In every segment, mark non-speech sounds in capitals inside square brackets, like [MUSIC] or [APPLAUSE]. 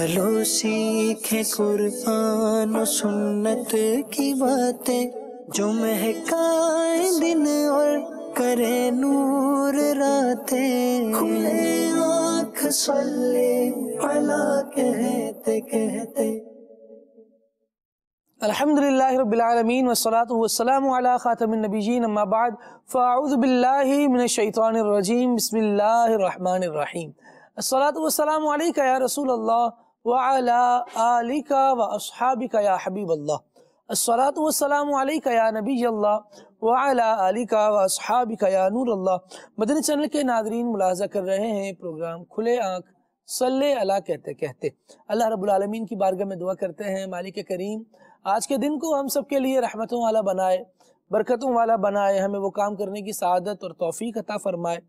चलो सीखे कुर्बान सुन्नत की बातें जो महकाए दिन और करे नूर रातें खुले आँख सल्ले अला कहते कहते अल्हम्दुलिल्लाह रब्बिल आलमीन वस्सलातु वस्सलामु अला खातमिन नबीजीन अम्मा बाद फ़ाऊज़ु बिल्लाहि मिनश शैतानिर रजीम बिस्मिल्लाहिर रहमानिर रहीम अस्सलातु वस्सलामु अलैका या रसूल अल्लाह वाला मुलाजा कर रहे हैं प्रोग्राम खुले आँख सल्ले अला कहते कहते अल्लाह रबालमीन की बारगाह में दुआ करते हैं मालिक करीम आज के दिन को हम सब के लिए रहमतों वाला बनाए बरकतों वाला बनाए हमें वो काम करने की सआदत और तोफ़ी अता फ़रमाए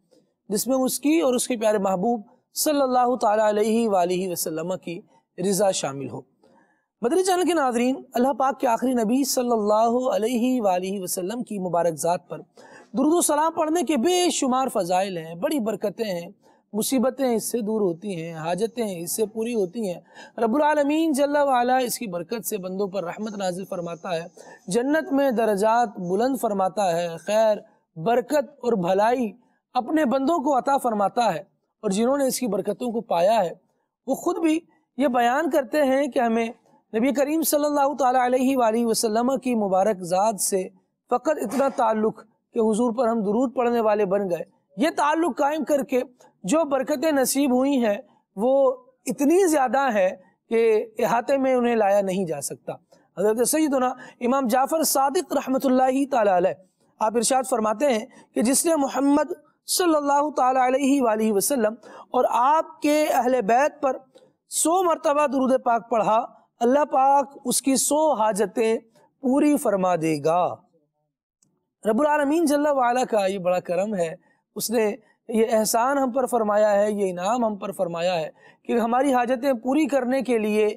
जिसमें उसकी और उसके प्यारे महबूब सल्लल्लाहु अलैहि वसल्लम की रज़ा शामिल हो मदरी चैनल के नाजरीन अल्लाह पाक के आखिरी नबी सल्लल्लाहु अलैहि वसल्लम की मुबारक ज़ात पर दरुद सलाम पढ़ने के बेशुमार फ़जाइल हैं बड़ी बरकतें हैं मुसीबतें इससे दूर होती हैं हाजतें इससे पूरी होती हैं रबालमीन जल्ला इसकी बरकत से बंदों पर रहमत नाजिल फरमाता है जन्नत में दर्जात बुलंद फरमाता है खैर बरकत और भलाई अपने बंदों को अता फरमाता है और जिन्होंने इसकी बरकतों को पाया है वो ख़ुद भी ये बयान करते हैं कि हमें नबी करीम सल्लल्लाहु अलैहि वसल्लम की मुबारक ज़ात से फ़कत इतना ताल्लुक़ कि हुजूर पर हम दरूद पढ़ने वाले बन गए ये ताल्लुक़ कायम करके जो बरकतें नसीब हुई हैं वो इतनी ज़्यादा है कि अहाते में उन्हें लाया नहीं जा सकता हजरत सैदना इमाम जाफ़र सदक रहमत आप इर्शाद फरमाते हैं कि जिसने मोहम्मद सल्लल्लाहु अलैहि वसल्लम और आपके अहल बैत पर सौ मरतबा दरुद पाक पढ़ा अल्लाह पाक उसकी सौ हाजतें पूरी फरमा देगा रबालमीन जल्ला वाला का ये बड़ा करम है उसने ये एहसान हम पर फरमाया है ये इनाम हम पर फरमाया है कि हमारी हाजतें पूरी करने के लिए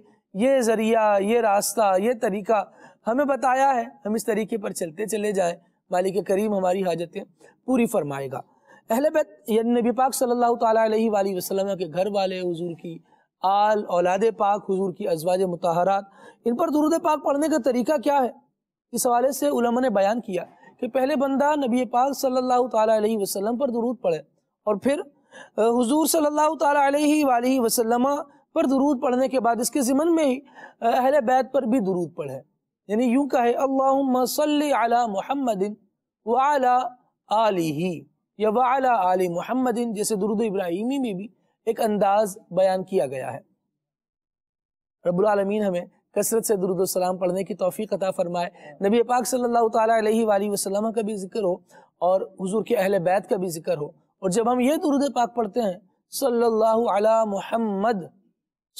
ये ज़रिया ये रास्ता ये तरीका हमें बताया है हम इस तरीके पर चलते चले जाएं मालिक करीम हमारी हाजतें पूरी फरमाएगा अहल बैत यानी नबी पाक सल्लल्लाहु अलैहि वसल्लम के घर वाले हुजूर की आल औलाद पाक हुजूर की अजवाज मतहरात इन पर दुरुद पाक पढ़ने का तरीका क्या है इस हवाले से उलमा ने बयान किया कि पहले बंदा नबी पाक सल्लल्लाहु अलैहि वसल्लम पर दुरूद पढ़े और फिर हुजूर सल्लल्लाहु अलैहि वसल्लम पर दुरूद पढ़ने के बाद इसके ज़िमन में ही अहल बैत पर भी दुरूद पढ़े यानी यूं कहे अल्लाह सल अला मोहम्मदिन वाला आली या वाला आल मोहम्मदिन जैसे दुरुद इब्राहिमी में भी एक अंदाज बयान किया गया है रबालमीन हमें कसरत से दुरुद्लाम पढ़ने की तोफ़ी अता फ़रमाए नबी पाक सल्लल्लाहु अलैहि वसल्लम का भी जिक्र हो और हुजूर के अहले बैत का भी जिक्र हो और जब हम ये दुरुद पाक पढ़ते हैं सल्लल्लाहु अला मोहम्मद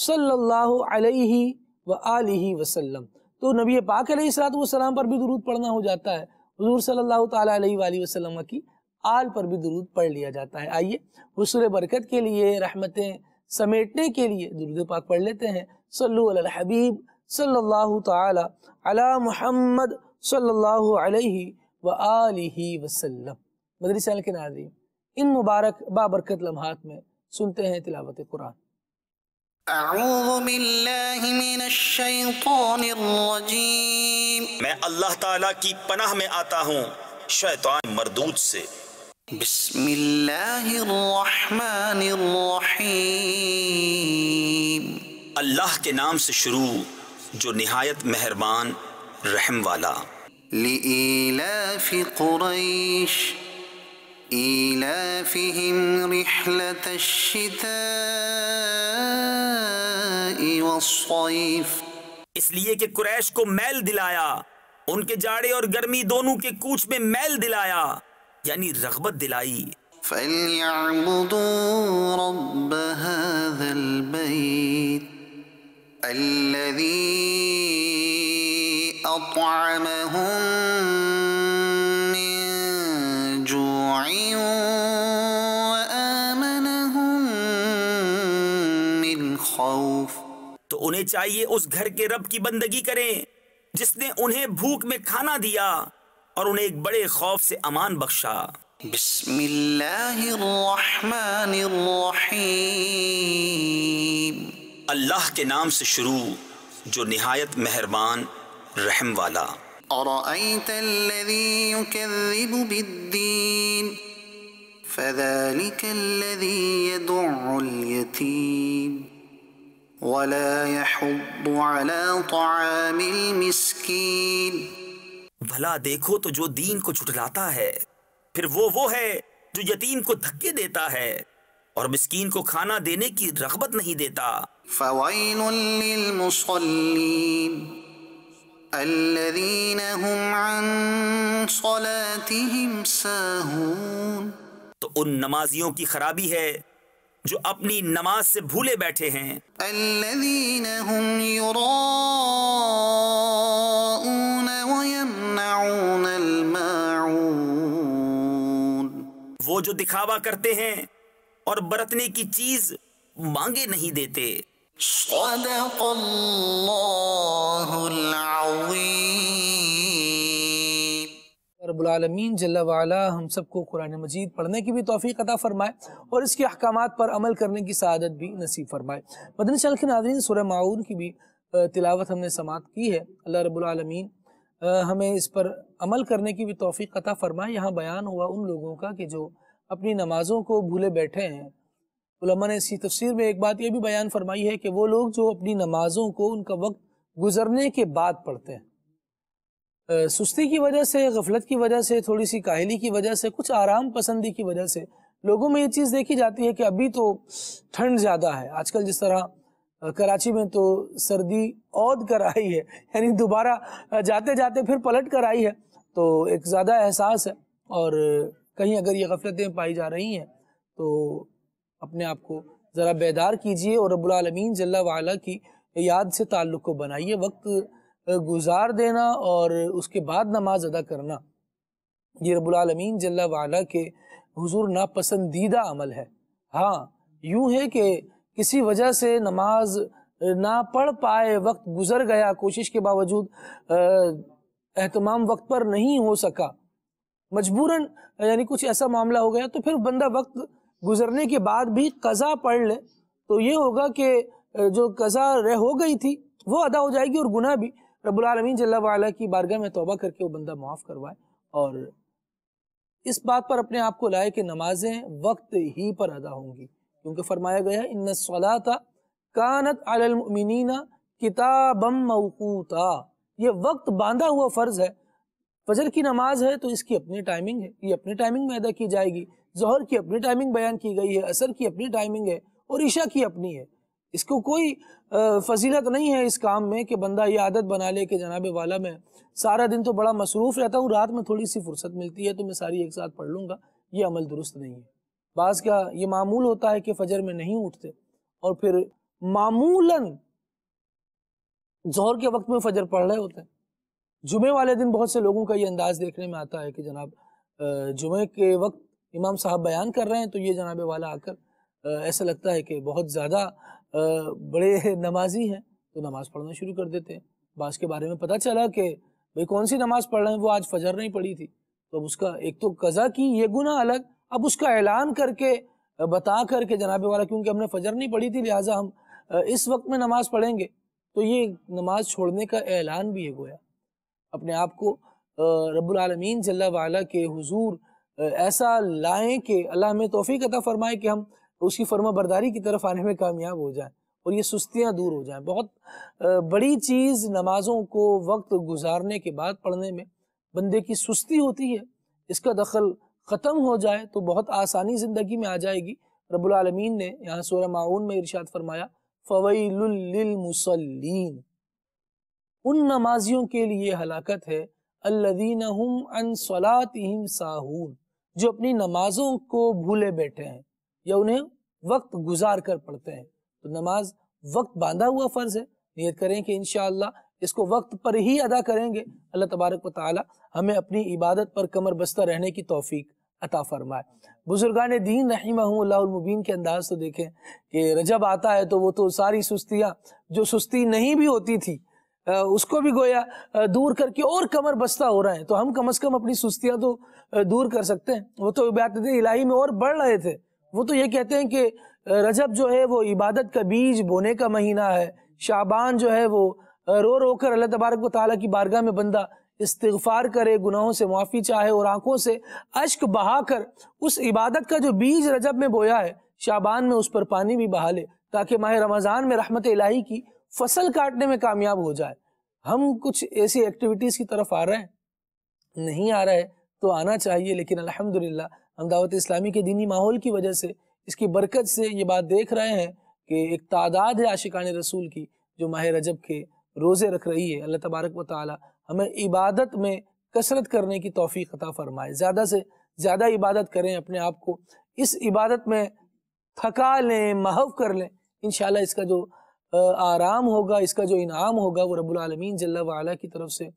सल्लल्लाहु अलैहि व आलि वसल्लम तो नबी पाक सलात सलाम पर भी दुरुद पढ़ना हो जाता है हजूर सल्ला अलैहि की आल पर भी दुरूद पढ़ लिया जाता है आइए हसूल बरकत के लिए रहमतें समेटने के लिए दुरूद पाक पढ़ लेते हैं सल्लु अल हबीब सल्लल्लाहु ताला अला मुहम्मद सल्लल्लाहु अलैहि व आलिहि वसल्लम मदरस के नाजी इन मुबारक बाबरकत लम्हात में सुनते हैं तिलावत कुरान أعوذ بالله من الشيطان الرجيم मैं अल्लाह ताला की पनाह में आता हूँ शैतान मरदूद से بسم الله الرحيم अल्लाह के नाम से शुरू जो नहायत मेहरबान रहम वाला قريش رحلة الشتاء والصيف इसलिए कि कुरैश को मैल दिलाया उनके जाड़े और गर्मी दोनों के कूच में मैल दिलाया यानी रगबत दिलाई तो उन्हें चाहिए उस घर के रब की बंदगी करें जिसने उन्हें भूख में खाना दिया اور انہیں ایک بڑے خوف سے امان بخشا بسم اللہ الرحمن الرحیم اللہ کے نام سے شروع جو نہایت مہربان رحم والا ارائیت الذی یکذب بالدین فذالک الذی یدعو الیتیم ولا يحب على طعام المسكين भला देखो तो जो दीन को छुटलाता है फिर वो वो है जो यतीम को धक्के देता है और मिस्कीन को खाना देने की रगबत नहीं देता तो उन नमाजियों की खराबी है जो अपनी नमाज से भूले बैठे हैं वो जो दिखावा करते हैं और बरतने की चीज मांगे नहीं देते जल्ला वाला हम सबको कुरान मजीद पढ़ने की भी तोफ़ी अदा फरमाए और इसके अहकाम पर अमल करने की सदत भी नसीब फरमाए मदन चल के नादरीन सुर माउन की भी तिलावत हमने समाप्त की है अल्लाह रबालमीन हमें इस पर अमल करने की भी तोफ़ी कता फरमाए यहाँ बयान हुआ उन लोगों का कि जो अपनी नमाज़ों को भूले बैठे हैं उलमा ने इसी तफसीर में एक बात यह भी बयान फरमाई है कि वो लोग जो अपनी नमाज़ों को उनका वक्त गुजरने के बाद पढ़ते हैं सुस्ती की वजह से गफलत की वजह से थोड़ी सी काहली की वजह से कुछ आराम पसंदी की वजह से लोगों में ये चीज़ देखी जाती है कि अभी तो ठंड ज़्यादा है आजकल जिस तरह कराची में तो सर्दी औद कर आई है यानी दोबारा जाते जाते फिर पलट कर आई है तो एक ज़्यादा एहसास है और कहीं अगर ये गफलतें पाई जा रही हैं तो अपने आप को ज़रा बेदार कीजिए और रबालमीन जल्ला वाला की याद से ताल्लुक़ को बनाइए वक्त गुजार देना और उसके बाद नमाज अदा करना ये रबालमीन जल्ला वाला के हजूर नापसंदीदा अमल है हाँ यूँ है कि किसी वजह से नमाज ना पढ़ पाए वक्त गुजर गया कोशिश के बावजूद अहतमाम वक्त पर नहीं हो सका मजबूरन यानी कुछ ऐसा मामला हो गया तो फिर बंदा वक्त गुजरने के बाद भी कज़ा पढ़ ले तो ये होगा कि जो कज़ा रह हो गई थी वो अदा हो जाएगी और गुना भी रबालमीन जल्ला की बारगाह में तोबा करके वो बंदा माफ़ करवाए और इस बात पर अपने आप को लाए कि नमाजें वक्त ही पर अदा होंगी क्योंकि फरमाया गया इन सलाता कानत अलमिनना किताबम मऊकूता ये वक्त बांधा हुआ फ़र्ज़ है फजर की नमाज है तो इसकी अपनी टाइमिंग है ये अपनी टाइमिंग में अदा की जाएगी जहर की अपनी टाइमिंग बयान की गई है असर की अपनी टाइमिंग है और ईशा की अपनी है इसको कोई फजीलत नहीं है इस काम में कि बंदा ये आदत बना ले कि जनाब वाला मैं सारा दिन तो बड़ा मसरूफ़ रहता हूँ रात में थोड़ी सी फुर्सत मिलती है तो मैं सारी एक साथ पढ़ लूँगा ये अमल दुरुस्त नहीं है बाज़ का ये मामूल होता है कि फजर में नहीं उठते और फिर मामूलन जोर के वक्त में फजर पढ़ रहे होते हैं जुमे वाले दिन बहुत से लोगों का ये अंदाज देखने में आता है कि जनाब जुमे के वक्त इमाम साहब बयान कर रहे हैं तो ये जनाब वाला आकर ऐसा लगता है कि बहुत ज़्यादा बड़े नमाजी हैं तो नमाज़ पढ़ना शुरू कर देते हैं बास के बारे में पता चला कि भाई कौन सी नमाज़ पढ़ रहे हैं वो आज फजर नहीं पढ़ी थी तो अब उसका एक तो कज़ा की ये गुना अलग अब उसका ऐलान करके बता करके जनाबे वाला क्योंकि हमने फजर नहीं पढ़ी थी लिहाजा हम इस वक्त में नमाज़ पढ़ेंगे तो ये नमाज छोड़ने का ऐलान भी है गोया अपने आप को रबालमीन जल्ला के हुजूर ऐसा लाएं कि अल्लाह हमें तोफ़ी अता फरमाए कि हम उसकी फर्मा बरदारी की तरफ आने में कामयाब हो जाएं और ये सुस्तियाँ दूर हो जाएं बहुत बड़ी चीज़ नमाज़ों को वक्त गुजारने के बाद पढ़ने में बंदे की सुस्ती होती है इसका दखल ख़त्म हो जाए तो बहुत आसानी ज़िंदगी में आ जाएगी आलमीन ने यहाँ सोलह माउन में इर्शाद फरमाया फ़वैलमसलिन उन नमाजियों के लिए हलाकत है अन साहून जो अपनी नमाजों को भूले बैठे हैं या उन्हें वक्त गुजार कर पढ़ते हैं तो नमाज वक्त बांधा हुआ फ़र्ज है नियत करें कि इनशाला इसको वक्त पर ही अदा करेंगे अल्लाह तबारक वाली हमें अपनी इबादत पर कमर बस्ता रहने की तोफ़ी अता फरमाए बुजुर्गान दीन रहीमाबीन के अंदाज तो देखें कि रजब आता है तो वो तो सारी सुस्तियाँ जो सुस्ती नहीं भी होती थी उसको भी गोया दूर करके और कमर बस्ता हो रहा है तो हम कम अज़ कम अपनी सुस्तियाँ तो दूर कर सकते हैं वो तो इबादत इलाही में और बढ़ रहे थे वो तो ये कहते हैं कि रजब जो है वो इबादत का बीज बोने का महीना है शाबान जो है वो रो रो कर अल्लाह तबारक ताली की बारगाह में बंदा इस्तफार करे गुनाहों से माफ़ी चाहे और आंखों से अश्क बहा कर उस इबादत का जो बीज रजब में बोया है शाबान में उस पर पानी भी बहा ले ताकि माह रमज़ान में रहमत इलाही की फसल काटने में कामयाब हो जाए हम कुछ ऐसी एक्टिविटीज़ की तरफ आ रहे हैं नहीं आ रहा है तो आना चाहिए लेकिन अल्हम्दुलिल्लाह हम दावत इस्लामी के दीनी माहौल की वजह से इसकी बरकत से ये बात देख रहे हैं कि एक तादाद है आशिकान रसूल की जो माह रजब के रोज़े रख रही है अल्लाह तबारक व ताली हमें इबादत में कसरत करने की तोफ़ी अता फ़रमाए ज़्यादा से ज़्यादा इबादत करें अपने आप को इस इबादत में थका लें महव कर लें इन इसका जो आराम होगा इसका जो इनाम होगा वो रबालमीन जल्ला की तरफ से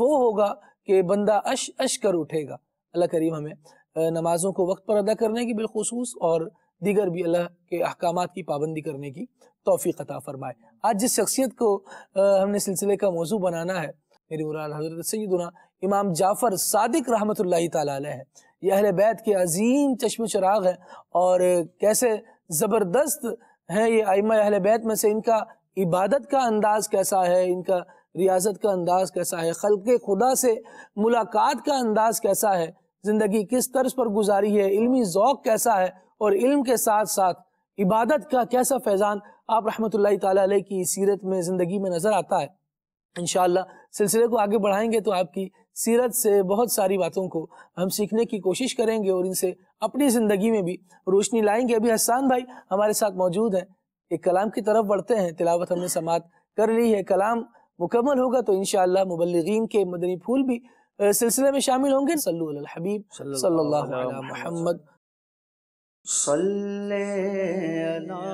वो होगा कि बंदा अश अश कर उठेगा अल्लाह करीम हमें नमाज़ों को वक्त पर अदा करने की बिलखसूस और दीगर भी अल्लाह के अहकाम की पाबंदी करने की तोफ़ी अता फ़रमाए आज जिस शख्सियत को हमने सिलसिले का मौजू बनाना है मेरी मुराद हजरत सैदना इमाम जाफ़र सदक रहमत है यह अहल बैत के अजीम चश्म चराग है और कैसे ज़बरदस्त हैं ये आइमा अहल बैत में से इनका इबादत का अंदाज़ कैसा है इनका रियाजत का अंदाज़ कैसा है खल के खुदा से मुलाकात का अंदाज़ कैसा है ज़िंदगी किस तर्ज पर गुजारी है इल्मी ओक़ कैसा है और इल्म के साथ साथ इबादत का कैसा फैज़ान आप रहमत की सीरत में ज़िंदगी में नज़र आता है इन सिलसिले को आगे बढ़ाएंगे तो आपकी सीरत से बहुत सारी बातों को हम सीखने की कोशिश करेंगे और इनसे अपनी ज़िंदगी में भी रोशनी लाएंगे अभी हसान भाई हमारे साथ मौजूद हैं एक कलाम की तरफ बढ़ते हैं तिलावत हमने समात कर ली है कलाम मुकम्मल होगा तो इन मुबलगिन के मदनी फूल भी सिलसिले में शामिल होंगे सल्लल्लाहु अलैहि वसल्लम सल्ले अला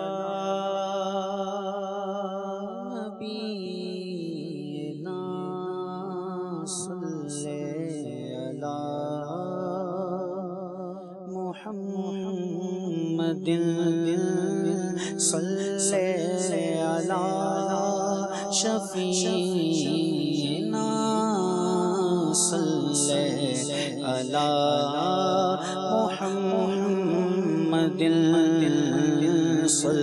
नबीना अला मुहम्मदिन सल्ले अला शफीना दिल दिल सल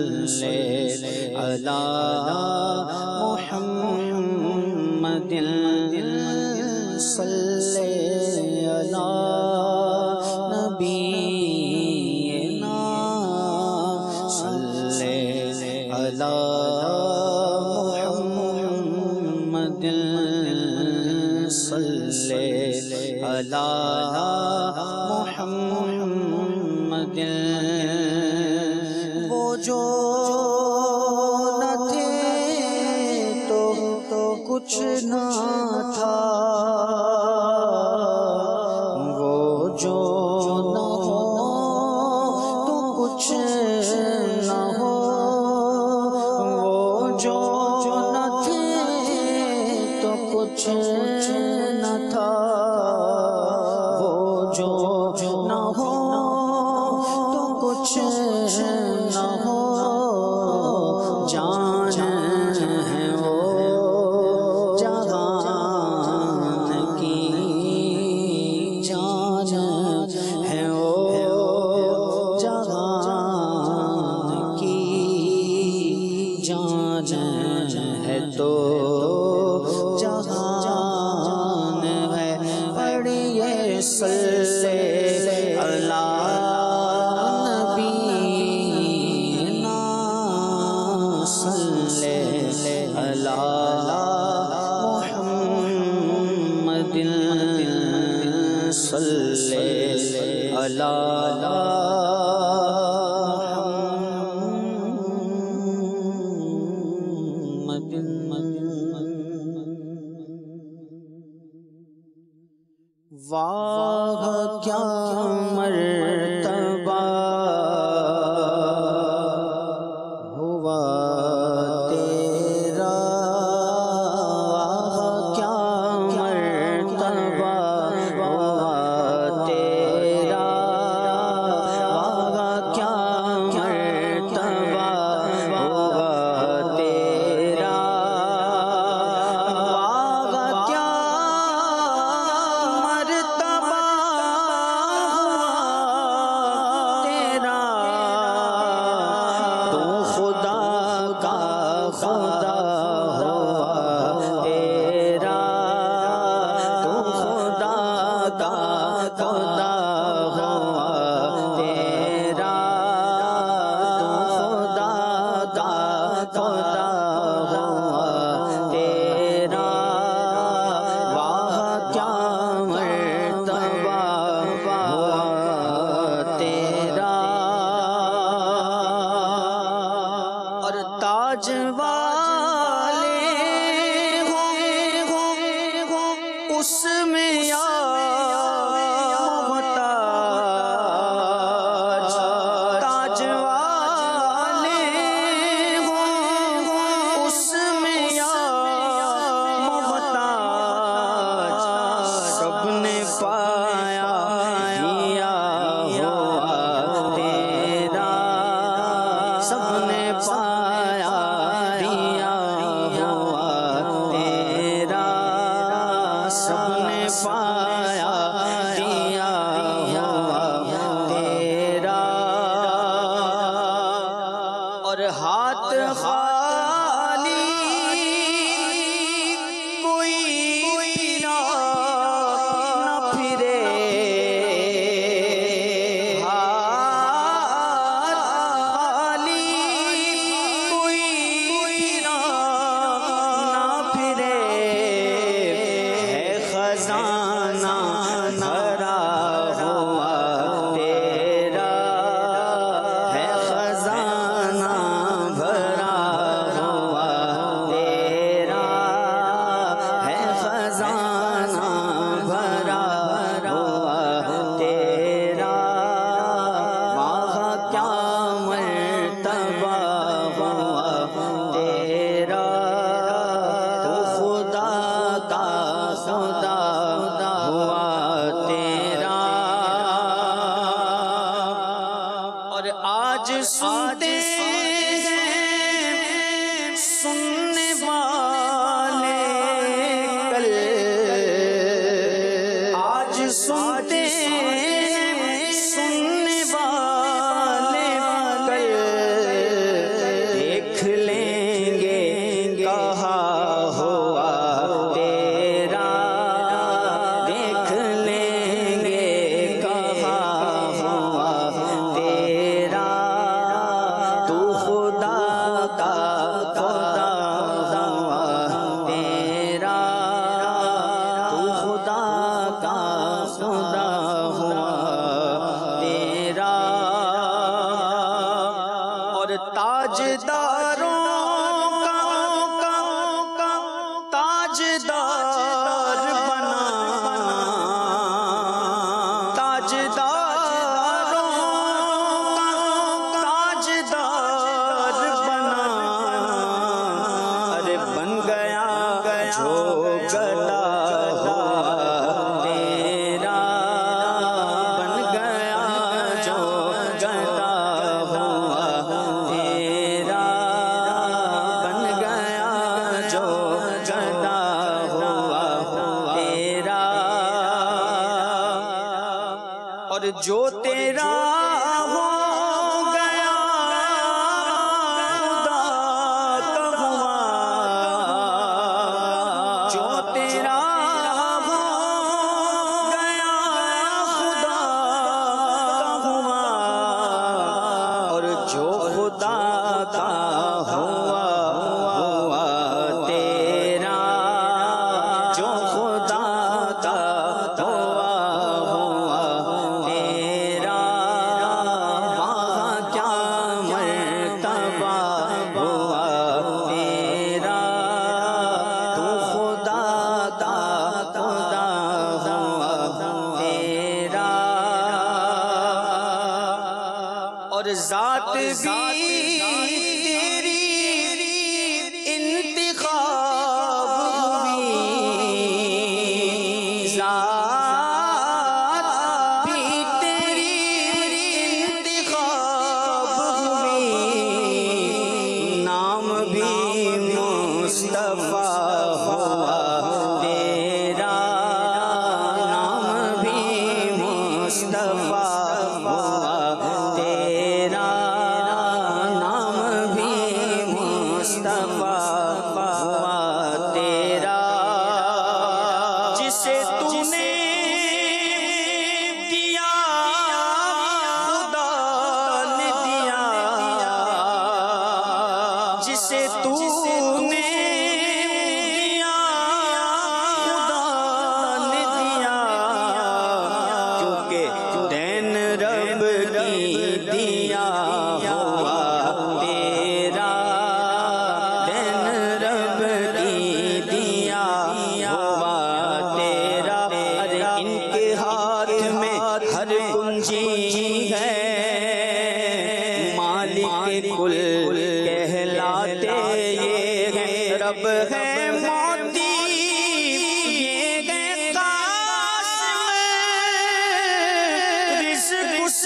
किस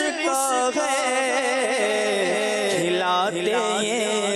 का है खिलाते ये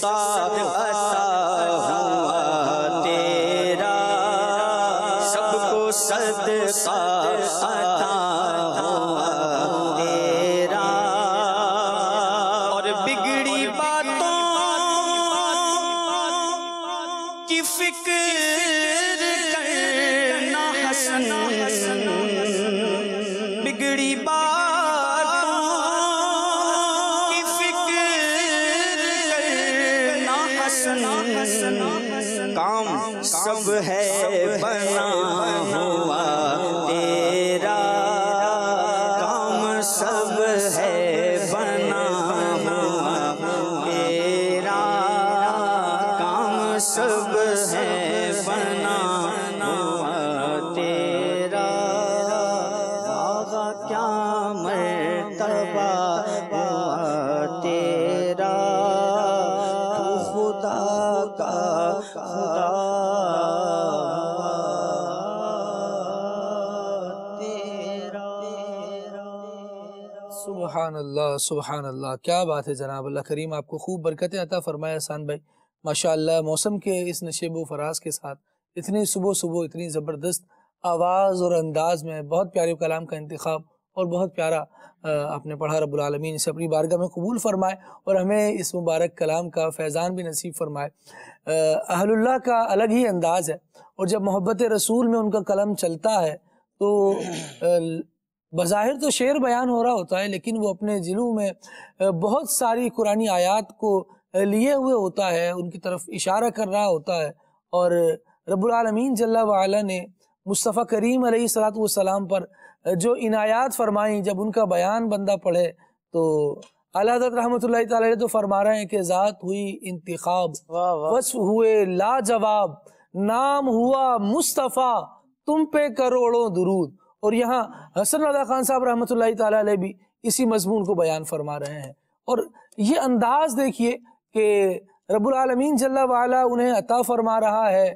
tá. 拜了。सुबहान अल्लाह क्या बात है जनाब अल्लाह करीम आपको खूब बरकतें अता फ़रमाए एहसान भाई माशा मौसम के इस नशेब फराज के साथ इतनी सुबह सुबह इतनी ज़बरदस्त आवाज़ और अंदाज में बहुत प्यारे कलाम का इंतखब और बहुत प्यारा आपने पढ़ा रबालमीन इसे अपनी बारगाह में कबूल फरमाए और हमें इस मुबारक कलाम का फैज़ान भी नसीब फरमाए अहल्ला का अलग ही अंदाज़ है और जब मोहब्बत रसूल में उनका कलम चलता है तो बज़ाहिर तो शेर बयान हो रहा होता है लेकिन वो अपने जिलों में बहुत सारी कुरानी आयात को लिए हुए होता है उनकी तरफ इशारा कर रहा होता है और रबालमीन जल्ला वाला ने मुस्तफ़ा करीम सलाम पर जो इनायात फरमाई जब उनका बयान बंदा पढ़े तो अलादत रहमत तो फरमा रहे हैं कि ज़ात हुई इंतखब हुए लाजवाब नाम हुआ मुस्तफ़ा तुम पे करोड़ों दरूद और यहाँ हसन रजा खान साहब रहमत ला भी इसी मजमून को बयान फरमा रहे हैं और ये अंदाज देखिए कि रबालमीन जल्ला वाला उन्हें अता फरमा रहा है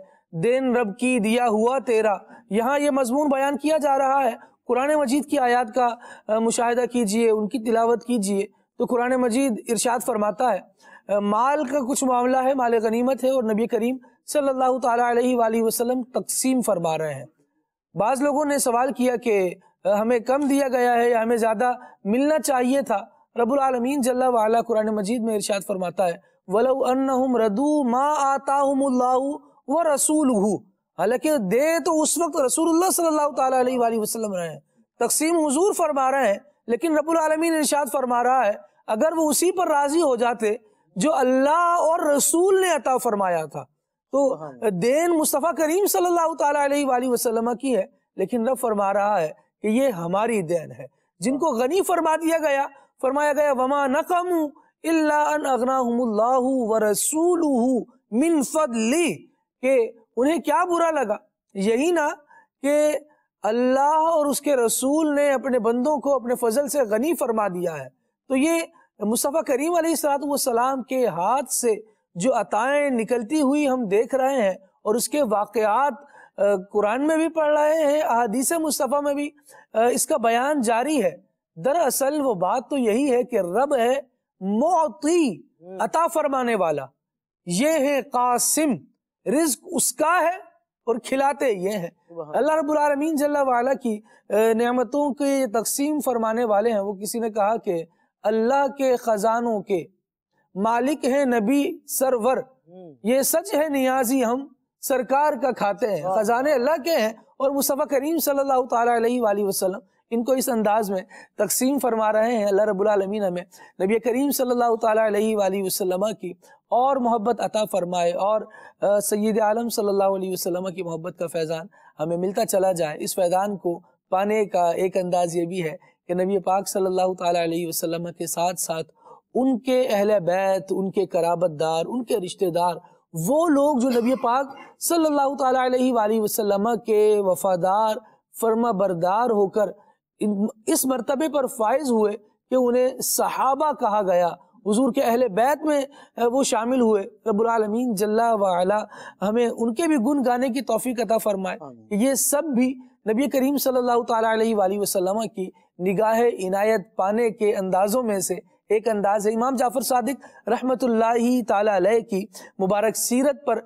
देन रब की दिया हुआ तेरा यहाँ ये मजमून बयान किया जा रहा है कुरान मजीद की आयात का मुशाह कीजिए उनकी तिलावत कीजिए तो कुरान मजीद इरशाद फरमाता है माल का कुछ मामला है माल गनीमत है और नबी करीम सल्लल्लाहु सल्ला वसल्लम तकसीम फरमा रहे हैं बाज़ लोगों ने सवाल किया कि हमें कम दिया गया है या हमें ज़्यादा मिलना चाहिए था रबुल आलमीन जल्ला वाला कुरान मजीद में इर्शाद फरमाता है वलो अन्नहुम रदू मा आता व रसूल हालांकि दे तो उस वक्त रसूलुल्लाह सल्लल्लाहु अलैहि वसल्लम रहे हैं तकसीम हुजूर फरमा रहे हैं लेकिन रबुल आलमीन इर्शाद फरमा रहा है अगर वो उसी पर राज़ी हो जाते जो अल्लाह और रसूल ने अता फरमाया था तो हाँ। देन मुस्तफ़ा करीम सल्लल्लाहु वसल्लम की है लेकिन रब फरमा रहा है कि ये हमारी देन है जिनको हाँ। गनी फरमा दिया गया फरमाया गया वमा नकमू व के उन्हें क्या बुरा लगा यही ना कि अल्लाह और उसके रसूल ने अपने बंदों को अपने फजल से गनी फरमा दिया है तो ये मुस्तफ़ा करीम सलाम के हाथ से जो अताएं निकलती हुई हम देख रहे हैं और उसके वाक़ात कुरान में भी पढ़ रहे हैं अदीस मुस्तफ़ा में भी इसका बयान जारी है दरअसल वो बात तो यही है कि रब है मोती हम्म। अता फरमाने वाला ये है कासिम रिज्क उसका है और खिलाते ये हैं अल्लाह रबीन जल्ला की नियमतों के तकसीम फरमाने वाले हैं वो किसी ने कहा कि अल्लाह के ख़जानों के मालिक है नबी सरवर हम्म। ये सच है नियाजी हम सरकार का खाते हैं अच्छा। खजाने अल्लाह के हैं और मुसफ़ा करीम सल्लल्लाहु अलैहि वसल्लम इनको इस अंदाज में तकसीम फरमा रहे हैं अल्लाह रब्बुल रबालमीन हमें नबी करीम सल्लल्लाहु अलैहि वसल्लम की और मोहब्बत अता फरमाए और सैद आलम सल्लल्लाहु अलैहि वसल्लम की मोहब्बत का फैज़ान हमें मिलता चला जाए इस फैज़ान को पाने का एक अंदाज ये भी है कि नबी पाक सल्लल्लाहु अलैहि वसल्लम के साथ साथ उनके अहल बैत उनके कराबतदार उनके रिश्तेदार वो लोग जो नबी पाक सल्लल्लाहु अलैहि वसल्लम के वफादार फर्मा बरदार होकर इस मरतबे पर फायज हुए कि उन्हें सहाबा कहा गया हजूर के अहल बैत में वो शामिल हुए रबालमीन जल्ला वाला हमें उनके भी गुन गाने की तोफ़ी कता फरमाए ये सब भी नबी करीम सल्ला वसलम की निगाह इनायत पाने के अंदाज़ों में से एक अंदाज है इमाम जाफर सादिक रहमत की मुबारक सीरत पर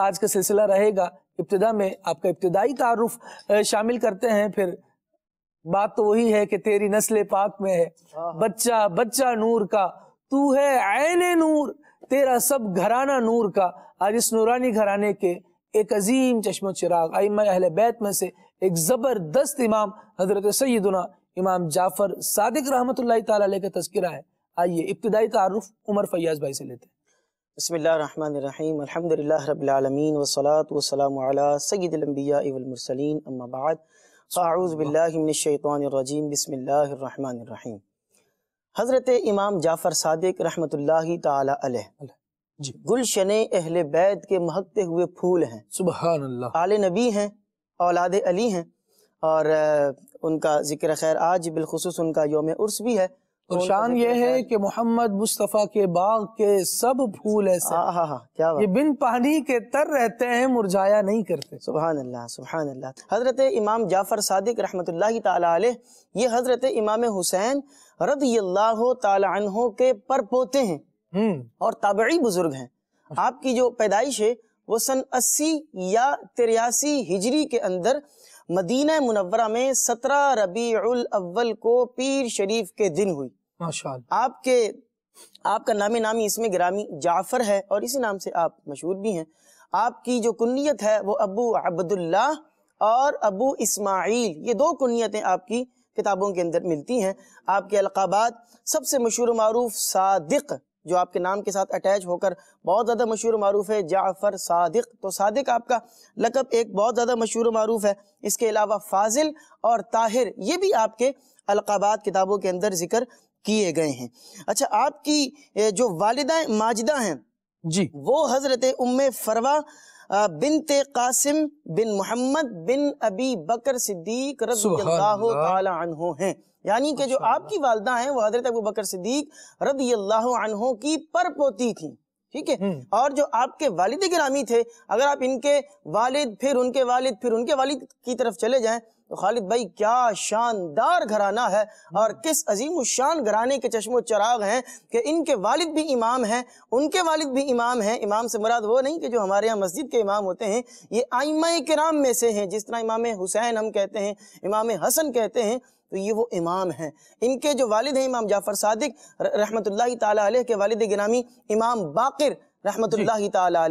आज का सिलसिला रहेगा इब्तदा में आपका इब्तदाई तारफ शामिल करते हैं फिर बात तो वही है कि तेरी नस्ल पाक में है हाँ, हाँ। बच्चा बच्चा नूर का तू है आयने नूर तेरा सब घराना नूर का आज इस नूरानी घराने के एक अजीम चश्मो चिराग अहले बैत में से एक ज़बरदस्त इमाम हजरत सईदना इमाम जाफर सादिक रहमत ताला का तस्करा है आइए इब्तदाई तारुफ उमर फैयाज़ भाई से लेते हैं बसमीम अलहमदिल्ला रबालमीन वसलात वसलाम सैदम्बिया इवलमरसलिन अम्माबाद फ़ारूज़बिल्लाशैतरजीम बसमीम हज़रत इमाम जाफ़र सदक रहमत गुलशन अहल बैत के महकते हुए फूल हैं सुबह आल नबी हैं औलाद अली हैं और उनका ज़िक्र खैर आज बिलखसूस उनका योम उर्स भी है और शान ये है कि मोहम्मद मुस्तफ़ा के बाग के सब फूल ऐसे हाँ हाँ हाँ क्या बात? ये बिन पानी के तर रहते हैं मुरझाया नहीं करते सुबह अल्लाह सुबह अल्लाह हज़रत इमाम जाफ़र सदक रहमत ताली ये हज़रत इमाम हुसैन रदी अल्लाह तहो के पर पोते हैं हम्म। और ताबी बुजुर्ग हैं आपकी जो पैदाइश है वो सन अस्सी या तिरासी हिजरी के अंदर मदीना मुनवरा में सत्रह रबी अव्वल को पीर शरीफ के दिन हुई आपके आपका नामी नामी इसमें ग्रामी जाफर है और इसी नाम से आप मशहूर भी हैं आपकी जो कुन्नीत है वो अबू अब्दुल्ला और अबू इस्माइल ये दो कुन्नीतें आपकी किताबों के अंदर मिलती हैं आपके अलकाबात सबसे मशहूर मरूफ सादिक जो आपके नाम के साथ अटैच होकर बहुत ज़्यादा मशहूर मरूफ है जाफ़र सादिक तो सादिक आपका लकब एक बहुत ज़्यादा मशहूर मरूफ है इसके अलावा फाजिल और ताहिर ये भी आपके अलकाबात किताबों के अंदर जिक्र किए गए हैं अच्छा आपकी जो वालदा माजदा हैं जी वो हज़रत उम फरवा बिन ते कासिम बिन मोहम्मद बिन अबी बकर सिद्दीक रजू हैं यानी कि जो आपकी वालदा हैं वो हजरत अबू बकर सिद्दीक रदी अल्लाह की पर पोती थी ठीक है हम्म। और जो आपके वालिद गिरामी थे अगर आप इनके वालिद फिर उनके वालिद फिर उनके वालिद की तरफ चले जाएं तो खालिद भाई क्या शानदार घराना है और हम्म। किस अजीम शान घराने के चश्मो चराग हैं कि इनके वालिद भी इमाम हैं उनके वालिद भी इमाम हैं इमाम से मुराद वो नहीं कि जो हमारे यहाँ मस्जिद के इमाम होते हैं ये आइमा कराम में से हैं जिस तरह इमाम हुसैन हम कहते हैं इमाम हसन कहते हैं तो ये वो इमाम हैं इनके जो वालिद हैं इमाम जाफ़र सादिक रहमत ला के वालिद गिनामी इमाम बाकर रहमत ताला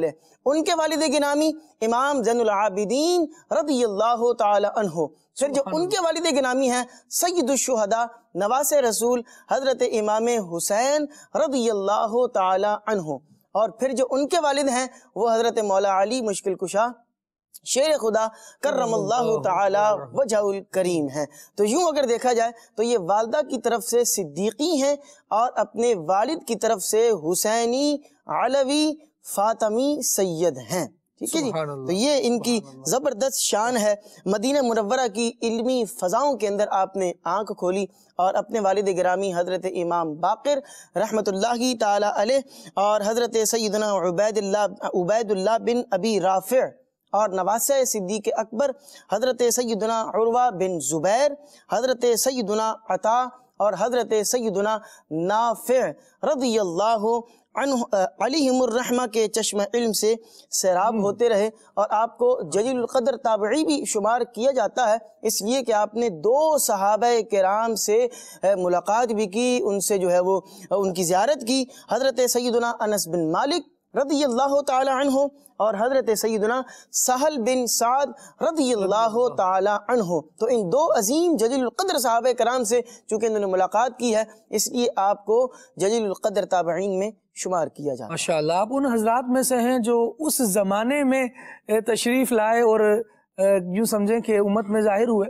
उनके वालिद गिनामी इमाम जैनआबिदीन रदी अल्लाह तहो फिर जो उनके वालिद गिनामी हैं सैदुलशहदा नवास रसूल हज़रत इमाम हुसैन रदी अल्लाह तहो और फिर जो उनके वालिद हैं वो हज़रत मौला अली मुश्किल कुशा शेर खुदा करम वजहुल करीम है तो यूं अगर देखा जाए तो ये वालदा की तरफ से सिद्दीकी हैं और अपने वालिद की तरफ से हुसैनी आलवी फातमी सैयद हैं ठीक है जी तो ये इनकी ज़बरदस्त शान है मदीना मुनवरा की इल्मी फ़ज़ाओं के अंदर आपने आंख खोली और अपने वालिद ग्रामी हज़रत इमाम बाकर रहमतुल्लाही ताला अलैह और हज़रत सैदना उबैदुल्ला उबैदुल्ला बिन अबी राफ़ और नवासिया सिद्दीक अकबर हज़रत सैदना बिन ज़ुबैर हज़रत सैदना अता और हज़रत सैदना नाफ़ रदी अलीमरहमा के चश्म इल्म से सैराब हम्म। होते रहे और आपको जलीलकदर ताबी भी शुमार किया जाता है इसलिए कि आपने दो सहाब कराम से मुलाकात भी की उनसे जो है वो उनकी ज्यारत की हज़रत सैदना अनस बिन मालिक और हज़रत सैदना सहल बिन साद रदी अल्लाह तहो तो इन दो अजीम जलीलक़द्र साहब कराम से चूँकि इन्होंने मुलाकात की है इसलिए आपको जलीलक़द्र ताबीन में शुमार किया जाए माशा आप उन हजरात में से हैं जो उस ज़माने में तशरीफ़ लाए और यूँ समझें कि उम्मत में ज़ाहिर हुए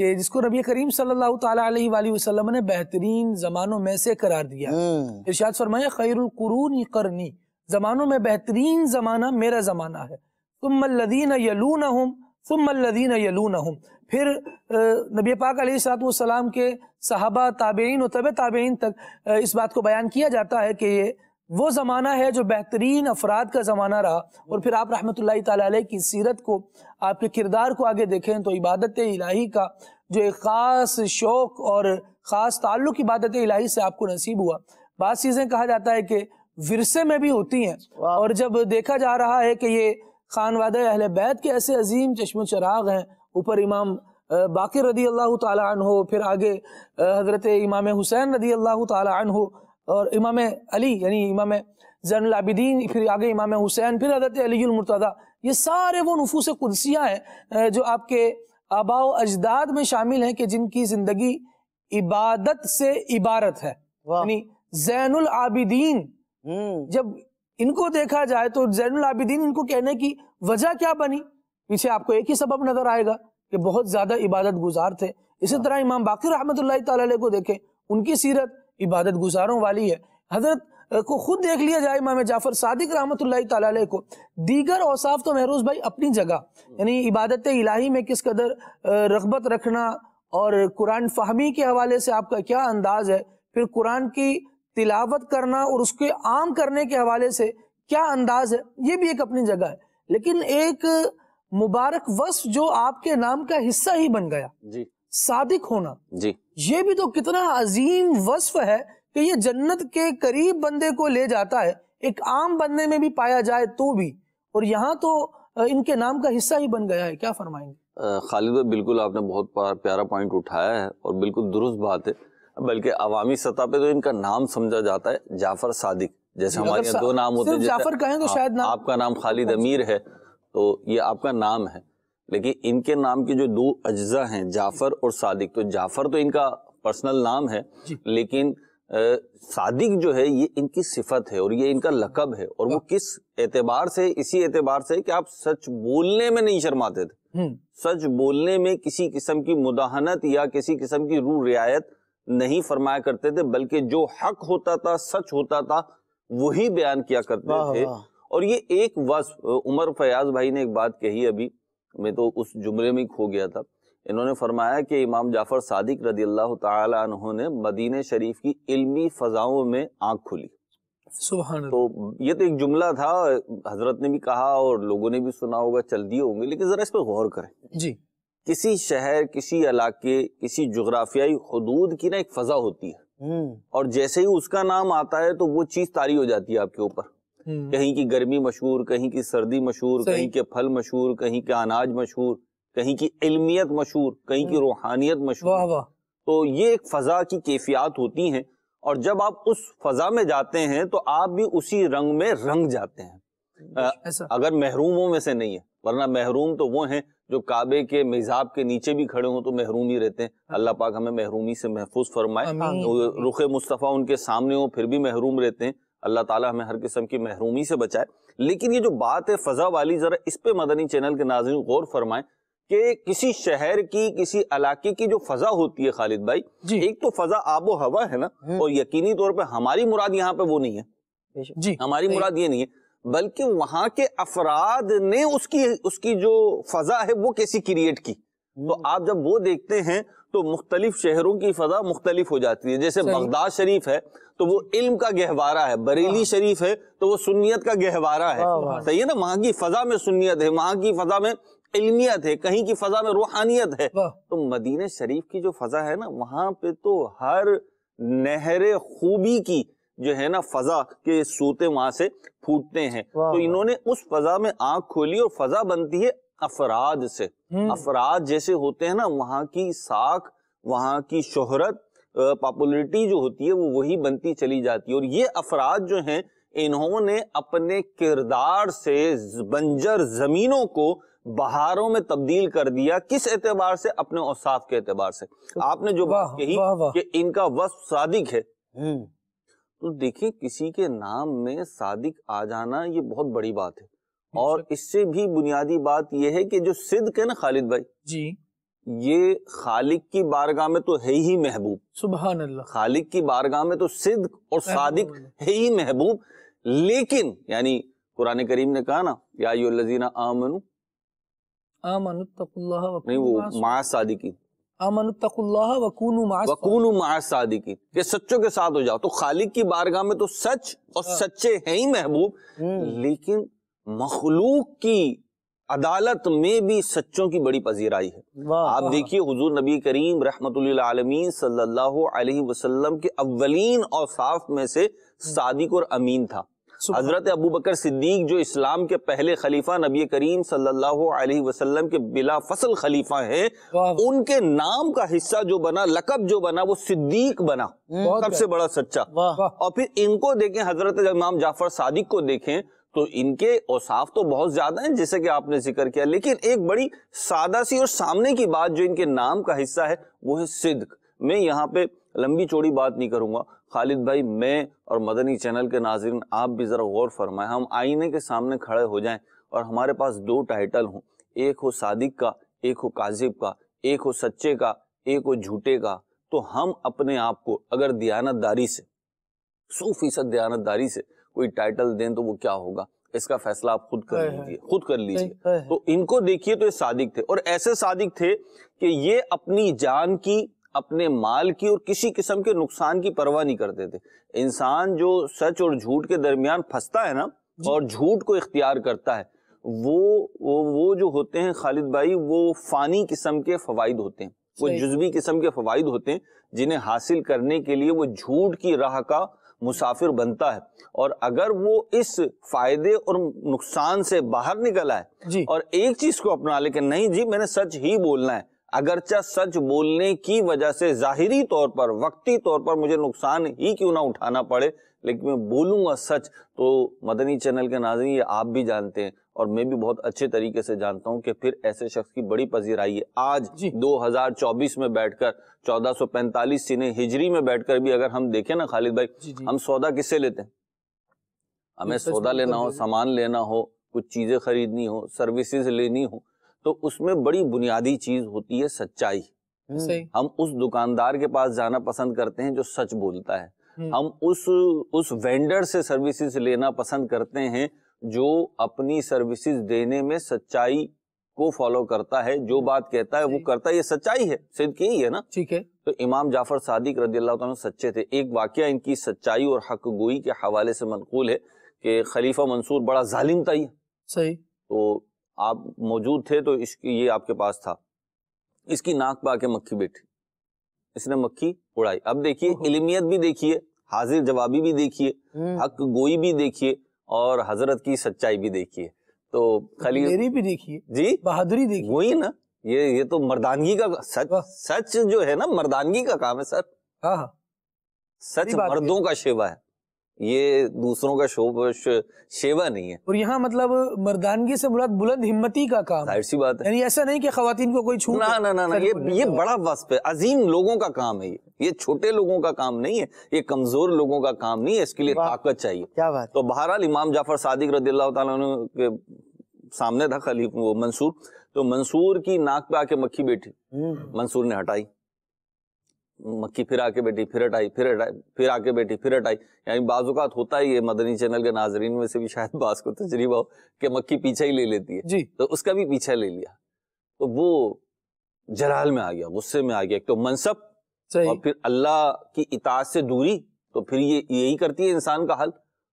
कि जिसको रबी करीम सल्लल्लाहु ने बेहतरीन ज़मानों में से करार दिया हम्म। इर्शाद फरमाया खैरुल करनी ज़मानों में बेहतरीन ज़माना मेरा ज़माना है यलू न हम यलू न हम फिर नबी पाक सलाम के सहाबा ताबेन और तब ताबेन तक इस बात को बयान किया जाता है कि ये वो ज़माना है जो बेहतरीन अफराद का ज़माना रहा और फिर आप रहमत ला की सीरत को आपके किरदार को आगे देखें तो इबादत इलाही का जो एक ख़ास शौक़ और ख़ास ताल्लुक इबादत इलाही से आपको नसीब हुआ बात चीज़ें कहा जाता है कि विरसे में भी होती हैं और जब देखा जा रहा है कि ये खान अहल बैत के ऐसे अजीम चश्म चराग हैं ऊपर इमाम बाकी रदी अल्लाह तन हो फिर आगे हज़रत इमाम हुसैन रदी अल्लाह तन हो और इमाम अली यानी इमाम जैनलाबिदीन फिर आगे इमाम हुसैन फिर हज़रत अलीमरतदा ये सारे वो नफूस कुदसियाँ हैं जो आपके आबाओ अजदाद में शामिल हैं कि जिनकी ज़िंदगी इबादत से इबारत है यानी जैनआबिदीन हम्म। जब इनको देखा जाए तो जैनुल आबिदीन इनको कहने की वजह क्या बनी पीछे आपको एक ही सबब नजर आएगा कि बहुत ज्यादा इबादत गुजार थे इसी हाँ। तरह इमाम बाकी रहमत को देखें उनकी सीरत इबादत गुजारों वाली है हजरत को खुद देख लिया जाए इमाम जाफर सादिक रहमत को दीगर औसाफ तो महरूज भाई अपनी जगह यानी इबादत इलाही में किस कदर रगबत रखना और कुरान फहमी के हवाले से आपका क्या अंदाज है फिर कुरान की तिलावत करना और उसके आम करने के हवाले से क्या अंदाज है ये भी एक अपनी जगह है लेकिन एक मुबारक वस्फ जो आपके नाम का हिस्सा ही बन गया जी सादिक होना जी ये भी तो कितना अजीम वस्फ है कि ये जन्नत के करीब बंदे को ले जाता है एक आम बंदे में भी पाया जाए तो भी और यहाँ तो इनके नाम का हिस्सा ही बन गया है क्या फरमाएंगे खालिद बिल्कुल आपने बहुत प्यारा पॉइंट उठाया है और बिल्कुल दुरुस्त बात है बल्कि अवामी सतह पे तो इनका नाम समझा जाता है जाफर सादिक जैसे हमारे यहाँ दो नाम होते हैं जाफर कहें तो शायद नाम आपका नाम खालिद अच्छा। अमीर है तो ये आपका नाम है लेकिन इनके नाम के जो दो अज्जा हैं जाफर और सादिक तो जाफर तो इनका पर्सनल नाम है लेकिन आ, सादिक जो है ये इनकी सिफत है और ये इनका लकब है और वो किस एतबार से इसी एतबार से कि आप सच बोलने में नहीं शर्माते थे हम्म। सच बोलने में किसी किस्म की मुदाहनत या किसी किस्म की रू रियायत नहीं फरमाया करते थे बल्कि जो हक होता था सच होता था वही बयान किया करते थे और ये एक वस उमर फयाज भाई ने एक बात कही अभी मैं तो उस जुमरे में खो गया था इन्होंने फरमाया कि इमाम जाफर सादिक रदी अल्लाह तुमने ने मदीन शरीफ की इल्मी फजाओं में आंख खोली तो ये तो एक जुमला था हजरत ने भी कहा और लोगों ने भी सुना होगा चल दिए होंगे लेकिन जरा इस पर गौर करें जी किसी शहर किसी इलाके किसी जुग्राफियाई हदूद की ना एक फजा होती है हम्म। और जैसे ही उसका नाम आता है तो वो चीज तारी हो जाती है आपके ऊपर हम्म। कहीं की गर्मी मशहूर कहीं की सर्दी मशहूर कहीं के फल मशहूर कहीं के अनाज मशहूर कहीं की इल्मियत मशहूर कहीं की हम्म। रूहानियत मशहूर तो ये एक फजा की कैफियात होती हैं और जब आप उस फजा में जाते हैं तो आप भी उसी रंग में रंग जाते हैं अच्छा। अगर महरूमों में से नहीं है वरना महरूम तो वो हैं जो काबे के मिजाब के नीचे भी खड़े हों तो महरूम ही रहते हैं हाँ। अल्लाह पाक हमें महरूमी से महफूज फरमाए रुख मुस्तफ़ा उनके सामने हो फिर भी महरूम रहते हैं अल्लाह ताला हमें हर किस्म की महरूमी से बचाए लेकिन ये जो बात है फ़ज़ा वाली ज़रा इस पे मदनी चैनल के नाजरन गौर फरमाएं कि किसी शहर की किसी इलाके की जो फजा होती है खालिद भाई एक तो फजा आबो हवा है ना हम्म। और यकीनी तौर पर हमारी मुराद यहाँ पे वो नहीं है जी हमारी मुराद ये नहीं है बल्कि वहां के अफराद ने उसकी उसकी जो फजा है वो कैसी क्रिएट की तो हम्म। आप जब वो देखते हैं तो मुख्तलिफ शहरों की फजा मुख्तलिफ हो जाती है जैसे बगदाद शरीफ है तो वो इल्म का गहवारा है बरेली हाँ। शरीफ है तो वो सुन्नियत का गहवारा है सही है ना वहां की फजा में सुन्नियत है वहां की फजा में इल्मियत है कहीं की फजा में रूहानियत है तो मदीने शरीफ की जो फजा है ना वहां पे तो हर नहर खूबी की जो है ना फजा के सूते वहां से फूटते हैं तो इन्होंने उस फजा में आंख खोली और फजा बनती है अफराद से हम्म। अफराद जैसे होते हैं ना वहां की साख वहां की शोहरत पॉपुलरिटी जो होती है वो वही बनती चली जाती है और ये अफराद जो हैं इन्होंने अपने किरदार से बंजर जमीनों को बहारों में तब्दील कर दिया किस एतबार से अपने औसाफ के एतबार से तो आपने जो बात कही कि इनका वस्फ सादिक है हम्म। तो देखिए किसी के नाम में सादिक आ जाना ये बहुत बड़ी बात है और इससे भी बुनियादी बात यह है कि जो सिद्ध है ना खालिद भाई जी ये खालिक की बारगाह में तो है ही महबूब सुबह खालिक की बारगाह में तो सिद्ध और सादिक है ही महबूब लेकिन यानी कुरान करीम ने कहा ना या आमनु आमनु नहीं वो मा सादिकी ये सच्चों के साथ हो जाओ तो खालिक की बारगाह में तो सच और हाँ। सच्चे हैं ही महबूब हम्म। लेकिन मखलूक की अदालत में भी सच्चों की बड़ी पजीराई है आप देखिए हुजूर नबी करीम रहमतुल्लामीन सल्लल्लाहु अलैहि वसल्लम के अव्वलीन और साफ में से हम्म। सादिक और अमीन था हजरत अबू बकर सिद्दीक जो इस्लाम के पहले खलीफा नबी करीम सल्लल्लाहु अलैहि वसल्लम के बिला फसल खलीफा हैं उनके नाम का हिस्सा जो बना लकब जो बना वो सिद्दीक बना हम्म। सबसे बड़ा सच्चा और फिर इनको देखें हजरत इमाम जाफर सादिक को देखें तो इनके औसाफ तो बहुत ज्यादा हैं जैसे कि आपने जिक्र किया लेकिन एक बड़ी सादा सी और सामने की बात जो इनके नाम का हिस्सा है वो है सिद्क मैं यहाँ पे लंबी चौड़ी बात नहीं करूंगा खालिद भाई मैं और मदनी चैनल के नाजरन आप भी ज़रा गौर फरमाएं हम आईने के सामने खड़े हो जाएं और हमारे पास दो टाइटल हों एक हो सादिक का एक हो काजिब का एक हो सच्चे का एक हो झूठे का तो हम अपने आप को अगर दयानतदारी से सौ फीसद दयानतदारी से कोई टाइटल दें तो वो क्या होगा इसका फैसला आप खुद कर लीजिए खुद कर लीजिए तो इनको देखिए तो ये सादिक थे और ऐसे सादिक थे कि ये अपनी जान की अपने माल की और किसी किस्म के नुकसान की परवाह नहीं करते थे इंसान जो सच और झूठ के दरमियान फंसता है ना और झूठ को इख्तियार करता है वो वो, वो जो होते हैं खालिद भाई वो फानी किस्म के फवाइद होते हैं वो जुज्वी किस्म के फवाइद होते हैं जिन्हें हासिल करने के लिए वो झूठ की राह का मुसाफिर बनता है और अगर वो इस फायदे और नुकसान से बाहर निकला है और एक चीज को अपना लेकिन नहीं जी मैंने सच ही बोलना है अगरचा सच बोलने की वजह से जाहिरी तौर पर वक्ती तौर पर मुझे नुकसान ही क्यों ना उठाना पड़े लेकिन मैं बोलूंगा सच तो मदनी चैनल के नाजरी ये आप भी जानते हैं और मैं भी बहुत अच्छे तरीके से जानता हूँ कि फिर ऐसे शख्स की बड़ी पजीराई है आज 2024 में बैठकर 1445 सीने हिजरी में बैठकर भी अगर हम देखें ना खालिद भाई जी जी। हम सौदा किससे लेते हैं हमें सौदा लेना हो सामान लेना हो कुछ चीजें खरीदनी हो सर्विसेज लेनी हो तो उसमें बड़ी बुनियादी चीज होती है सच्चाई हम्म। हम उस दुकानदार के पास जाना पसंद करते हैं जो सच बोलता है हम्म। हम उस उस वेंडर से सर्विसेज लेना पसंद करते हैं जो अपनी सर्विसेज देने में सच्चाई को फॉलो करता है जो बात कहता है वो करता है ये सच्चाई है सिद्ध यही है ना ठीक है तो इमाम जाफर सादिक रजी अल्लाह सच्चे थे एक वाक्य इनकी सच्चाई और हक गोई के हवाले से मनकूल है कि खलीफा मंसूर बड़ा जालिम था ही सही तो आप मौजूद थे तो इसकी ये आपके पास था इसकी नाक पर आके मक्खी बैठी इसने मक्खी उड़ाई अब देखिए इलमियत भी देखिए हाजिर जवाबी भी देखिए हम्म। हक गोई भी देखिए और हजरत की सच्चाई भी देखिए तो खाली भी देखिए जी बहादुरी देखिए वही ना ये ये तो मर्दानगी का सच सच जो है ना मर्दानगी का काम है सर हाँ, हाँ। सच मर्दों का शेवा है ये दूसरों का शोभ सेवा नहीं है और यहाँ मतलब मर्दानगी से मुराद बुलंद हिम्मती का काम जाहिर सी बात है यानी ऐसा नहीं कि खातन को कोई छू ना ना ना, ना ये ये बड़ा वस्प है अजीम लोगों का काम है ये ये छोटे लोगों का काम नहीं है ये कमजोर लोगों का काम नहीं है इसके लिए ताकत चाहिए क्या बात तो बहरहाल इमाम जाफर सादिक रदील के सामने था खलीफ वो मंसूर तो मंसूर की नाक पे आके मक्खी बैठी हम्म। मंसूर ने हटाई मक्की फिर आके बेटी फिर हटाई फिर हटाई फिर आके बेटी फिर हटाई यानी बाजुकात होता ही है मदनी चैनल के नाजरीन में से भी शायद बास को तजरीबा हो कि मक्की पीछे ही ले लेती है जी तो उसका भी पीछा ले लिया तो वो जलाल में आ गया गुस्से में आ गया एक तो मनसब और फिर अल्लाह की इताज से दूरी तो फिर ये यही करती है इंसान का हल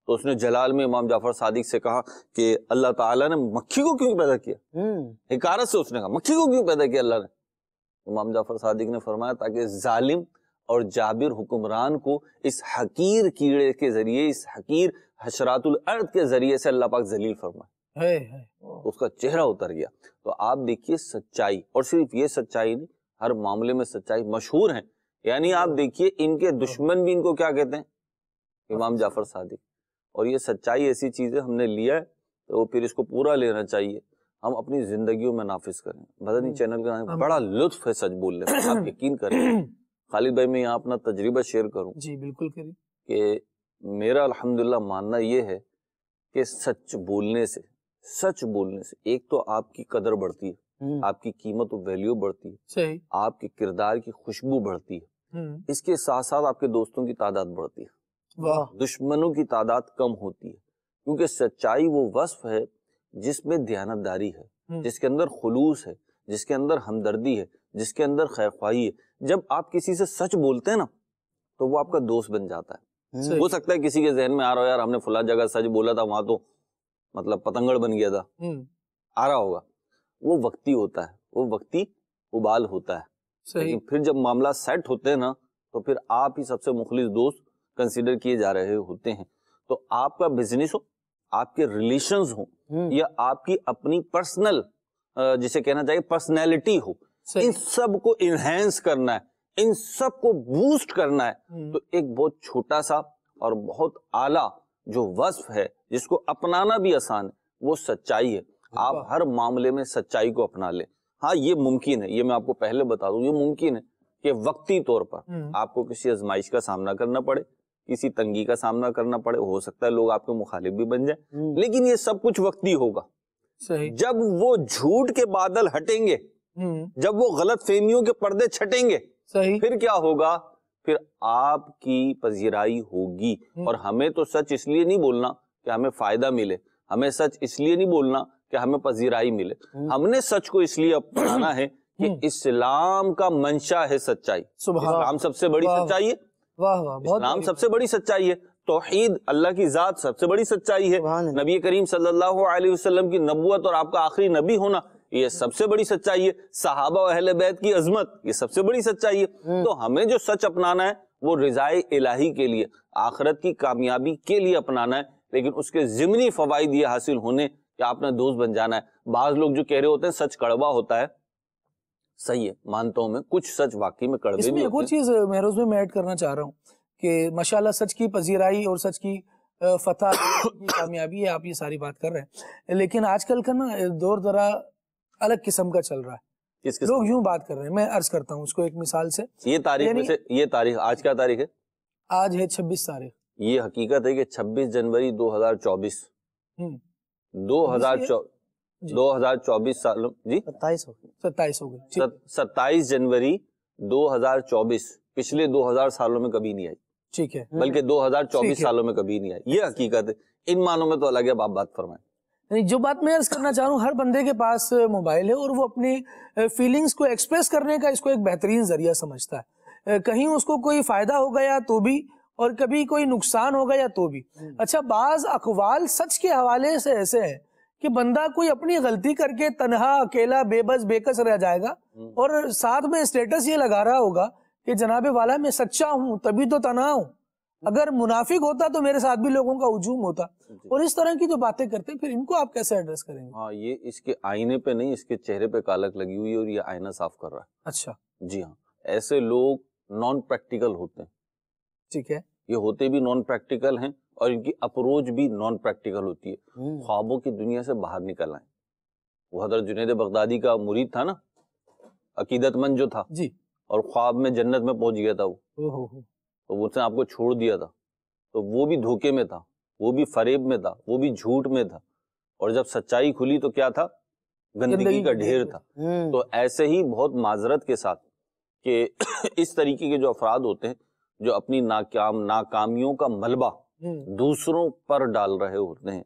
तो उसने जलाल में इमाम जाफर सादिक से कहा कि अल्लाह ताला ने मक्खी को क्यों पैदा किया हम्म। हिकारत से उसने कहा मक्खी को क्यों पैदा किया अल्लाह ने इमाम जाफर सादिक ने फरमाया ताकि जालिम और जाबिर हुक्मरान को इस हकीर कीड़े के जरिए इस हकीर हशरातुल अर्द के जरिए से अल्लाह पाक जलील फरमाए है, है। तो उसका चेहरा उतर गया तो आप देखिए सच्चाई और सिर्फ ये सच्चाई नहीं हर मामले में सच्चाई मशहूर है यानी आप देखिए इनके दुश्मन भी इनको क्या कहते हैं इमाम जाफर सादिक और ये सच्चाई ऐसी चीज है हमने लिया है तो फिर इसको पूरा लेना चाहिए हम अपनी जिंदगी में नाफिज करें मदनी हम्म। चैनल का नाम बड़ा लुत्फ है सच बोलने में आप यकीन करें [COUGHS] खालिद भाई मैं यहाँ अपना तजर्बा शेयर करूँ जी बिल्कुल करें कि मेरा अल्हम्दुलिल्लाह मानना यह है कि सच बोलने से सच बोलने से एक तो आपकी कदर बढ़ती है हम्म। आपकी कीमत और वैल्यू बढ़ती है सही आपके किरदार की खुशबू बढ़ती है हम्म। इसके साथ साथ आपके दोस्तों की तादाद बढ़ती है दुश्मनों की तादाद कम होती है क्योंकि सच्चाई वो वस्फ है जिसमें ध्यानतदारी है हम्म। जिसके अंदर खुलूस है जिसके अंदर हमदर्दी है जिसके अंदर खैरख्वाही है जब आप किसी से सच बोलते हैं ना तो वो आपका दोस्त बन जाता है हो सकता है किसी के जहन में आ रहा हो यार हमने फुला जगह सच बोला था वहां तो मतलब पतंगड़ बन गया था हम्म। आ रहा होगा वो वक्ति होता है वो वक्ति उबाल होता है लेकिन फिर जब मामला सेट होते हैं ना तो फिर आप ही सबसे मुखलिस दोस्त कंसिडर किए जा रहे होते हैं तो आपका बिजनेस हो आपके रिलेशंस हो हम्म। या आपकी अपनी पर्सनल जिसे कहना चाहिए पर्सनैलिटी हो इन सब को इनहेंस करना है इन सब को बूस्ट करना है हम्म। तो एक बहुत छोटा सा और बहुत आला जो वस्फ है जिसको अपनाना भी आसान है वो सच्चाई है आप हर मामले में सच्चाई को अपना लें हाँ ये मुमकिन है ये मैं आपको पहले बता दू ये मुमकिन है कि वक्ती तौर पर हम्म। आपको किसी आजमाइश का सामना करना पड़े किसी तंगी का सामना करना पड़े हो सकता है लोग आपके मुखालिफ भी बन जाए हम्म। लेकिन ये सब कुछ वक्त ही होगा सही जब वो झूठ के बादल हटेंगे हम्म। जब वो गलत फहमियों के पर्दे छटेंगे सही फिर क्या होगा फिर आपकी पजीराई होगी हम्म। और हमें तो सच इसलिए नहीं बोलना कि हमें फायदा मिले हमें सच इसलिए नहीं बोलना कि हमें पजीराई मिले हमने सच को इसलिए अपनाना है कि इस्लाम का मंशा है सच्चाई इस्लाम सबसे बड़ी सच्चाई है वाह वाह इस्लाम सबसे बड़ी सच्चाई है तोहीद अल्लाह की ज़ात सबसे बड़ी सच्चाई है नबी करीम सल्लल्लाहु अलैहि वसल्लम की नबूत और आपका आखिरी नबी होना ये सबसे बड़ी सच्चाई है सहाबा अहल बैत की अजमत ये सबसे बड़ी सच्चाई है हम्म। तो हमें जो सच अपनाना है वो रिजाए इलाही के लिए आखरत की कामयाबी के लिए अपनाना है लेकिन उसके ज़िमनी फ़वाद ये हासिल होने कि आपने दोस्त बन जाना है बाज लोग जो कह रहे होते हैं सच कड़वा होता है सही है मानता हूँ मैं कुछ सच वाकई में कड़वे इसमें एक और चीज महरोज में मैं ऐड करना चाह रहा हूँ कि माशाल्लाह सच की पजीराई और सच की फतह [COUGHS] की कामयाबी है आप ये सारी बात कर रहे हैं लेकिन आजकल का ना दौर जरा अलग किस्म का चल रहा है लोग यूं बात कर रहे हैं मैं अर्ज करता हूं उसको एक मिसाल से ये तारीख में से ये तारीख आज क्या तारीख है आज है छब्बीस तारीख ये हकीकत है कि छब्बीस जनवरी दो हजार चौबीस 2024 हम्म। 2024 2024 साल जी सत्ताईस हो गई सत्ताईस हो गई सत्ताईस जनवरी 2024 पिछले 2000 सालों में कभी नहीं आई ठीक है बल्कि 2024 सालों में कभी नहीं आई ये हकीकत है इन मानों में तो अलग है आप बात फरमाए जो बात मैं अर्ज करना चाह रहा हूँ हर बंदे के पास मोबाइल है और वो अपनी फीलिंग्स को एक्सप्रेस करने का इसको एक बेहतरीन जरिया समझता है कहीं उसको कोई फायदा हो गया तो भी और कभी कोई नुकसान हो गया तो भी हम्म। अच्छा बाज अखवाल सच के हवाले से ऐसे हैं कि बंदा कोई अपनी गलती करके तनहा अकेला बेबस बेकस रह जाएगा हम्म। और साथ में स्टेटस ये लगा रहा होगा कि जनाबे वाला मैं सच्चा हूँ तभी तो तनहा हूँ अगर मुनाफिक होता तो मेरे साथ भी लोगों का हजूम होता और इस तरह की जो बातें करते हैं फिर इनको आप कैसे एड्रेस करेंगे हाँ ये इसके आईने पे नहीं इसके चेहरे पे कालक लगी हुई है और ये आईना साफ कर रहा है अच्छा जी हाँ ऐसे लोग नॉन प्रैक्टिकल होते हैं ठीक है ये होते भी नॉन प्रैक्टिकल हैं और इनकी अप्रोच भी नॉन प्रैक्टिकल होती है हम्म। ख्वाबों की दुनिया से बाहर निकल आए वो हजरत जुनेद बगदादी का मुरीद था ना अकीदतमंद जो था जी और ख्वाब में जन्नत में पहुंच गया था वो तो उसने आपको छोड़ दिया था तो वो भी धोखे में था वो भी फरेब में था वो भी झूठ में था और जब सच्चाई खुली तो क्या था गंदगी का ढेर था हम्म। तो ऐसे ही बहुत माजरत के साथ कि [COUGHS] इस तरीके के जो अफराद होते हैं जो अपनी नाकाम नाकामियों का मलबा हम्म। दूसरों पर डाल रहे होते हैं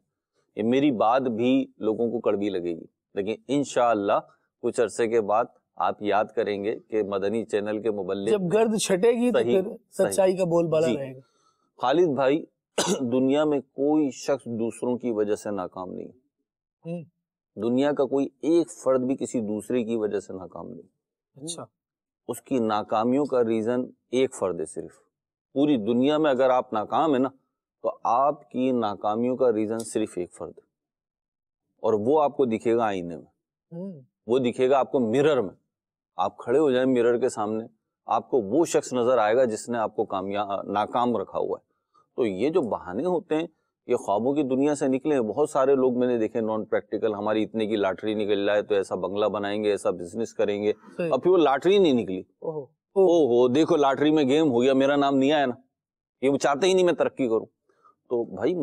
ये मेरी बात भी लोगों को कड़वी लगेगी लेकिन इन कुछ अरसे के बाद आप याद करेंगे कि मदनी चैनल के मुबल जब गर्द छटेगी तो फिर सच्चाई का बोलबाला रहेगा खालिद भाई [COUGHS] दुनिया में कोई शख्स दूसरों की वजह से नाकाम नहीं हम्म। दुनिया का कोई एक फर्द भी किसी दूसरे की वजह से नाकाम नहीं हम्म। अच्छा उसकी नाकामियों का रीजन एक फर्द है सिर्फ पूरी दुनिया में अगर आप नाकाम है ना तो आपकी नाकामियों का रीजन सिर्फ एक फर्द और वो आपको दिखेगा आईने में हम्म। वो दिखेगा आपको मिरर में आप खड़े हो जाए मिरर के सामने आपको वो शख्स नजर आएगा जिसने आपको कामया नाकाम रखा हुआ है तो ये जो बहाने होते हैं ये ख्वाबों की दुनिया से निकले हैं बहुत सारे लोग मैंने देखे नॉन प्रैक्टिकल हमारी इतने की लाटरी निकल रहा है तो ऐसा बंगला बनाएंगे ऐसा बिजनेस करेंगे अब फिर वो लाटरी नहीं निकली ओहो ओहो देखो लाटरी में गेम हो गया मेरा नाम नहीं आया ना ये वो चाहते ही नहीं मैं तरक्की करूँ तो भाई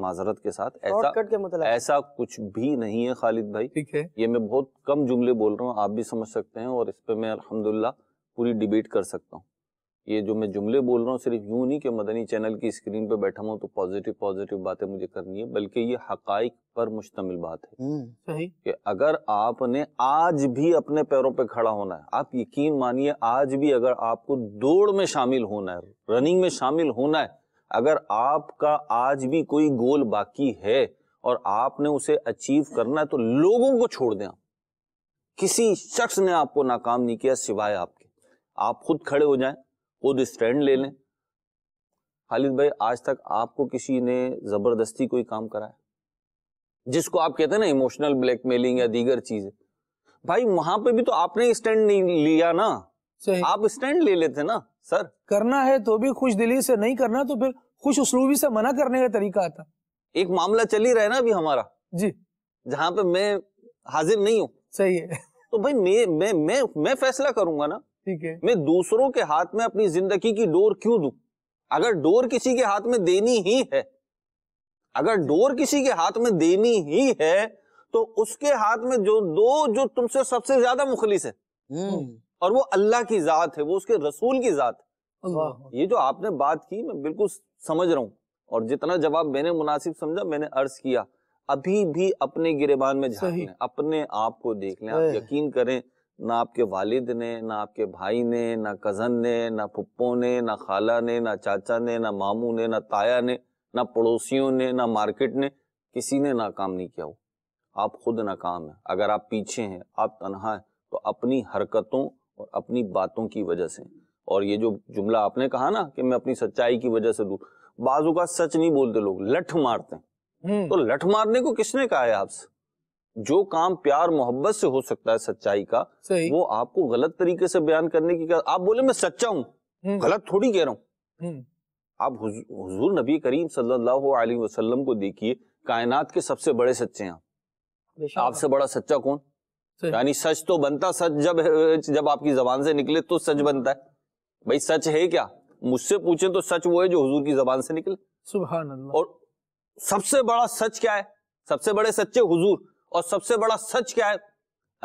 माजरत के साथ ऐसा के मतलब ऐसा कुछ भी नहीं है खालिद भाई ठीक है ये मैं बहुत कम जुमले बोल रहा हूँ आप भी समझ सकते हैं और इस पर मैं अलहमदुल्ला पूरी डिबेट कर सकता हूँ ये जो मैं जुमले बोल रहा हूँ सिर्फ यूं नहीं कि मदनी चैनल की स्क्रीन पे बैठा हूँ तो पॉजिटिव पॉजिटिव बातें मुझे करनी है बल्कि ये हक पर मुश्तमिल बात है हम्म, सही कि अगर आपने आज भी अपने पैरों पे खड़ा होना है आप यकीन मानिए आज भी अगर आपको दौड़ में शामिल होना है रनिंग में शामिल होना है अगर आपका आज भी कोई गोल बाकी है और आपने उसे अचीव करना है तो लोगों को छोड़ दें किसी शख्स ने आपको नाकाम नहीं किया सिवाय आपके आप खुद खड़े हो जाएं खुद स्टैंड ले लें खालिद भाई आज तक आपको किसी ने जबरदस्ती कोई काम कराया जिसको आप कहते हैं ना इमोशनल ब्लैकमेलिंग या दीगर चीज भाई वहां पे भी तो आपने स्टैंड नहीं लिया ना आप स्टैंड ले लेते ना सर करना है तो भी खुश दिली से नहीं करना तो फिर खुश उसलूबी से मना करने का तरीका आता एक मामला चल ही रहा है ना अभी हमारा जी जहाँ पे मैं हाजिर नहीं हूँ सही है [LAUGHS] तो भाई मैं मैं मैं मैं फैसला करूंगा ना ठीक है मैं दूसरों के हाथ में अपनी जिंदगी की डोर क्यों दू अगर डोर किसी के हाथ में देनी ही है अगर डोर किसी के हाथ में देनी ही है तो उसके हाथ में जो दो जो तुमसे सबसे ज्यादा मुखलिस है हम्म। और वो अल्लाह की ज़ात है वो उसके रसूल की ज़ात है ये जो आपने बात की मैं बिल्कुल समझ रहा हूँ और जितना जवाब मैंने मुनासिब समझा मैंने अर्ज किया अभी भी अपने गिरेबान में झांक लें अपने आप को देख लें आप यकीन करें ना आपके वालिद ने ना आपके भाई ने ना कजन ने ना पुप्पो ने ना खाला ने ना चाचा ने ना मामू ने ना ताया ने ना पड़ोसियों ने ना मार्केट ने किसी ने नाकाम नहीं किया हो आप खुद नाकाम है अगर आप पीछे हैं आप तनहा हैं तो अपनी हरकतों और अपनी बातों की वजह से और ये जो जुमला आपने कहा ना कि मैं अपनी सच्चाई की वजह से दूर बाजू का सच नहीं बोलते लोग लठ मारते हैं हम्म। तो लठ मारने को किसने कहा है आपसे जो काम प्यार मोहब्बत से हो सकता है सच्चाई का वो आपको गलत तरीके से बयान करने की आप बोले मैं सच्चा हूँ हम्म। गलत थोड़ी कह रहा हूँ हम्म। आप हुजूर नबी करीम सल्लल्लाहु अलैहि वसल्लम को देखिए कायनात के सबसे बड़े सच्चे हैं आपसे बड़ा सच्चा कौन तो- यानी सच तो बनता सच जब जब आपकी जबान से निकले तो सच बनता है भाई सच है क्या मुझसे पूछे तो सच वो है जो हुजूर की जबान से निकले सुबह और सबसे बड़ा सच क्या है सबसे बड़े सच्चे हुजूर और सबसे बड़ा सच क्या है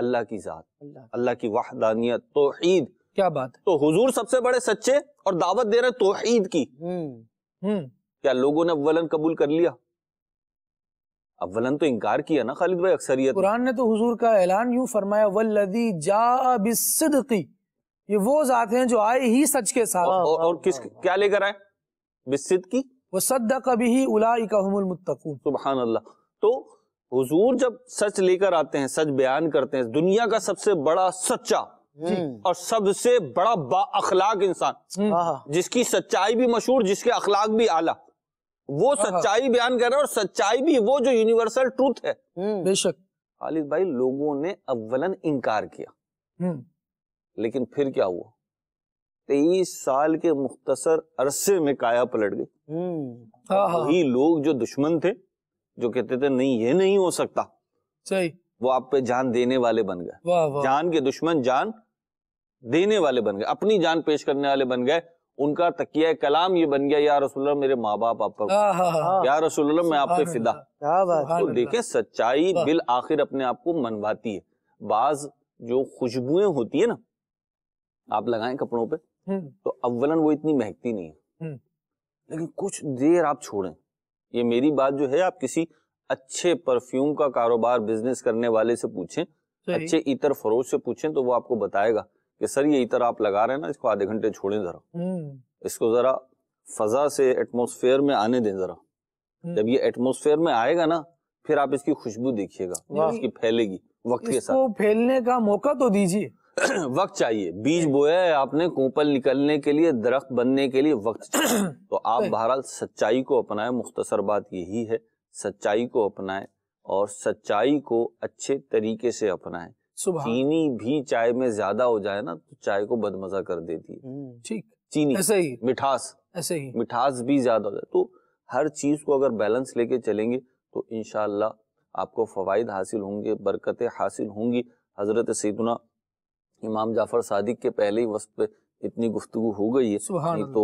अल्लाह की जात अल्लाह की वाहदानियत तो ईद क्या बात है? तो हुजूर सबसे बड़े सच्चे और दावत दे रहे तो ईद की हुँ, हम्म, हुँ. हम्म। क्या लोगों ने अवलन कबूल कर लिया अवलन तो इनकार किया ना खालिद भाई अक्सरियत कुरान ने तो हुजूर का ऐलान यूं फरमाया वल्लजी जा बिसदकी ये वो जात हैं जो आए ही सच के साथ और, और, और किस क्या लेकर आए बिसदकी वो बिही उलाइका हुमुल मुत्तकून सुभान अल्लाह तो हुजूर जब सच लेकर आते हैं सच बयान करते हैं दुनिया का सबसे बड़ा सच्चा और सबसे बड़ा बा अखलाक इंसान हम्म। जिसकी सच्चाई भी मशहूर जिसके अखलाक भी आला वो हाँ, हाँ। सच्चाई बयान कर रहे हैं और सच्चाई भी वो जो यूनिवर्सल ट्रूथ है हम्म। बेशक खालिद भाई लोगों ने अव्वलन इनकार किया हम्म। लेकिन फिर क्या हुआ तेईस साल के मुख्तसर अरसे में काया पलट गई हम्म। हाँ, वही लोग जो दुश्मन थे जो कहते थे नहीं ये नहीं हो सकता सही वो आप पे जान देने वाले बन गए जान के दुश्मन जान देने वाले बन गए अपनी जान पेश करने वाले बन गए उनका तकिया कलाम ये बन गया या रसुल्ला मेरे माँ बाप आप पर या रसुल्ला मैं आप पे फिदा तो देखे सच्चाई बिल आखिर अपने आप को मनवाती है बाज जो खुशबुएं होती है ना आप लगाए कपड़ों पे हम्म। तो अव्वलन वो इतनी महकती नहीं है हम्म। लेकिन कुछ देर आप छोड़ें ये मेरी बात जो है आप किसी अच्छे परफ्यूम का कारोबार बिजनेस करने वाले से पूछें अच्छे इतर फरोज से पूछें तो वो आपको बताएगा कि सर ये इतर आप लगा रहे हैं ना इसको आधे घंटे छोड़ें जरा हम्म। इसको जरा फजा से एटमोसफेयर में आने दें जरा हम्म। जब ये एटमोसफेयर में आएगा ना फिर आप इसकी खुशबू देखिएगा इसकी फैलेगी वक्त के साथ फैलने का मौका तो दीजिए [CLEARS THROAT] वक्त चाहिए बीज बोया है आपने कोपल निकलने के लिए दरख्त बनने के लिए वक्त [CLEARS THROAT] तो आप बहरहाल सच्चाई को अपनाएं मुख्तसर बात यही है सच्चाई को अपनाएं और सच्चाई को अच्छे तरीके से अपनाएं चीनी भी चाय में ज्यादा हो जाए ना तो चाय को बदमजा कर देती है हम्म, ठीक चीनी ऐसे ही मिठास ऐसे ही मिठास भी ज्यादा हो जाए तो हर चीज को अगर बैलेंस लेके चलेंगे तो इनशाला आपको फवायद हासिल होंगे बरकतें हासिल होंगी हजरत सैदना इमाम जाफर सादिक के पहले ही वक्त पे इतनी गुफ्तु हो गई है नहीं तो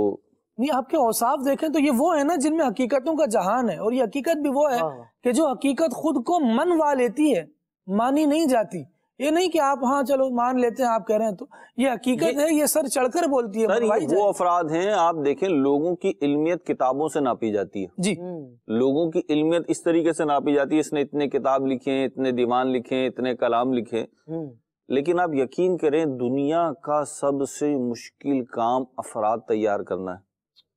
नहीं आपके औसाफ देखें तो ये वो है ना जिनमें हकीकतों का जहान है और ये हकीकत भी वो है हाँ। कि जो हकीकत खुद को मनवा लेती है मानी नहीं जाती ये नहीं कि आप हाँ चलो मान लेते हैं आप कह रहे हैं तो ये हकीकत है ये सर चढ़कर बोलती है सर वो अफराद हैं आप देखें लोगों की इल्मियत किताबों से नापी जाती है जी हम्म। लोगों की इल्मियत इस तरीके से नापी जाती है इसने इतने किताब लिखे हैं इतने दीवान लिखे हैं इतने कलाम लिखे हैं हम्म। लेकिन आप यकीन करें दुनिया का सबसे मुश्किल काम अफराद तैयार करना है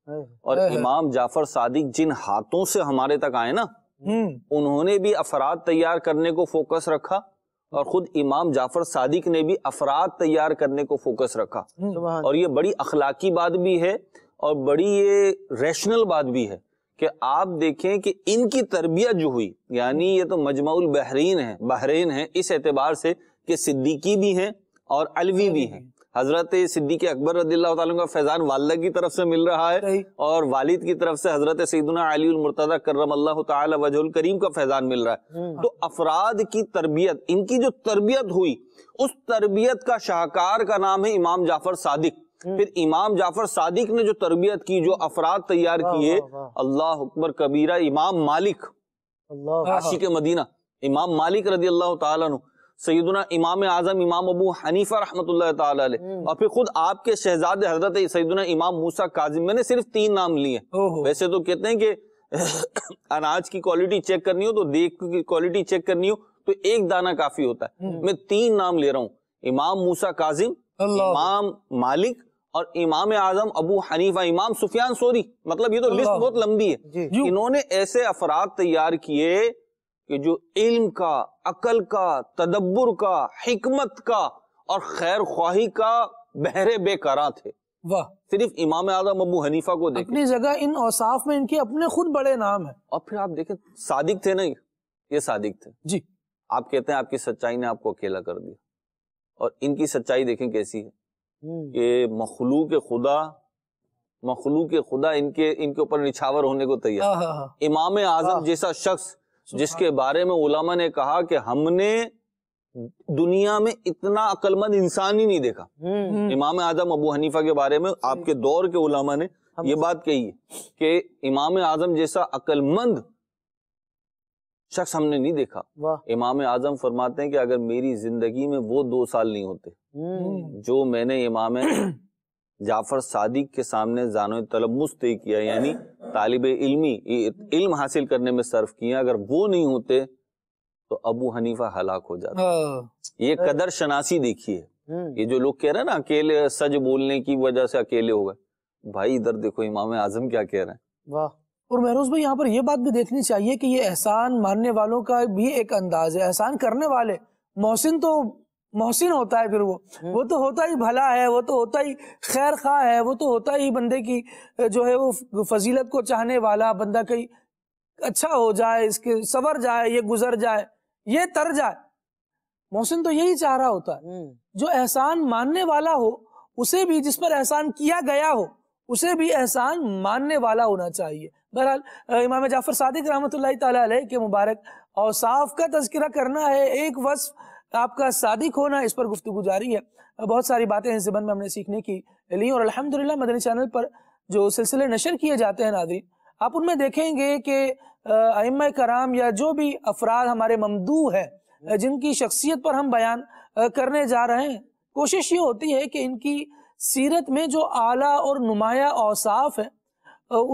हाँ। और हाँ, हाँ। इमाम जाफर सादिक जिन हाथों से हमारे तक आए ना हम्म। उन्होंने भी अफराद तैयार करने को फोकस रखा और खुद इमाम जाफर सादिक ने भी अफराद तैयार करने को फोकस रखा हम्म। और ये बड़ी अखलाकी बात भी है और बड़ी ये रैशनल बात भी है कि आप देखें कि इनकी तरबियत जो हुई यानी ये तो मजमाउल बहरीन है बहरीन है इस एतबार से कि सिद्दीकी भी हैं और अलवी भी हैं हजरत सिद्दीक अकबर रदी का फैजान वाल की तरफ से मिल रहा है और वालिद की तरफ से हजरत सईदना अली मुर्तदा करम अल्लाह तजुल करीम का फैजान मिल रहा है हम्म। तो अफराद की तरबियत इनकी जो तरबियत हुई उस तरबियत का शाहकार का नाम है इमाम जाफर सादिक हम्म। फिर इमाम जाफर सादिक ने जो तरबियत की जो अफराद तैयार किए अल्लाह अकबर कबीरा इमाम मालिक अल्लाह के मदीना इमाम मालिक रदी अल्लाह तुम सैदना इमाम आजम इमाम अबू हनीफा रहमत हम्म। और फिर खुद आपके शहजादे हजरत सैदना इमाम मूसा काजिम मैंने सिर्फ तीन नाम लिए वैसे तो कहते हैं कि [COUGHS] अनाज की क्वालिटी चेक करनी हो तो देख की क्वालिटी चेक करनी हो तो एक दाना काफी होता है हम्म। मैं तीन नाम ले रहा हूँ इमाम मूसा काजिम इमाम मालिक और इमाम आजम अबू हनीफा इमाम सुफियान सोरी मतलब ये तो लिस्ट बहुत लंबी है इन्होंने ऐसे अफराद तैयार किए कि जो इल्म का अकल का तदब्बर का हिकमत का और खैर ख्वाही का बहरे बेकरा थे वाह सिर्फ इमाम आजम अबू हनीफा को देखें अपनी जगह इन औसाफ में इनके अपने खुद बड़े नाम है और फिर आप देखें सादिक थे ना ये सादिक थे जी आप कहते हैं आपकी सच्चाई ने आपको अकेला कर दिया और इनकी सच्चाई देखें कैसी है हम्म। कि के खुदा के खुदा इनके इनके ऊपर निछावर होने को तैयार हाँ, हाँ, हाँ। इमाम आजम जैसा शख्स जिसके बारे में उलामा ने कहा कि हमने दुनिया में इतना अक्लमंद इंसान ही नहीं देखा हम्म। इमाम आजम अबू हनीफा के बारे में आपके दौर के उलामा ने ये बात कही है कि इमाम आजम जैसा अक्लमंद शख्स हमने नहीं देखा इमाम आजम फरमाते हैं कि अगर मेरी जिंदगी में वो दो साल नहीं होते हम्म। जो मैंने इमाम जाफर सादिक के सामने जान तलब मुस्ती किया यानी तालिब इलमी इल्म हासिल करने में सर्फ किया अगर वो नहीं होते तो अबू हनीफा हलाक हो जाता हाँ। ये कदर शनासी देखिए हम्म। ये जो लोग कह रहे हैं ना अकेले सच बोलने की वजह से अकेले हो गए भाई इधर देखो इमाम आजम क्या कह रहे हैं वाह और महरोज भाई यहाँ पर यह बात भी देखनी चाहिए कि ये एहसान मानने वालों का भी एक अंदाज है एहसान करने वाले मोहसिन तो मोहसिन होता है फिर वो हम्म। वो तो होता ही भला है वो तो होता ही खैर खा है वो तो होता ही बंदे की जो है वो फजीलत को चाहने वाला बंदा कहीं अच्छा हो जाए इसके सवर जाए ये गुजर जाए ये तर जाए मोहसिन तो यही चाह रहा होता है हम्म। जो एहसान मानने वाला हो उसे भी जिस पर एहसान किया गया हो उसे भी एहसान मानने वाला होना चाहिए बहरहाल इमाम जाफर सादिक रहमत के मुबारक औसाफ का तस्करा करना है एक वस्फ आपका सादिक होना इस पर गुफ्तु जारी है बहुत सारी बातें इस जबन में हमने सीखने की ली और अल्हम्दुलिल्लाह मदनी चैनल पर जो सिलसिले नशर किए जाते हैं नादरी आप उनमें देखेंगे कि अम कराम या जो भी अफराद हमारे ममदू है जिनकी शख्सियत पर हम बयान करने जा रहे हैं कोशिश ये होती है कि इनकी सीरत में जो आला और नुमाया औसाफ है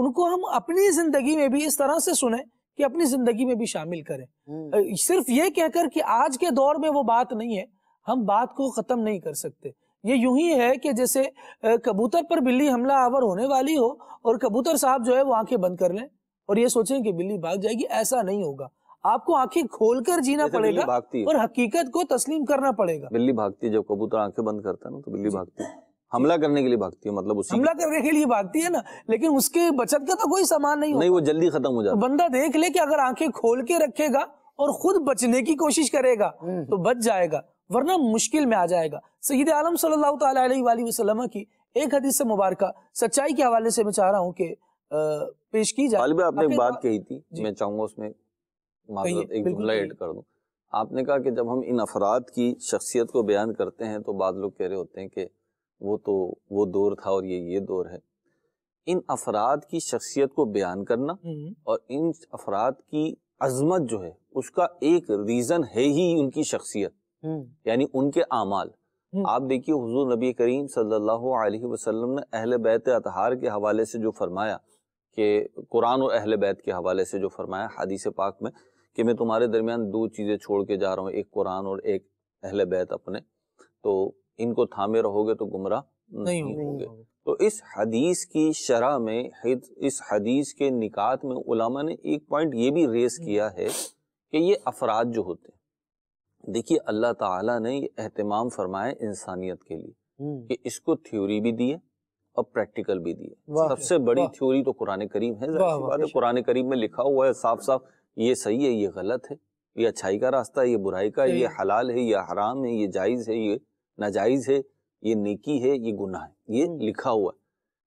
उनको हम अपनी ज़िंदगी में भी इस तरह से सुने कि अपनी जिंदगी में भी शामिल करें हम्म। सिर्फ ये कहकर कि आज के दौर में वो बात नहीं है हम बात को खत्म नहीं कर सकते ये यूं ही है कि जैसे कबूतर पर बिल्ली हमला आवर होने वाली हो और कबूतर साहब जो है वो आंखें बंद कर लें और ये सोचें कि बिल्ली भाग जाएगी ऐसा नहीं होगा आपको आंखें खोलकर जीना पड़ेगा और हकीकत को तस्लीम करना पड़ेगा बिल्ली भागती है जब कबूतर आंखें बंद करता है ना तो बिल्ली भागती है हमला करने के लिए भागती है मतलब उसी हमला करने के लिए भागती है ना लेकिन उसके बचत का तो कोई सामान नहीं नहीं वो जल्दी खत्म हो जाए बंदा देख ले कि अगर आंखें खोल के रखेगा और खुद बचने की कोशिश करेगा हम्म। तो बच जाएगा वरना मुश्किल में आ जाएगा सईद आलम सल्लाम की एक हदीस से मुबारक सच्चाई के हवाले से मैं चाह रहा हूँ कि पेश की जाए आपने एक बात कही थी मैं चाहूंगा उसमें एक जुमला ऐड कर दूं आपने कहा कि जब हम इन अफराद की शख्सियत को बयान करते हैं तो बाद लोग कह रहे होते हैं कि वो तो वो दौर था और ये ये दौर है इन अफराद की शख्सियत को बयान करना हम्म। और इन अफराद की अजमत जो है उसका एक रीजन है ही उनकी शख्सियत हम्म। यानी उनके अमाल हम्म। आप देखिए हुजूर नबी करीम सल्लल्लाहु अलैहि वसल्लम ने अहल बैत अतहार के हवाले से जो फरमाया कि कुरान और अहल बैत के हवाले से जो फरमाया हदीस पाक में कि मैं तुम्हारे दरमियान दो चीज़ें छोड़ के जा रहा हूँ एक कुरान और एक अहल बैत अपने तो इनको थामे रहोगे तो गुमराह नहीं होंगे तो इस हदीस की शरह में इस हदीस के निकात में उलामा ने एक पॉइंट ये भी रेस हम्म। किया है कि ये अफराद जो होते हैं देखिए अल्लाह ताला ने ये अहतमाम फरमाया इंसानियत के लिए हम्म। कि इसको थ्योरी भी दी है और प्रैक्टिकल भी दिए सबसे बड़ी थ्योरी तो कुरान करीम है कुरान करीम में लिखा हुआ है साफ साफ ये सही है ये गलत है ये अच्छाई का रास्ता है ये बुराई का ये हलाल है ये हराम है ये जायज़ है ये नाजायज़ है ये नेकी है ये गुनाह है ये हम्म। लिखा हुआ है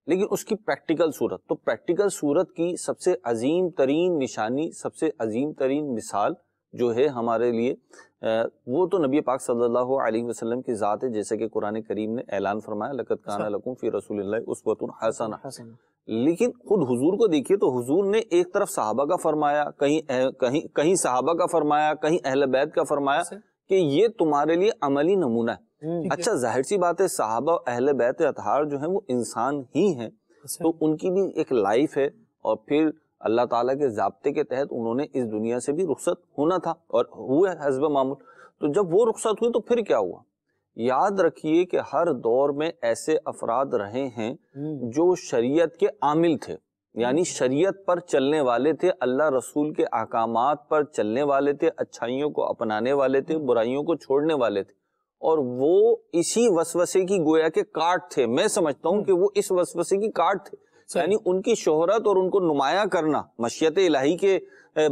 लेकिन उसकी प्रैक्टिकल सूरत तो प्रैक्टिकल सूरत की सबसे अजीम तरीन निशानी सबसे अजीम तरीन मिसाल जो है हमारे लिए वो तो नबी पाक सल्लल्लाहु अलैहि वसल्लम की ज़ात है जैसे कि कुरान करीम ने ऐलान फरमाया लकत काना अच्छा। लकुम फ़ी रसूल उसवतुन हसन लेकिन खुद हुजूर को देखिए तो हुजूर ने एक तरफ सहाबा का फरमाया कहीं कहीं कहीं सहाबा का फरमाया कहीं अहल बैत का फरमाया अच्छा। कि ये तुम्हारे लिए अमली नमूना है अच्छा जाहिर सी बात है साहबा अहल बैत अतहार जो है वो इंसान ही हैं अच्छा। तो उनकी भी एक लाइफ है और फिर अल्लाह ताला के जबते के तहत उन्होंने इस दुनिया से भी रुखसत होना था और हुए हजब मामूल तो जब वो रुखसत हुई तो फिर क्या हुआ याद रखिए कि हर दौर में ऐसे अफराद रहे हैं हम्म। जो शरीयत के आमिल थे यानी हम्म। शरीयत पर चलने वाले थे अल्लाह रसूल के अहकाम पर चलने वाले थे अच्छाइयों को अपनाने वाले थे हम्म। बुराइयों को छोड़ने वाले थे और वो इसी वसवसे की गोया के काट थे मैं समझता हूँ कि वो इस वसवसे की काट थे यानी उनकी शोहरत और उनको नुमाया करना मशियत इलाही के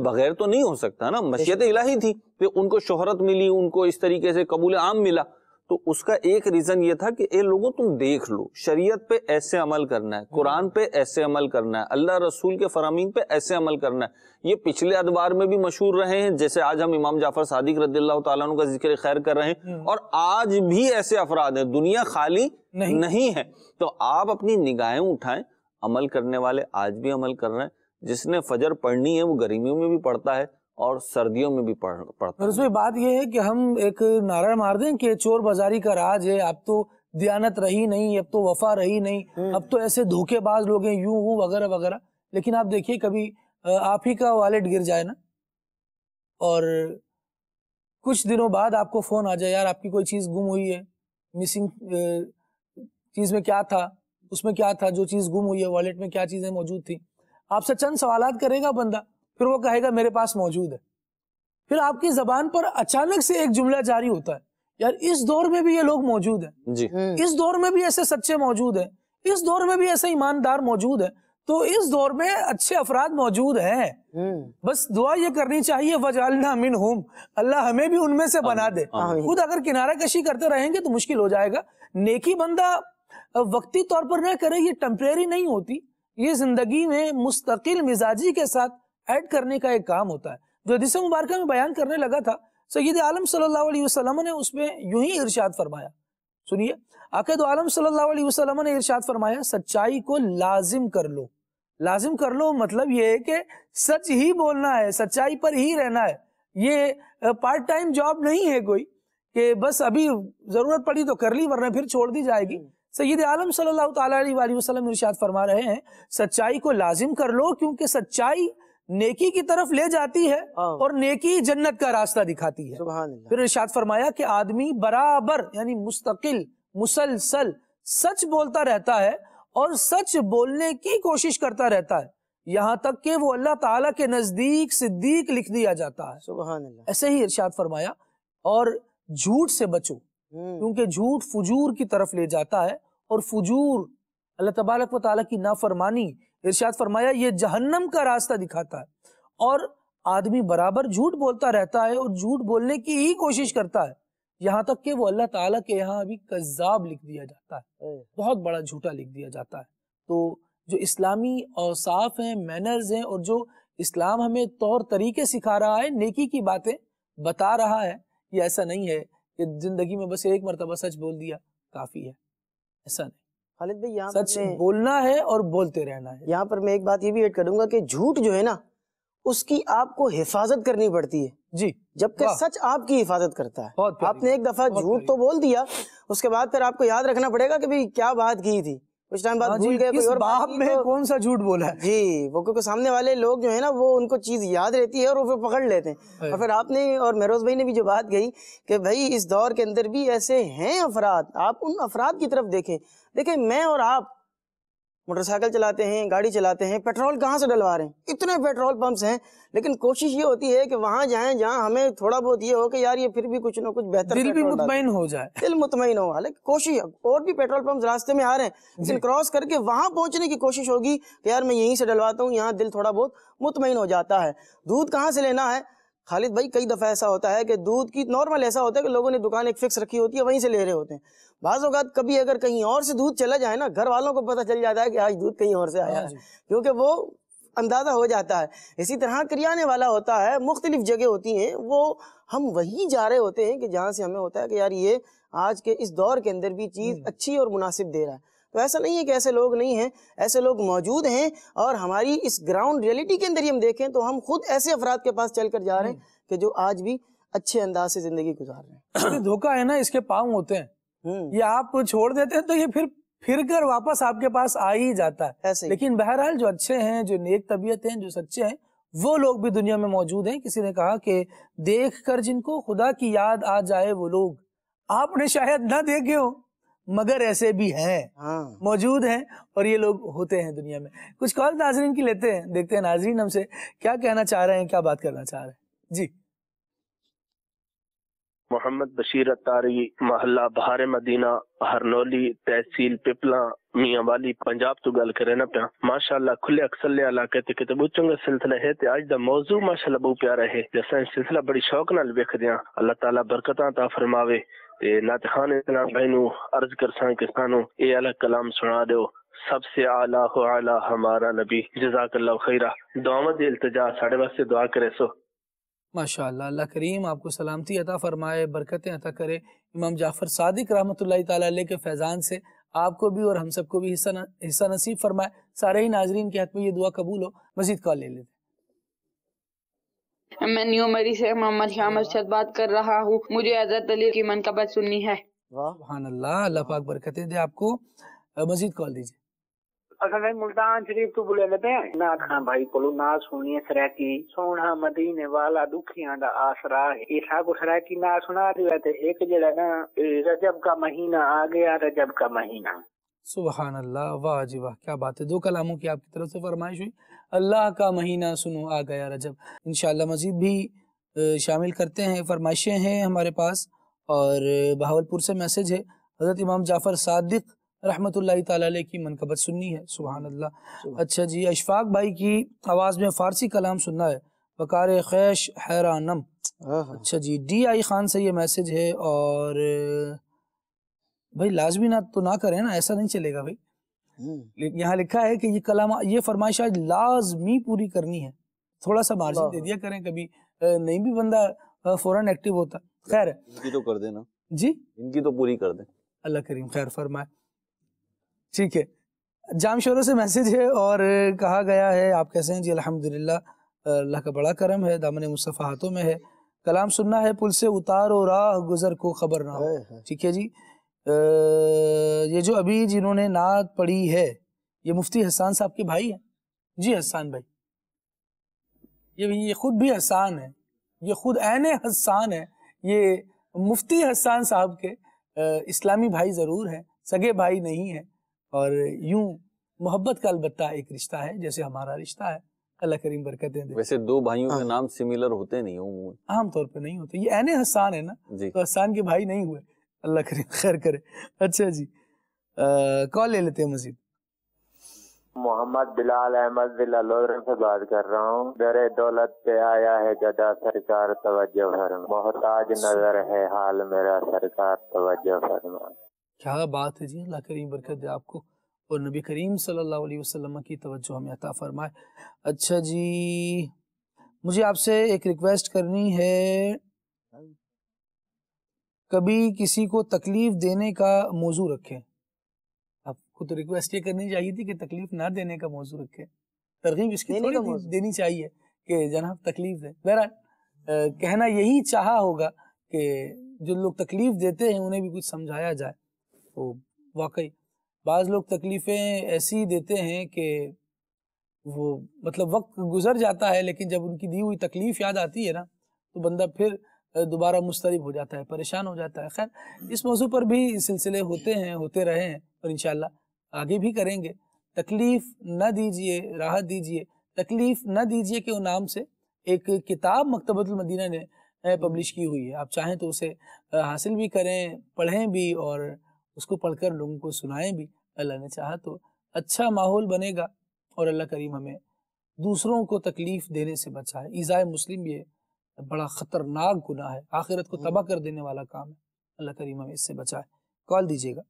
बगैर तो नहीं हो सकता ना मशियत इलाही थी उनको शोहरत मिली उनको इस तरीके से कबूल आम मिला तो उसका एक रीजन ये था कि ए लोगों तुम देख लो शरीयत पे ऐसे अमल करना है कुरान पे ऐसे अमल करना है अल्लाह रसूल के फरामीन पे ऐसे अमल करना है ये पिछले अदवार में भी मशहूर रहे हैं जैसे आज हम इमाम जाफर सादिक रद्ला का जिक्र खैर कर रहे हैं हम्म। और आज भी ऐसे अफराद हैं दुनिया खाली नहीं, नहीं है तो आप अपनी निगाहें उठाएं अमल करने वाले आज भी अमल कर रहे हैं जिसने फजर पढ़नी है वो गर्मियों में भी पढ़ता है और सर्दियों में भी पड़ पड़ता है उसमें बात यह है कि हम एक नारा मार दें कि चोर बाजारी का राज है अब तो दयानत रही नहीं अब तो वफा रही नहीं हम्म। अब तो ऐसे धोखेबाज लोग हैं यूं हूं वगैरह वगैरह लेकिन आप देखिए कभी आप ही का वॉलेट गिर जाए ना और कुछ दिनों बाद आपको फ़ोन आ जाए यार आपकी कोई चीज़ गुम हुई है मिसिंग चीज़ में क्या था उसमें क्या था जो चीज़ गुम हुई है वॉलेट में क्या चीज़ें मौजूद थी आपसे चंद सवाल करेगा बंदा फिर वो कहेगा मेरे पास मौजूद है फिर आपकी जबान पर अचानक से एक जुमला जारी होता है यार इस दौर में भी ये लोग मौजूद हैं जी हम्म। इस दौर में भी ऐसे सच्चे मौजूद हैं इस दौर में भी ऐसे ईमानदार मौजूद है तो इस दौर में अच्छे अफराद मौजूद हैं हम्म। बस दुआ ये करनी चाहिए वजालना मिन होम अल्लाह हमें भी उनमें से बना दे खुद अगर किनारा कशी करते रहेंगे तो मुश्किल हो जाएगा नेकी बंदा वक्ती तौर पर ना करे ये टेम्परेरी नहीं होती ये जिंदगी में मुस्तकिल मिजाजी के साथ ऐड करने का एक काम होता है जो हदीस मुबारक में बयान करने लगा था सैद आलम सल्लल्लाहु अलैहि वसल्लम ने उसमें यूं ही इरशाद फरमाया सुनिए आकद तो आलम सल्लल्लाहु अलैहि वसल्लम ने इरशाद फरमाया सच्चाई को लाजिम कर लो लाजिम कर लो मतलब ये है कि सच ही बोलना है सच्चाई पर ही रहना है ये पार्ट टाइम जॉब नहीं है कोई कि बस अभी जरूरत पड़ी तो कर ली वरना फिर छोड़ दी जाएगी हम्म। सैद आलम सल्लल्लाहु अलैहि वसल्लम इरशाद फरमा रहे हैं सच्चाई को लाजिम कर लो क्योंकि सच्चाई नेकी की तरफ ले जाती है हाँ। और नेकी जन्नत का रास्ता दिखाती है फिर इर्शाद फरमाया कि आदमी बराबर यानी मुस्तकिल मुसलसल सच बोलता रहता है और सच बोलने की कोशिश करता रहता है यहाँ तक कि वो अल्लाह ताला के नजदीक सिद्दीक लिख दिया जाता है सुबह ऐसे ही इर्शाद फरमाया और झूठ से बचो हम्म। क्योंकि झूठ फजूर की तरफ ले जाता है और फजूर अल्लाह तबारक व ताली की नाफरमानी इर्शाद फरमाया ये जहन्नम का रास्ता दिखाता है और आदमी बराबर झूठ बोलता रहता है और झूठ बोलने की ही कोशिश करता है यहाँ तक कि वो अल्लाह ताला के यहाँ अभी कज़ाब लिख दिया जाता है बहुत बड़ा झूठा लिख दिया जाता है तो जो इस्लामी औसाफ हैं मैनर्स हैं और जो इस्लाम हमें तौर तरीके सिखा रहा है नेकी की बातें बता रहा है ये ऐसा नहीं है कि ज़िंदगी में बस एक मरतबा सच बोल दिया काफ़ी है ऐसा नहीं खालिद भाई यहाँ सच बोलना है और बोलते रहना है यहाँ पर मैं एक बात ये भी ऐड करूंगा कि झूठ जो है ना उसकी आपको हिफाजत करनी पड़ती है जी जबकि सच आपकी हिफाजत करता है आपने एक दफा झूठ तो बोल दिया उसके बाद फिर आपको याद रखना पड़ेगा कि भाई क्या बात की थी कुछ टाइम बाद हाँ भूल गए कोई और बाप में तो, कौन सा झूठ बोला है जी वो क्योंकि सामने वाले लोग जो है ना वो उनको चीज याद रहती है और वो पकड़ लेते हैं और फिर आपने और मेरोज भाई ने भी जो बात कही कि भाई इस दौर के अंदर भी ऐसे हैं अफराद आप उन अफराद की तरफ देखें देखें मैं और आप मोटरसाइकिल चलाते हैं गाड़ी चलाते हैं पेट्रोल कहाँ से डलवा रहे हैं इतने पेट्रोल पंप्स हैं लेकिन कोशिश ये होती है कि वहाँ जाए जहाँ हमें थोड़ा बहुत ये हो कि यार ये फिर भी कुछ ना कुछ बेहतर दिल भी मुतमिन हो जाए दिल मुतमिन हो हालांकि कोशिश और भी पेट्रोल पंप रास्ते में आ रहे हैं लेकिन क्रॉस करके वहाँ पहुँचने की कोशिश होगी कि यार मैं यहीं से डलवाता हूँ यहाँ दिल थोड़ा बहुत मुतमिन हो जाता है दूध कहाँ से लेना है खालिद भाई कई दफ़ा ऐसा होता है कि दूध की नॉर्मल ऐसा होता है कि लोगों ने दुकान एक फिक्स रखी होती है वहीं से ले रहे होते हैं बाज़ अवत कभी अगर कहीं और से दूध चला जाए ना घर वालों को पता चल जाता है कि आज दूध कहीं और से आया हाँ है क्योंकि वो अंदाज़ा हो जाता है इसी तरह करियाने वाला होता है मुख्तलिफ जगह होती हैं वो हम वहीं जा रहे होते हैं कि जहाँ से हमें होता है कि यार ये आज के इस दौर के अंदर भी चीज़ हम्म। अच्छी और मुनासिब दे रहा है तो ऐसा नहीं है कि ऐसे लोग नहीं हैं ऐसे लोग मौजूद हैं और हमारी इस ग्राउंड रियलिटी के अंदर ही हम देखें तो हम खुद ऐसे अफराद के पास चल कर जा रहे हैं हम्म। कि जो आज भी अच्छे अंदाज से जिंदगी गुजार रहे हैं धोखा है ना इसके पाँव होते हैं हम्म। ये आप छोड़ देते हैं तो ये फिर फिर कर वापस आपके पास आ ही जाता है लेकिन बहरहाल जो अच्छे हैं जो नेक तबीयत हैं जो सच्चे हैं वो लोग भी दुनिया में मौजूद हैं किसी ने कहा कि देख कर जिनको खुदा की याद आ जाए वो लोग आपने शायद ना देखे हो मगर ऐसे भी हैं हाँ। मौजूद हैं और ये लोग होते हैं दुनिया में कुछ कॉल नाजरीन की लेते हैं देखते हैं नाजरीन हमसे क्या कहना चाह रहे हैं क्या बात करना चाह रहे हैं जी मोहम्मद बशीर अतारी मोहल्ला बहार मदीना हरनौली तहसील पिपला मियाँ वाली पंजाब तो गल करे ना प्या माशाला खुले अक्सले इलाके ते बहुत चंगा सिलसिला है ते अज दा मौजू माशाला बहुत प्यारा है जैसा सिलसिला बड़ी शौक नाल वेखदे अल्लाह ताला बरकत ता फरमावे नातखान इस्लाम भाई नु अर्ज कर सा किसानों ये कलाम सुना दो सबसे आला हो आला हमारा नबी जजाकल्ला खैरा दुआमत इल्तजा साढ़े वास्ते दुआ करे सो माशा अल्लाह करीम आपको सलामती अता फरमाए बरकतें अता करे इमाम जाफ़र सादिक रहमत के फैज़ान से आपको भी और हम सबको भी हिस्सा हिस्सा नसीब फरमाए सारे ही नाजरीन के हक में ये दुआ कबूल हो मजीद कॉल ले लेते मैं न्यू मरी से मोहम्मद श्याम अरशद बात कर रहा हूँ मुझे हजरत अली की मन मनकबत सुननी है अल्लाह अल्लाह पाक बरकतें दे आपको मजीद कॉल दीजिए अगर अच्छा, मुल्तान शरीफ तू बुले लगे ना खां भाई को ना सुनिए सराकी सोना मदीने वाला दुखियां का आसरा ये ईसा को सराकी ना सुना दिया एक जड़ा ना रजब का महीना आ गया रजब का महीना सुबहान अल्लाह वाह जी वाह क्या बात है दो कलामों की आपकी तरफ से फरमाइश हुई अल्लाह का महीना सुनो आ गया रजब इन मज़ीद भी शामिल करते हैं फरमाइशें हैं हमारे पास और बहावलपुर से मैसेज है हज़रत इमाम जाफ़र सादिक रहमत ताली की मनकबत सुननी है सुबहान अल्लाह अच्छा जी अशफाक भाई की आवाज़ में फ़ारसी कलाम सुनना है बकार खैश हैरानम अच्छा जी डी आई खान से ये मैसेज है और भाई लाजमी ना तो ना करें ना ऐसा नहीं चलेगा भाई हम्म। यहाँ लिखा है कि ये कलाम ये फरमाइश आज लाजमी पूरी करनी है थोड़ा सा मार्जिन दे दिया करें कभी नहीं भी बंदा फौरन एक्टिव होता खैर इनकी तो कर देना जी इनकी तो पूरी कर दे अल्लाह करीम खैर फरमाए ठीक है जामशोरों से मैसेज है और कहा गया है आप कैसे हैं जी अल्हम्दुलिल्लाह अल्लाह का बड़ा करम है दामन मुस्तफ़ा हाथों में है कलाम सुनना है पुल से उतारो राह गुजर को खबर ना हो ठीक है जी ये जो अभी जिन्होंने नात पढ़ी है ये मुफ्ती हसान साहब के भाई हैं जी हसान भाई ये ये खुद भी हसान है ये खुद ऐन हसान है ये मुफ्ती हसान साहब के इस्लामी भाई ज़रूर हैं सगे भाई नहीं हैं और यूं मोहब्बत का अलबत्ता एक रिश्ता है जैसे हमारा रिश्ता है अल्लाह करीम बरकत वैसे दो भाइयों के हाँ। नाम सिमिलर होते नहीं आमतौर पर नहीं होते ये ऐन हसान है ना तो हसान के भाई नहीं हुए अल्लाह करे खैर करे अच्छा जी कॉल ले लेते हैं मजीद मोहम्मद बिलाल अहमद जिला से बात कर रहा हूँ दर दौलत पे आया है गदा सरकार तवज्जो फरमा मोहताज अच्छा। नजर है हाल मेरा सरकार तवज्जो फरमा क्या बात है जी अल्लाह करीम बरकत दे आपको और नबी करीम सल्लल्लाहु अलैहि वसल्लम की तवज्जो हमें अता फरमाए अच्छा जी मुझे आपसे एक रिक्वेस्ट करनी है कभी किसी को तकलीफ देने का मौजू रखें आपको तो रिक्वेस्ट ये करनी चाहिए थी कि तकलीफ ना देने का मौजू रखें तरगीब इसकी थोड़ी दे, देनी चाहिए कि जनाब तकलीफ दें बहरहाल कहना यही चाह होगा कि जो लोग तकलीफ देते हैं उन्हें भी कुछ समझाया जाए तो वाकई बाज़ लोग तकलीफ़ें ऐसी देते हैं कि वो मतलब वक्त गुजर जाता है लेकिन जब उनकी दी हुई तकलीफ़ याद आती है ना तो बंदा फिर दोबारा मुस्तरब हो जाता है परेशान हो जाता है खैर इस मौजू पर भी सिलसिले होते हैं होते रहे हैं और इन आगे भी करेंगे तकलीफ़ न दीजिए राहत दीजिए तकलीफ़ न दीजिए के नाम से एक किताब मकतबतमदीना ने पब्लिश की हुई है आप चाहें तो उसे हासिल भी करें पढ़ें भी और उसको पढ़कर लोगों को सुनाएं भी अल्लाह ने चाहा तो अच्छा माहौल बनेगा और अल्लाह करीम हमें दूसरों को तकलीफ़ देने से बचाए ईज़ाए मुस्लिम ये बड़ा खतरनाक गुना है आखिरत को तबाह कर देने वाला काम है अल्लाह करीम हमें इससे बचाए कॉल दीजिएगा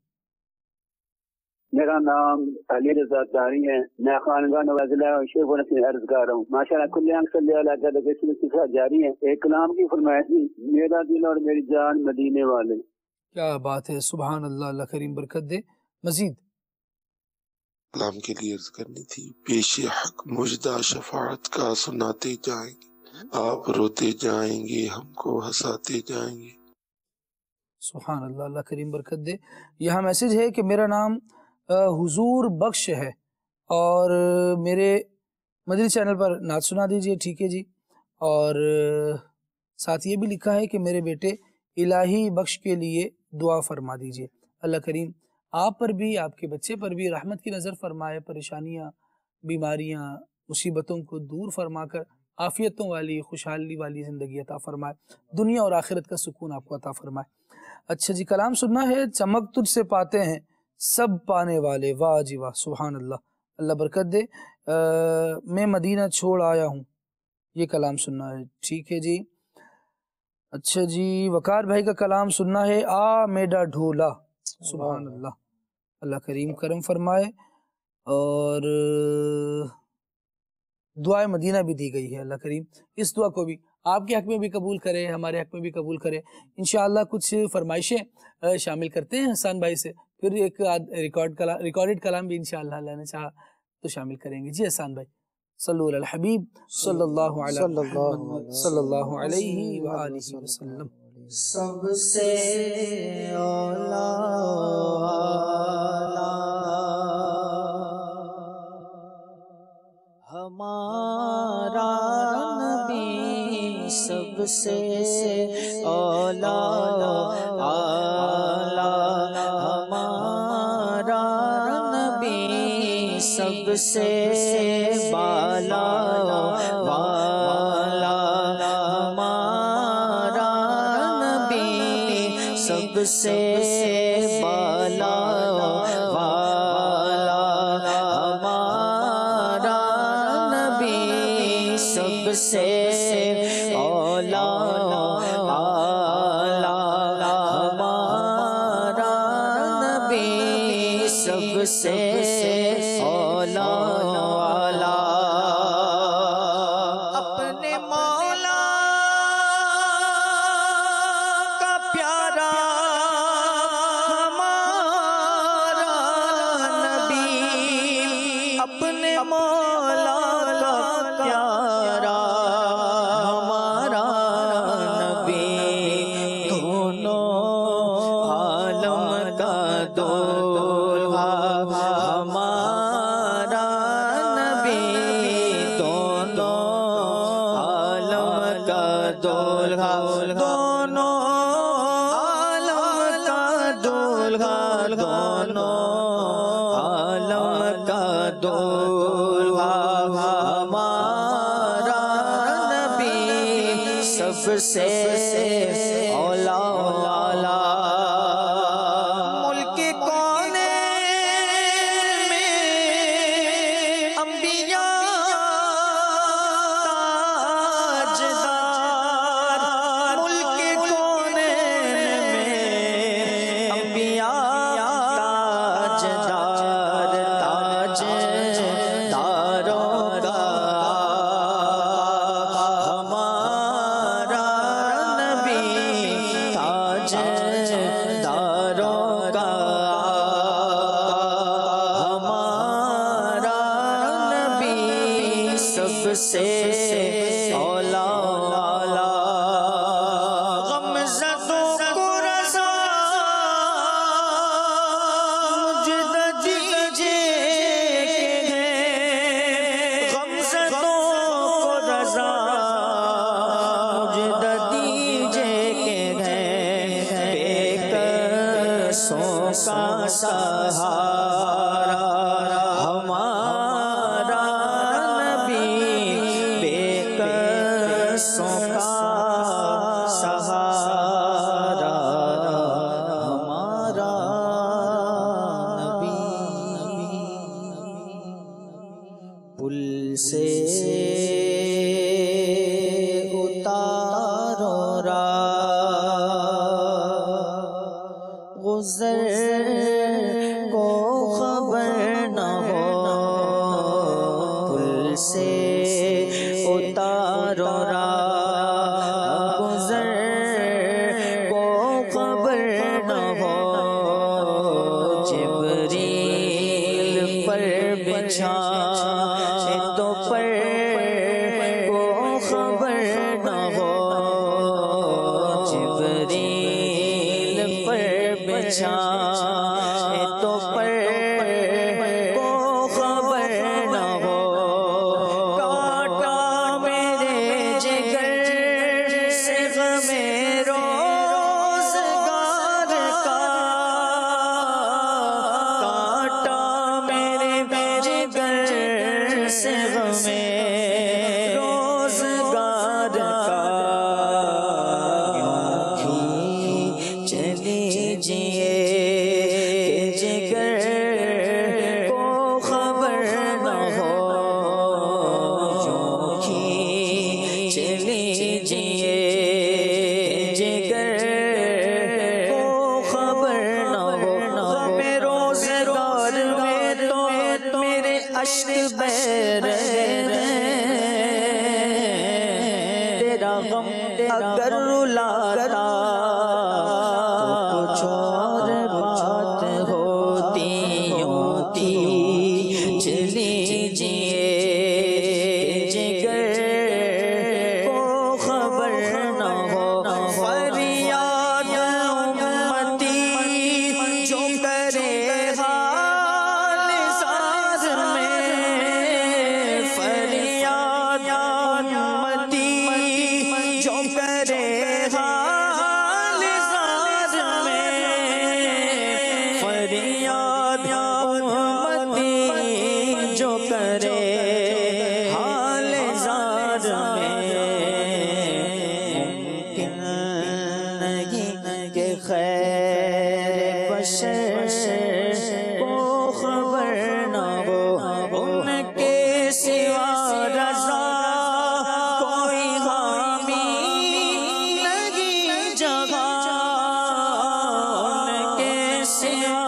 मेरा नाम अली रजादारी है मैं खानगान वजिला शेखपुर से अर्ज कर रहा हूँ माशा खुल्ला जारी है एक कलाम की फरमाइश मेरा दिल और मेरी जान मदीने वाले क्या बात है सुबह अल्लाह करीम बरकत दे मजीद कलाम के लिए अर्ज करनी थी पेशे हक मुजदा शफात का सुनाते जाएंगे आप रोते जाएंगे हमको हंसाते जाएंगे सुहान अल्लाह अल्लाह करीम बरकत दे यहाँ मैसेज है कि मेरा नाम हुजूर बख्श है और मेरे मदरी चैनल पर नाच सुना दीजिए ठीक है जी और साथ ये भी लिखा है कि मेरे बेटे इलाही बख्श के लिए दुआ फरमा दीजिए अल्लाह करीम आप पर भी आपके बच्चे पर भी रहमत की नज़र फरमाए परेशानियाँ बीमारियाँ मुसीबतों को दूर फरमा कर आफ़ियतों वाली खुशहाली वाली ज़िंदगी अता फ़रमाए दुनिया और आखिरत का सुकून आपको अता फ़रमाए अच्छा जी कलाम सुनना है चमक तुझ से पाते हैं सब पाने वाले वाह जी वाह सुबहान अल्लाह अल्लाह बरकत दे आ, मैं मदीना छोड़ आया हूँ ये कलाम सुनना है ठीक है जी अच्छा जी वकार भाई का कलाम सुनना है आ मेडा ढोला सुबहान अल्लाह अल्लाह करीम करम फरमाए और दुआ मदीना भी दी गई है अल्लाह करीम इस दुआ को भी आपके हक में भी कबूल करे हमारे हक में भी कबूल करे इन कुछ फरमाइशें शामिल करते हैं हसान भाई से फिर एक रिकॉर्ड कला रिकॉर्डेड कलाम भी इन ने चाह तो शामिल करेंगे जी हसान भाई सल्लू हबीब सल्लल्लाहु अलैहि वसल्लम सबसे ओला से औला हमारा नबी सबसे बाला वाला हमारा नबी सबसे você. Yeah.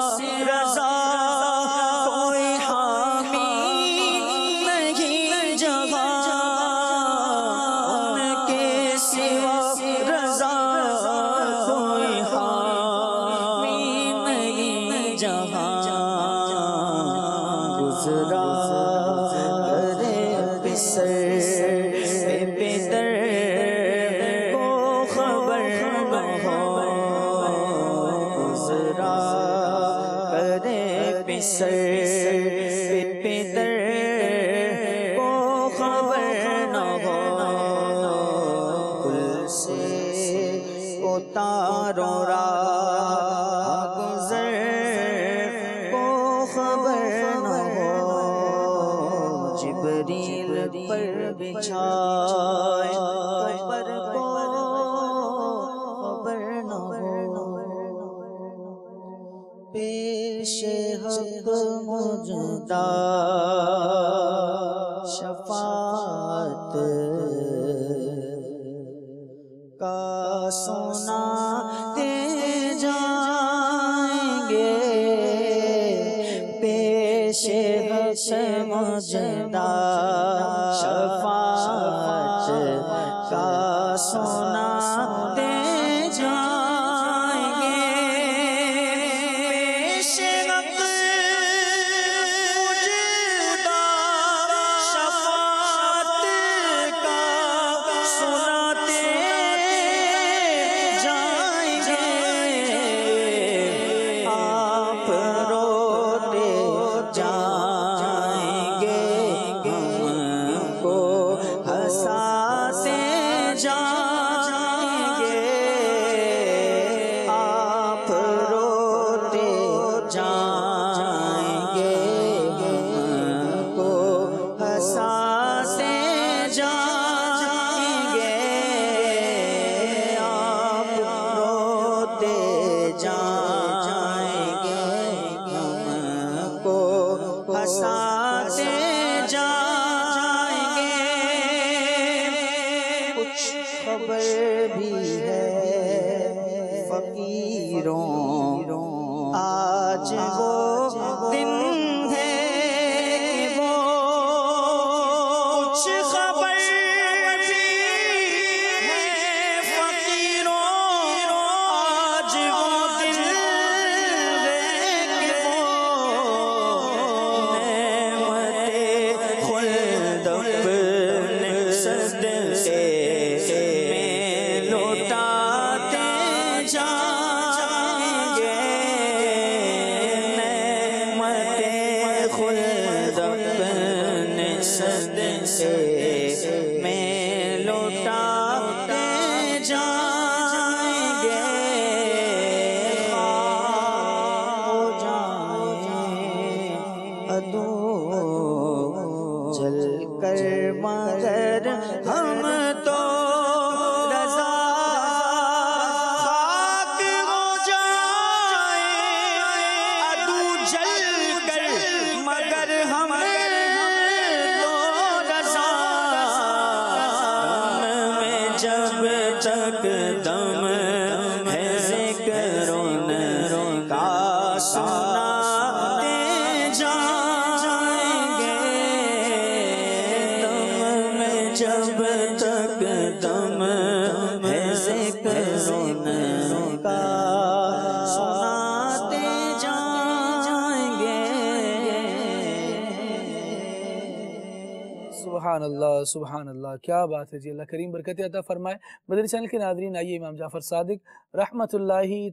सुबहान अल्लाह क्या बात है जी अल्लाह करीम बरकत अता फ़रमाए बदरी चैनल के नादरीन आइए इमाम जाफ़र सादिक रहमत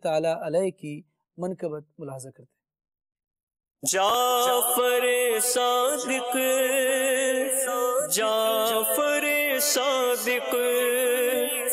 ताला की मनकबत मुलाजा करते जाफर सादिक जाफर सादिक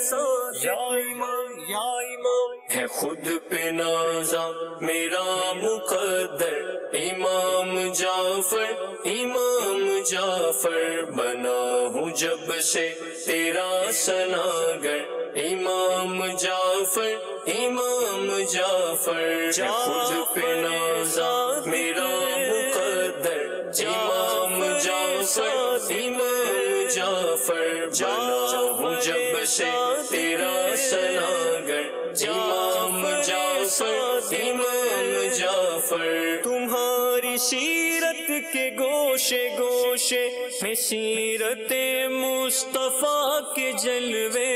सो इमाम है खुद पे नाजा मेरा मुकद्दर इमाम जाफर इमाम जाफर बना हूँ जब से तेरा सनागर इमाम जाफर इमाम जाफर जा खुद पे नाजा मेरा मुकद्दर इमाम जाफर इमाम जाफर बना हूँ जब से सीरत के गोशे गोशे में सीरत मुस्तफ़ा के जलवे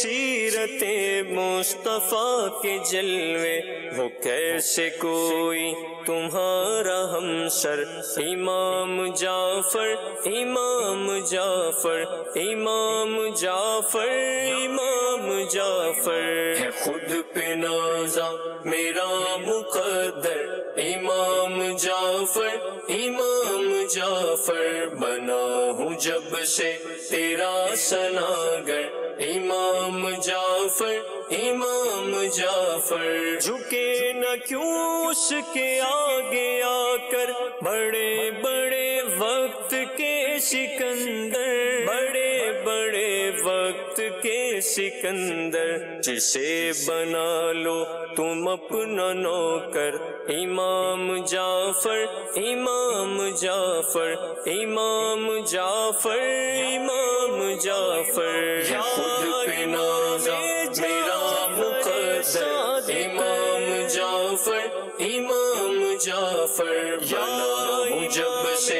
सीरत मुस्तफ़ा के जलवे वो कैसे कोई तुम्हारा हम सर इमाम जाफर इमाम जाफर इमाम जाफर इमाम जाफर है खुद पे नाजा मेरा मुकदर इमाम जाफर इमाम जाफर बना हूँ जब से तेरा सनागर इमाम जाफर इमाम जाफर झुके न क्यों उसके आगे आकर बड़े बड़े वक्त के सिकंदर बड़े बड़े मत के सिकंदर जिसे बना लो तुम अपना नौकर इमाम जाफर इमाम जाफर इमाम जाफर इमाम जाफर मेरा मुकद्दर इमाम जाफर इमाम जाफर जब से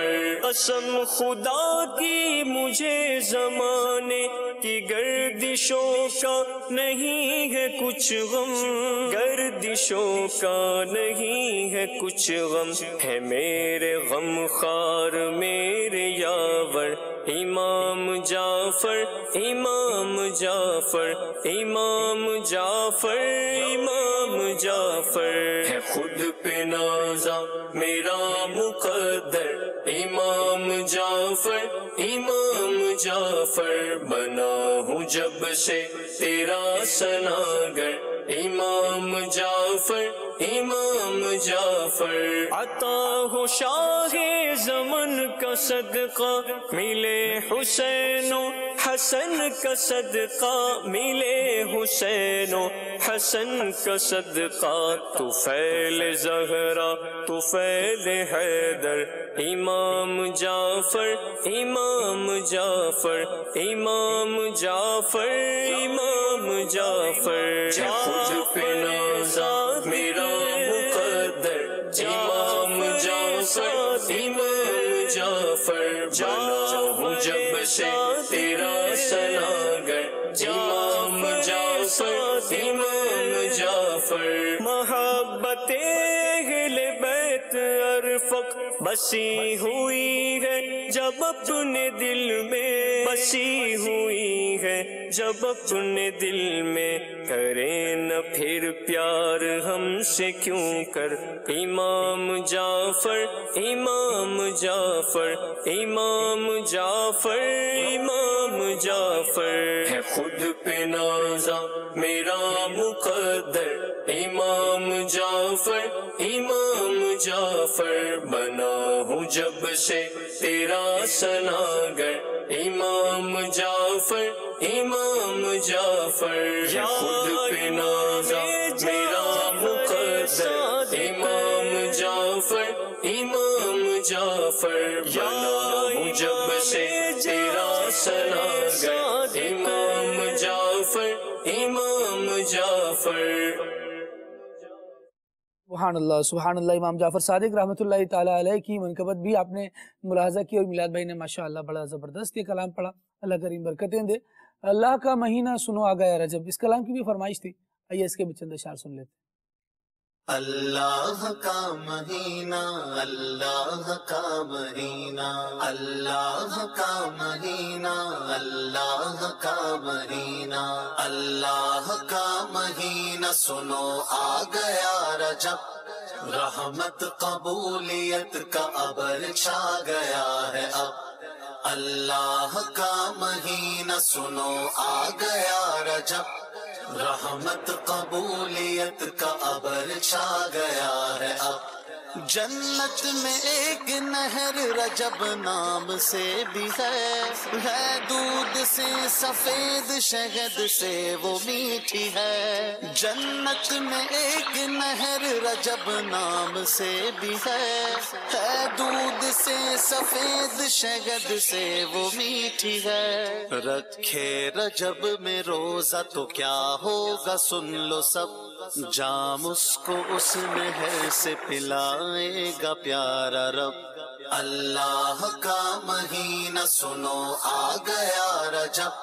पर असम खुदा की मुझे जमाने की गर्दिशों का नहीं है कुछ गम गर्दिशों का नहीं है कुछ गम है मेरे गम खार मेरे यावर इमाम जाफर इमाम जाफर इमाम जाफर इमाम जाफर है खुद पे नाजा मेरा मुकद्दर इमाम जाफर इमाम जाफर बना हूँ जब से तेरा सनागर इमाम जाफर इमाम जाफर अता हो शाह जमन का सदका मिले हुसैनो हसन का सदका मिले हुसैनो हसन का सदका तू फैल जहरा तू फैल हैदर इमाम इमाम जाफर इमाम जाफर इमाम जाफर इमाम जाफर जाफर मेरा मुकद्दर इमाम जाफर इमाम जाफर जाफर बसी हुई है जब अपने दिल में बसी हुई है जब अपने दिल में करें न फिर प्यार हमसे क्यों कर इमाम जाफर इमाम जाफर इमाम जाफर इमाम जाफर है खुद पे नाजा मेरा मुकद्दर इमाम जाफर इमाम जाफर बना हूँ जब से तेरा सनागर इमाम जाफर इमाम जाफर खुद पे नाजा मेरा मुकद्दर इमाम जाफर इमाम जाफर हूँ जब से तेरा सनागर इमाम जाफर इमाम जाफर सुबहानल्ला सुबहानल्ला इमाम जाफ़र सादिक रहमत ताली की मनकबत भी आपने मुलाजा की और मिलाद भाई ने माशा बड़ा ज़बरदस्त ये कलाम पढ़ा अल्लाह करीम बरकतें दे अल्लाह का महीना सुनो आ गया रजब इस कलाम की भी फरमाइश थी आइए इसके भी चंद सुन लेते अल्लाह का महीना अल्लाह का महीना अल्लाह का महीना अल्लाह का महीना अल्लाह का महीना सुनो आ गया रजब रहमत कबूलियत का अबर छा गया है अब अल्लाह का महीना सुनो आ गया रजब रहमत कबूलियत का अबर छा गया है अब जन्नत में एक नहर रजब नाम से भी है है दूध से सफेद शहद से वो मीठी है जन्नत में एक नहर रजब नाम से भी है है दूध से सफेद शहद से वो मीठी है रखे रजब में रोजा तो क्या होगा सुन लो सब जाम उसको उस नहर से पिला जाएगा प्यारा रब अल्लाह का महीना सुनो आ गया रजब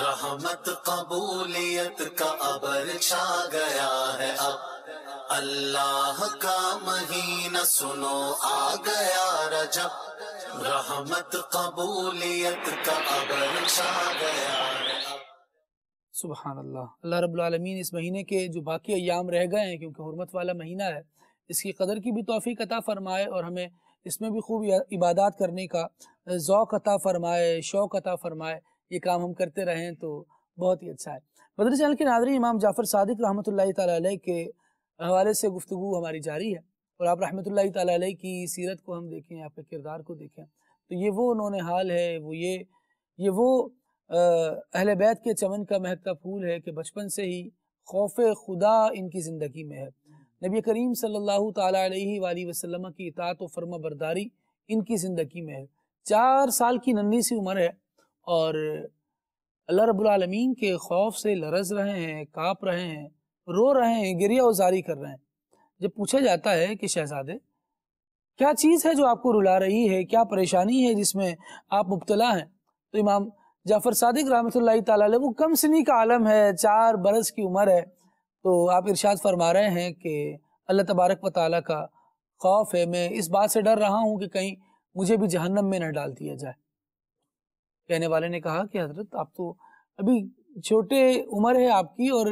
रहमत कबूलियत का अबर छा गया है अब अल्लाह का महीना सुनो आ गया रजब रहमत कबूलियत का अबर छा गया है अल्लाह अल्लाह रब्लमीन इस महीने के जो बाकी अयाम रह गए हैं क्योंकि हरमत वाला महीना है इसकी कदर की भी तोफ़ी अता फ़रमाए और हमें इसमें भी खूब इबादत करने का ओक़ अता फ़रमाए शौक़ अता फ़रमाए ये काम हम करते रहें तो बहुत ही अच्छा है बदर चैनल के नादरी इमाम जाफ़र सदक रहमत ला के हवाले से गुफ्तु हमारी जारी है और आप रहमत ला की सीरत को हम देखें आपके किरदार को देखें तो ये वो उन्होंने हाल है वो ये ये वो अहल बैत के चमन का महकता फूल है कि बचपन से ही खौफ खुदा इनकी ज़िंदगी में है नबी करीम सल्लल्लाहु अलैहि वसल्लम की इतात व फर्मा बरदारी इनकी ज़िंदगी में है चार साल की नन्ही सी उम्र है और अल्लाह रबालमीन के खौफ से लरज रहे हैं काँप रहे हैं रो रहे हैं गिरिया उजारी कर रहे हैं जब पूछा जाता है कि शहजादे क्या चीज़ है जो आपको रुला रही है क्या परेशानी है जिसमें आप मुबतला हैं तो इमाम जाफ़र सादिक रहमत वो कम सनी का आलम है चार बरस की उम्र है तो आप इरशाद फरमा रहे हैं कि अल्लाह तबारक व ताली का खौफ है मैं इस बात से डर रहा हूँ कि कहीं मुझे भी जहन्नम में न डाल दिया जाए कहने वाले ने कहा कि हजरत आप तो अभी छोटे उम्र है आपकी और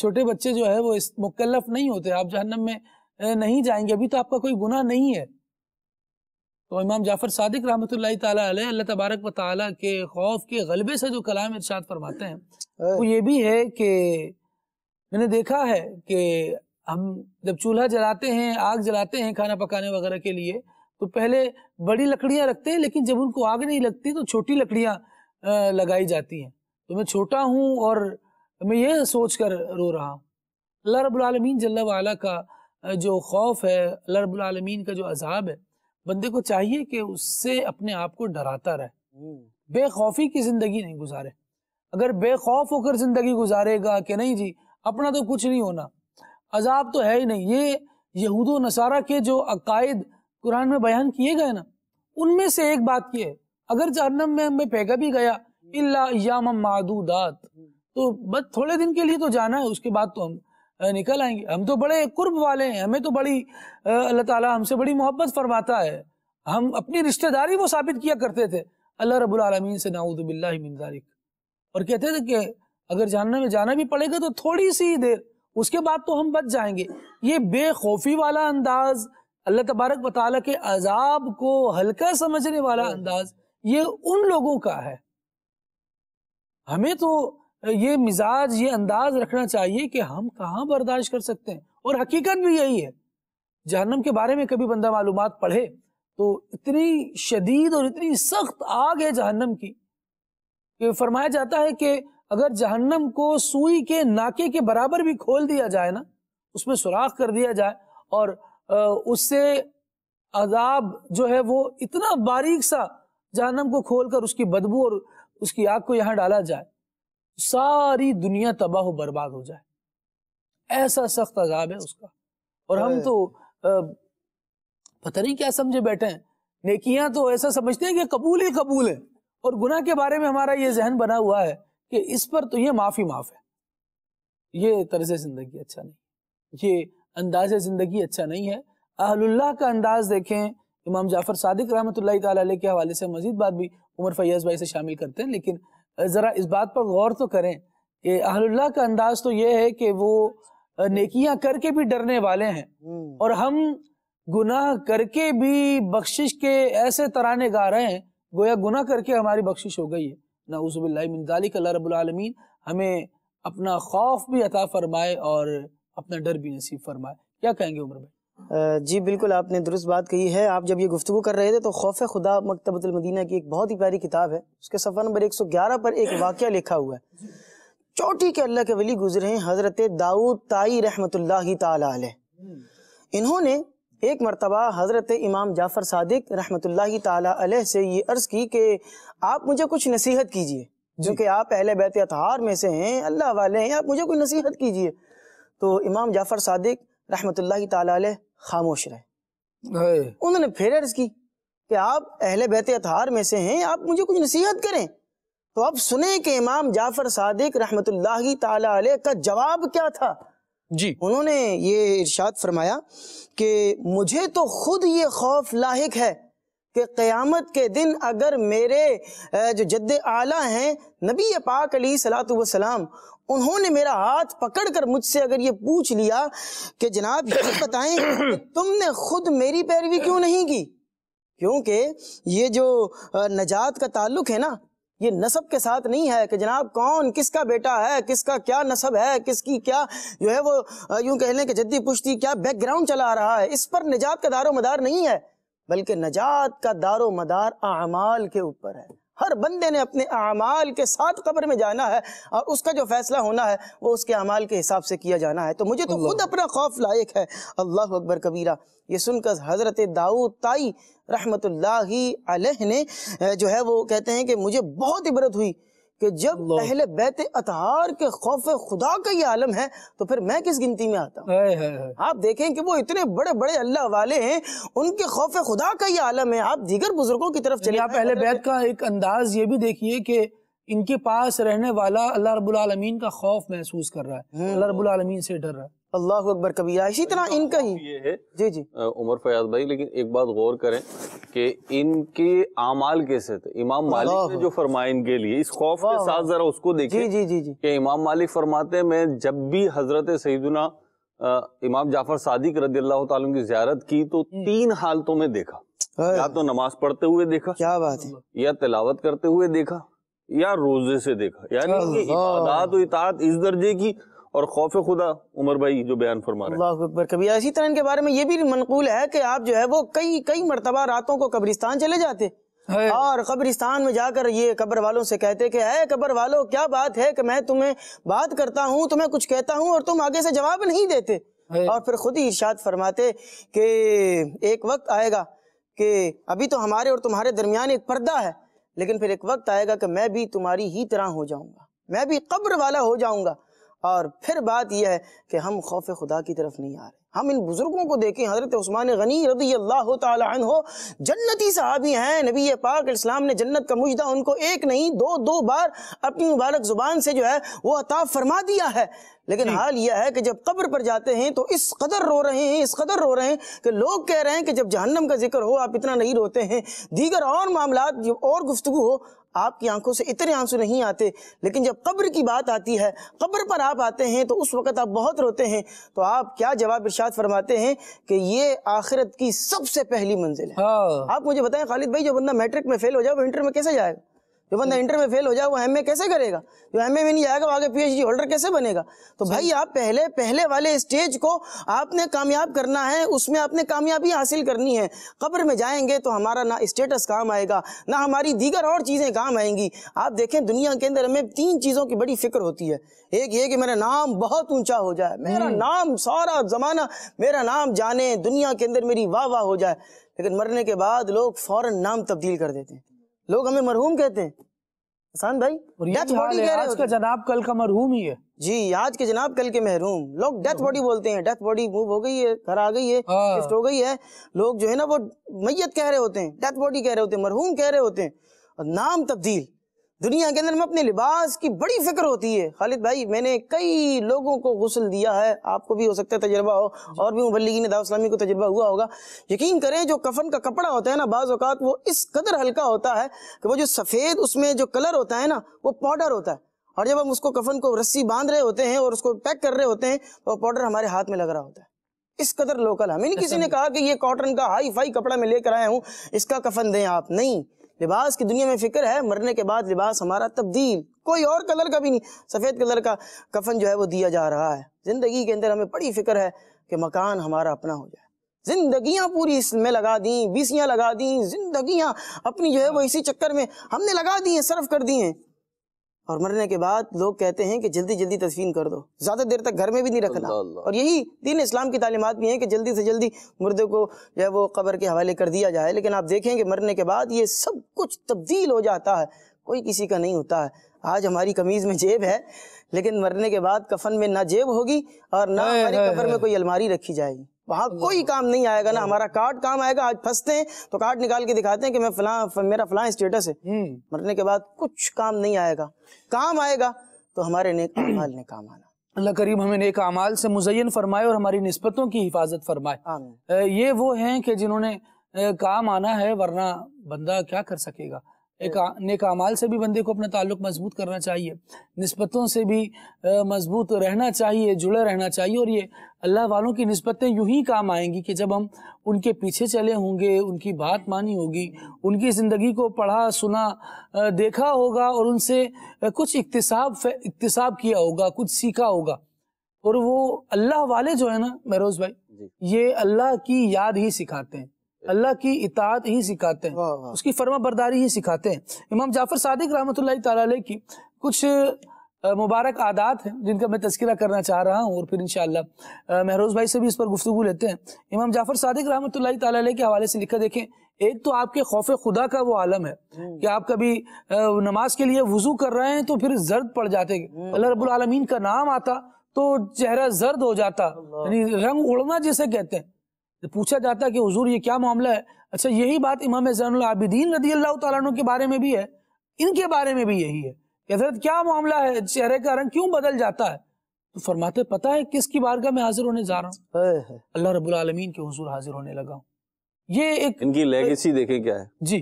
छोटे बच्चे जो है वो इस मुकलफ नहीं होते आप जहन्नम में नहीं जाएंगे अभी तो आपका कोई गुनाह नहीं है तो इमाम जाफर सादिक रहमत अल्लाह तबारक व ताली के खौफ के गलबे से जो कलाम इरशाद फरमाते हैं वो ये भी है कि मैंने देखा है कि हम जब चूल्हा जलाते हैं आग जलाते हैं खाना पकाने वगैरह के लिए तो पहले बड़ी लकड़ियां रखते हैं लेकिन जब उनको आग नहीं लगती तो छोटी लकड़ियां लगाई जाती हैं तो मैं छोटा हूँ और मैं यह सोच कर रो रहा हूँ अल्लाह रबालमीन जल्ला वाला का जो खौफ है अल्लाह रबालमीन का जो अजाब है बंदे को चाहिए कि उससे अपने आप को डराता रहे हम्म। बेखौफी की ज़िंदगी नहीं गुजारे अगर बेखौफ होकर ज़िंदगी गुजारेगा कि नहीं जी अपना तो कुछ नहीं होना अजाब तो है ही नहीं ये यहूद नसारा के जो अकायद कुरान में बयान किए गए ना उनमें से एक बात यह है अगर जहनम में हमें फेंका भी गया इलाम मादूदात तो बस थोड़े दिन के लिए तो जाना है उसके बाद तो हम निकल आएंगे हम तो बड़े कुर्ब वाले हैं हमें तो बड़ी अल्लाह ताला हमसे बड़ी मोहब्बत फरमाता है हम अपनी रिश्तेदारी वो साबित किया करते थे अल्लाह रबुल आलमीन से नाउदबिल्लिक और कहते थे कि अगर जानने में जाना भी पड़ेगा तो थोड़ी सी देर उसके बाद तो हम बच जाएंगे ये बेखौफी वाला अंदाज अल्लाह तबारक बताला के अजाब को हल्का समझने वाला हाँ। अंदाज ये उन लोगों का है हमें तो ये मिजाज ये अंदाज रखना चाहिए कि हम कहाँ बर्दाश्त कर सकते हैं और हकीकत भी यही है जहनम के बारे में कभी बंदा मालूम पढ़े तो इतनी शदीद और इतनी सख्त आग है जहनम की कि फरमाया जाता है कि अगर जहन्नम को सुई के नाके के बराबर भी खोल दिया जाए ना उसमें सुराख कर दिया जाए और उससे अजाब जो है वो इतना बारीक सा जहनम को खोलकर उसकी बदबू और उसकी आग को यहाँ डाला जाए सारी दुनिया तबाह बर्बाद हो जाए ऐसा सख्त अजाब है उसका और हम तो पता नहीं क्या समझे बैठे हैं नेकियां तो ऐसा समझते हैं कि कबूल ही कबूल है और गुना के बारे में हमारा ये जहन बना हुआ है कि इस पर तो ये माफ़ी माफ़ है ये तर्ज ज़िंदगी अच्छा नहीं ये अंदाज ज़िंदगी अच्छा नहीं है अहलुल्लाह का अंदाज देखें इमाम जाफ़र सादिक रहमत के हवाले से मजीद बात भी उमर फैयाज भाई से शामिल करते हैं लेकिन ज़रा इस बात पर गौर तो करें कि अहलुल्लाह का अंदाज तो ये है कि वो नेकियां करके भी डरने वाले हैं हम्म। और हम गुनाह करके भी बख्शिश के ऐसे तराने गा रहे हैं गोया गुनाह करके हमारी बख्शिश हो गई है नाउज़बिल्लाजालिक रबालमीन हमें अपना खौफ भी अता फरमाए और अपना डर भी नसीब फरमाए क्या कहेंगे उम्र भाई जी बिल्कुल आपने दुरुस्त बात कही है आप जब ये गुफ्तु कर रहे थे तो खौफ खुदा मकतबतमदीना की एक बहुत ही प्यारी किताब है उसके सफर नंबर एक सौ ग्यारह पर एक वाक्य लिखा हुआ है चोटी के अल्लाह के वली गुजरे हैं हज़रत दाऊद ताई रहमत हम्म। इन्होंने एक मरतबा हज़रत इमाम जाफ़र सदक रहमतुल्लाह ताली से ये अर्ज़ की कि आप मुझे कुछ नसीहत कीजिए जो कि आप अहल बैत अतहार में से हैं अल्लाह वाले हैं आप मुझे कोई नसीहत कीजिए तो इमाम जाफ़र सदक रही ताली खामोश रहे उन्होंने फिर अर्ज़ की कि आप अहल बैत अतहार में से हैं आप मुझे कुछ नसीहत करें तो आप सुने कि इमाम जाफ़र सदक रहमत ताली का जवाब क्या था जी उन्होंने ये इर्शाद फरमाया कि मुझे तो खुद ये खौफ लाक है कि क़यामत के दिन अगर मेरे जो जद आला हैं नबी पाक अली सलात उन्होंने मेरा हाथ पकड़ कर मुझसे अगर ये पूछ लिया कि जनाब ये बताएं तुमने खुद मेरी पैरवी क्यों नहीं की क्योंकि ये जो नजात का ताल्लुक है ना ये नसब के साथ नहीं है कि जनाब कौन किसका बेटा है किसका क्या नसब है किसकी क्या जो है वो यूं कह लें कि जद्दी पुश्ती क्या बैकग्राउंड चला रहा है इस पर निजात का दारो मदार नहीं है बल्कि नजात का दारो मदार आमाल के ऊपर है हर बंदे ने अपने अमाल के साथ कब्र में जाना है और उसका जो फैसला होना है वो उसके अमाल के हिसाब से किया जाना है तो मुझे तो खुद अपना खौफ लायक है अल्लाह अकबर कबीरा ये सुनकर हज़रत दाऊद ताई रहमत अलह ने जो है वो कहते हैं कि मुझे बहुत इबरत हुई कि जब पहले बैत अतहार के खौफ खुदा का ये आलम है तो फिर मैं किस गिनती में आता हूँ आप देखें कि वो इतने बड़े बड़े अल्लाह वाले हैं उनके खौफ खुदा का ये आलम है आप दीगर बुजुर्गों की तरफ चले आप पहले बैत का एक अंदाज ये भी देखिए कि इनके पास रहने वाला अल्लाह आलमीन का खौफ महसूस कर रहा है हम्म। अल्लाह आलमीन से डर रहा है अल्लाह अकबर कबीरा इसी तरह इनका ही ये है जी जी उमर फयाज भाई लेकिन एक बात गौर करें कि इनके आमाल कैसे थे इमाम मालिक ने जो फरमाया इनके लिए इस खौफ के साथ जरा उसको देखिए जी जी जी जी कि इमाम मालिक फरमाते मैं जब भी हजरत सईदुना इमाम जाफर सादिक रदी अल्लाह तुम की ज्यारत की तो हम्म। तीन हालतों में देखा या तो नमाज पढ़ते हुए देखा क्या बात है या तिलावत करते हुए देखा या रोजे से देखा यानी इबादत इतात इस दर्जे की और खौफ खुदा उमर भाई जो बयान फरमा रहे अकबर कभी इसी तरह इनके बारे में ये भी मनकूल है कि आप जो है वो कई कई मरतबा रातों को कब्रिस्तान चले जाते और कब्रिस्तान में जाकर ये कब्र वालों से कहते कि है कब्र वालों क्या बात है कि मैं तुम्हें बात करता हूँ तुम्हें कुछ कहता हूँ और तुम आगे से जवाब नहीं देते और फिर खुद ही इर्शाद फरमाते कि एक वक्त आएगा कि अभी तो हमारे और तुम्हारे दरमियान एक पर्दा है लेकिन फिर एक वक्त आएगा कि मैं भी तुम्हारी ही तरह हो जाऊंगा मैं भी कब्र वाला हो जाऊंगा और फिर बात यह है कि हम खौफ खुदा की तरफ नहीं आ रहे हम इन बुज़ुर्गों को देखें हज़रत उस्मान गनी रदी अल्लाह तहो जन्नती साहबी हैं नबी पाक इस्लाम ने जन्नत का मुजदा उनको एक नहीं दो दो बार अपनी मुबारक ज़ुबान से जो है वो अताफ फरमा दिया है लेकिन हाल यह है कि जब कब्र पर जाते हैं तो इस कदर रो रहे हैं इस कदर रो रहे हैं कि लोग कह रहे हैं कि जब जहन्नम का जिक्र हो आप इतना नहीं रोते हैं दीगर और मामला और गुफ्तु हो आपकी आंखों से इतने आंसू नहीं आते लेकिन जब कब्र की बात आती है कब्र पर आप आते हैं तो उस वक़्त आप बहुत रोते हैं तो आप क्या जवाब इर्शाद फरमाते हैं कि ये आखिरत की सबसे पहली मंजिल है हाँ। आप मुझे बताएं खालिद भाई जो बंदा मैट्रिक में फेल हो जाए वो इंटर में कैसे जाएगा जो बंदा इंटर में फेल हो जाए वो एम कैसे करेगा जो एम में नहीं जाएगा वो आगे पी होल्डर कैसे बनेगा तो भाई आप पहले पहले वाले स्टेज को आपने कामयाब करना है उसमें आपने कामयाबी हासिल करनी है कब्र में जाएंगे तो हमारा ना स्टेटस काम आएगा ना हमारी दीगर और चीज़ें काम आएंगी आप देखें दुनिया के अंदर हमें तीन चीज़ों की बड़ी फिक्र होती है एक ये कि मेरा नाम बहुत ऊंचा हो जाए मेरा हम्म। नाम सारा जमाना मेरा नाम जाने दुनिया के अंदर मेरी वाह वाह हो जाए लेकिन मरने के बाद लोग फ़ौर नाम तब्दील कर देते हैं लोग हमें मरहूम कहते हैं हसान भाई और डेथ बॉडी कह रहे आज का जनाब कल का मरहूम ही है जी आज के जनाब कल के महरूम लोग डेथ तो बॉडी बोलते हैं डेथ बॉडी मूव हो गई है घर आ गई है शिफ्ट हाँ। हो गई है लोग जो है ना वो मैयत कह रहे होते हैं डेथ बॉडी कह रहे होते हैं मरहूम कह रहे होते हैं और नाम तब्दील दुनिया के अंदर में अपने लिबास की बड़ी फिक्र होती है खालिद भाई मैंने कई लोगों को गुसल दिया है आपको भी हो सकता है तजर्बा हो और भी मुबलिन दाउस्लामी को तजर्बा हुआ होगा यकीन करें जो कफन का कपड़ा होता है ना बाज़ वो इस कदर हल्का होता है कि वो जो सफ़ेद उसमें जो कलर होता है ना वो पाउडर होता है और जब हम उसको कफन को रस्सी बांध रहे होते हैं और उसको पैक कर रहे होते हैं तो पाउडर हमारे हाथ में लग रहा होता है इस कदर लोकल हमें नहीं किसी ने कहा कि ये कॉटन का हाई फाई कपड़ा मैं लेकर आया हूँ इसका कफन दें आप नहीं लिबास की दुनिया में फिक्र है मरने के बाद लिबास हमारा तब्दील कोई और कलर का भी नहीं सफ़ेद कलर का कफन जो है वो दिया जा रहा है ज़िंदगी के अंदर हमें बड़ी फिक्र है कि मकान हमारा अपना हो जाए जिंदगियां पूरी इसमें लगा दी बीसियाँ लगा दी जिंदगियां अपनी जो है वो इसी चक्कर में हमने लगा दी हैं सर्व कर दी हैं और मरने के बाद लोग कहते हैं कि जल्दी जल्दी तस्वीन कर दो ज़्यादा देर तक घर में भी नहीं रखना अल्ला अल्ला। और यही दीन इस्लाम की तालीमत भी है कि जल्दी से जल्दी मुर्दे को जो है वो कबर के हवाले कर दिया जाए लेकिन आप देखें कि मरने के बाद ये सब कुछ तब्दील हो जाता है कोई किसी का नहीं होता है आज हमारी कमीज़ में जेब है लेकिन मरने के बाद कफन में ना जेब होगी और ना हमारी कबर में कोई अलमारी रखी जाएगी वहां हाँ। कोई काम नहीं आएगा ना हाँ। हमारा कार्ड काम आएगा आज फंसते हैं तो कार्ड निकाल के दिखाते हैं कि मैं फला मेरा फला स्टेटस है हम्म। मरने के बाद कुछ काम नहीं आएगा काम आएगा तो हमारे नेक [CLEARS THROAT] अमाल ने काम आना अल्लाह करीम हमें नेक अमाल से मुजयन फरमाए और हमारी नस्बतों की हिफाजत फरमाए ये वो हैं कि जिन्होंने काम आना है वरना बंदा क्या कर सकेगा एक नेक अमाल से भी बंदे को अपना ताल्लुक मजबूत करना चाहिए नस्बतों से भी मजबूत रहना चाहिए जुड़े रहना चाहिए और ये अल्लाह वालों की नस्बतें यूं ही काम आएंगी कि जब हम उनके पीछे चले होंगे उनकी बात मानी होगी उनकी ज़िंदगी को पढ़ा सुना देखा होगा और उनसे कुछ इकतसाब इकतसाब किया होगा कुछ सीखा होगा और वो अल्लाह वाले जो है ना महरोज भाई ये अल्लाह की याद ही सिखाते हैं अल्लाह की इतात ही सिखाते हैं उसकी फर्मा बरदारी ही सिखाते हैं इमाम जाफर सादिक रहमत की कुछ मुबारक आदात हैं जिनका मैं तस्करा करना चाह रहा हूँ और फिर इनशाला महरोज भाई से भी इस पर गुफ्तु लेते हैं इमाम जाफर सादिक रहमत ताली के हवाले से लिखा देखें एक तो आपके खौफ खुदा का वो आलम है हम्म। कि आप कभी नमाज के लिए वजू कर रहे हैं तो फिर जर्द पड़ जाते हम्म। अल्लाह रबुल आलमीन का नाम आता तो चेहरा जर्द हो जाता यानी रंग उड़ना जैसे कहते हैं तो पूछा जाता कि हुजूर ये क्या मामला है अच्छा यही बात इमाम जैनदीन रदी अल्लाह के बारे में भी है इनके बारे में भी यही है हजरत क्या मामला है चेहरे का रंग क्यों बदल जाता है तो फरमाते पता है किसकी बारगाह में हाजिर होने जा रहा हूँ अल्लाह रबीन के हजूर हाजिर होने लगा हूँ ये एक इनकी लेगेसी देखें क्या है जी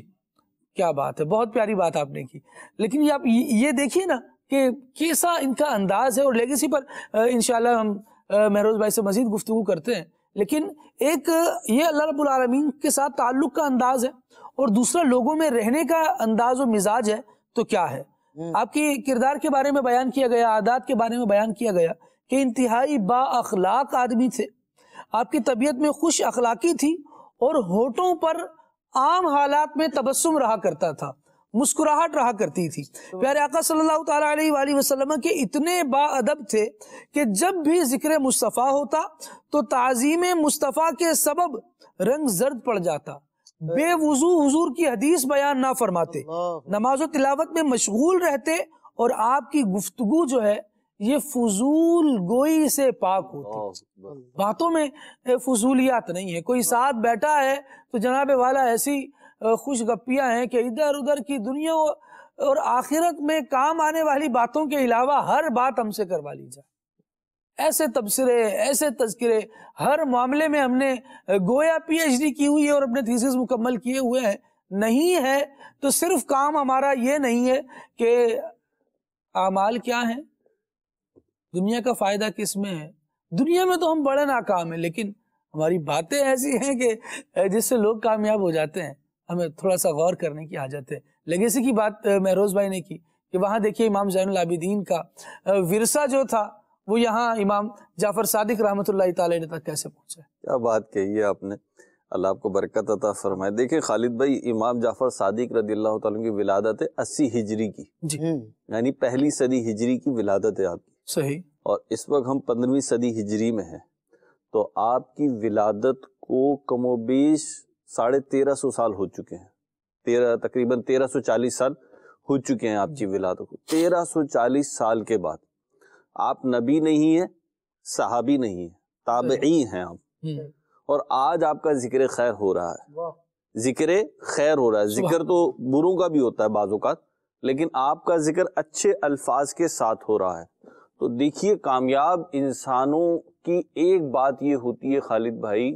क्या बात है बहुत प्यारी बात आपने की लेकिन ये आप ये देखिए ना कि कैसा इनका अंदाज है और लेगेसी पर इन हम महरोज भाई से मजीद गुफ्तु करते हैं लेकिन एक ये अल्लाह रब्बुल रबालमीन के साथ ताल्लुक का अंदाज है और दूसरा लोगों में रहने का अंदाज और मिजाज है तो क्या है हम्म। आपके किरदार के बारे में बयान किया गया आदात के बारे में बयान किया गया कि इंतहाई बाखलाक आदमी थे आपकी तबीयत में खुश अखलाकी थी और होठों पर आम हालात में तबस्सुम रहा करता था मुस्कुराहट रहा करती थी तो- प्यारे आका सल्लल्लाहु अलैहि वसल्लम के इतने बाअदब थे कि जब भी जिक्र मुस्तफ़ा होता तो ताज़ीम मुस्तफ़ा के सबब रंग जर्द पड़ जाता बेवजू हुजूर की हदीस बयान ना फरमाते नमाज तिलावत में मशगूल रहते और आपकी गुफ्तगु जो है ये फजूल गोई से पाक होती बातों में फजूलियात नहीं है कोई साथ बैठा है तो जनाब वाला ऐसी खुशगप्पियाँ हैं कि इधर उधर की दुनिया और आखिरत में काम आने वाली बातों के अलावा हर बात हमसे करवा ली जाए ऐसे तबसरे ऐसे तस्करे हर मामले में हमने गोया पीएचडी की हुई है और अपने थीसिस मुकम्मल किए हुए हैं नहीं है तो सिर्फ काम हमारा ये नहीं है कि आमाल क्या है दुनिया का फायदा किस में है दुनिया में तो हम बड़े नाकाम हैं लेकिन हमारी बातें ऐसी हैं कि जिससे लोग कामयाब हो जाते हैं हमें थोड़ा सा गौर करने की हाजत है लेगेसी की बात महरोज भाई ने की कि वहाँ देखिए इमाम जैन आबिदीन का विरसा जो था वो यहाँ इमाम जाफर सादिक रहमत ने तक कैसे पहुँचा क्या बात कही है आपने अल्लाह आपको बरकत अता फरमाए देखिए खालिद भाई इमाम जाफर सादिक रदी अल्लाह की विलादत है अस्सी हिजरी की हम्म। यानी पहली सदी हिजरी की विलादत है आपकी सही और इस वक्त हम पंद्रहवीं सदी हिजरी में हैं तो आपकी विलादत को कमोबेश साढ़े तेरह सौ साल हो चुके हैं तेरह तकरीबन तेरह सौ चालीस साल हो चुके हैं आप जी को तेरह सौ चालीस साल के बाद आप नबी नहीं है सहाबी नहीं है ताबई हैं आप हम्म। और आज आपका जिक्र खैर हो रहा है जिक्र खैर हो रहा है जिक्र तो बुरों का भी होता है बाजूकात लेकिन आपका जिक्र अच्छे अल्फाज के साथ हो रहा है तो देखिए कामयाब इंसानों की एक बात ये होती है खालिद भाई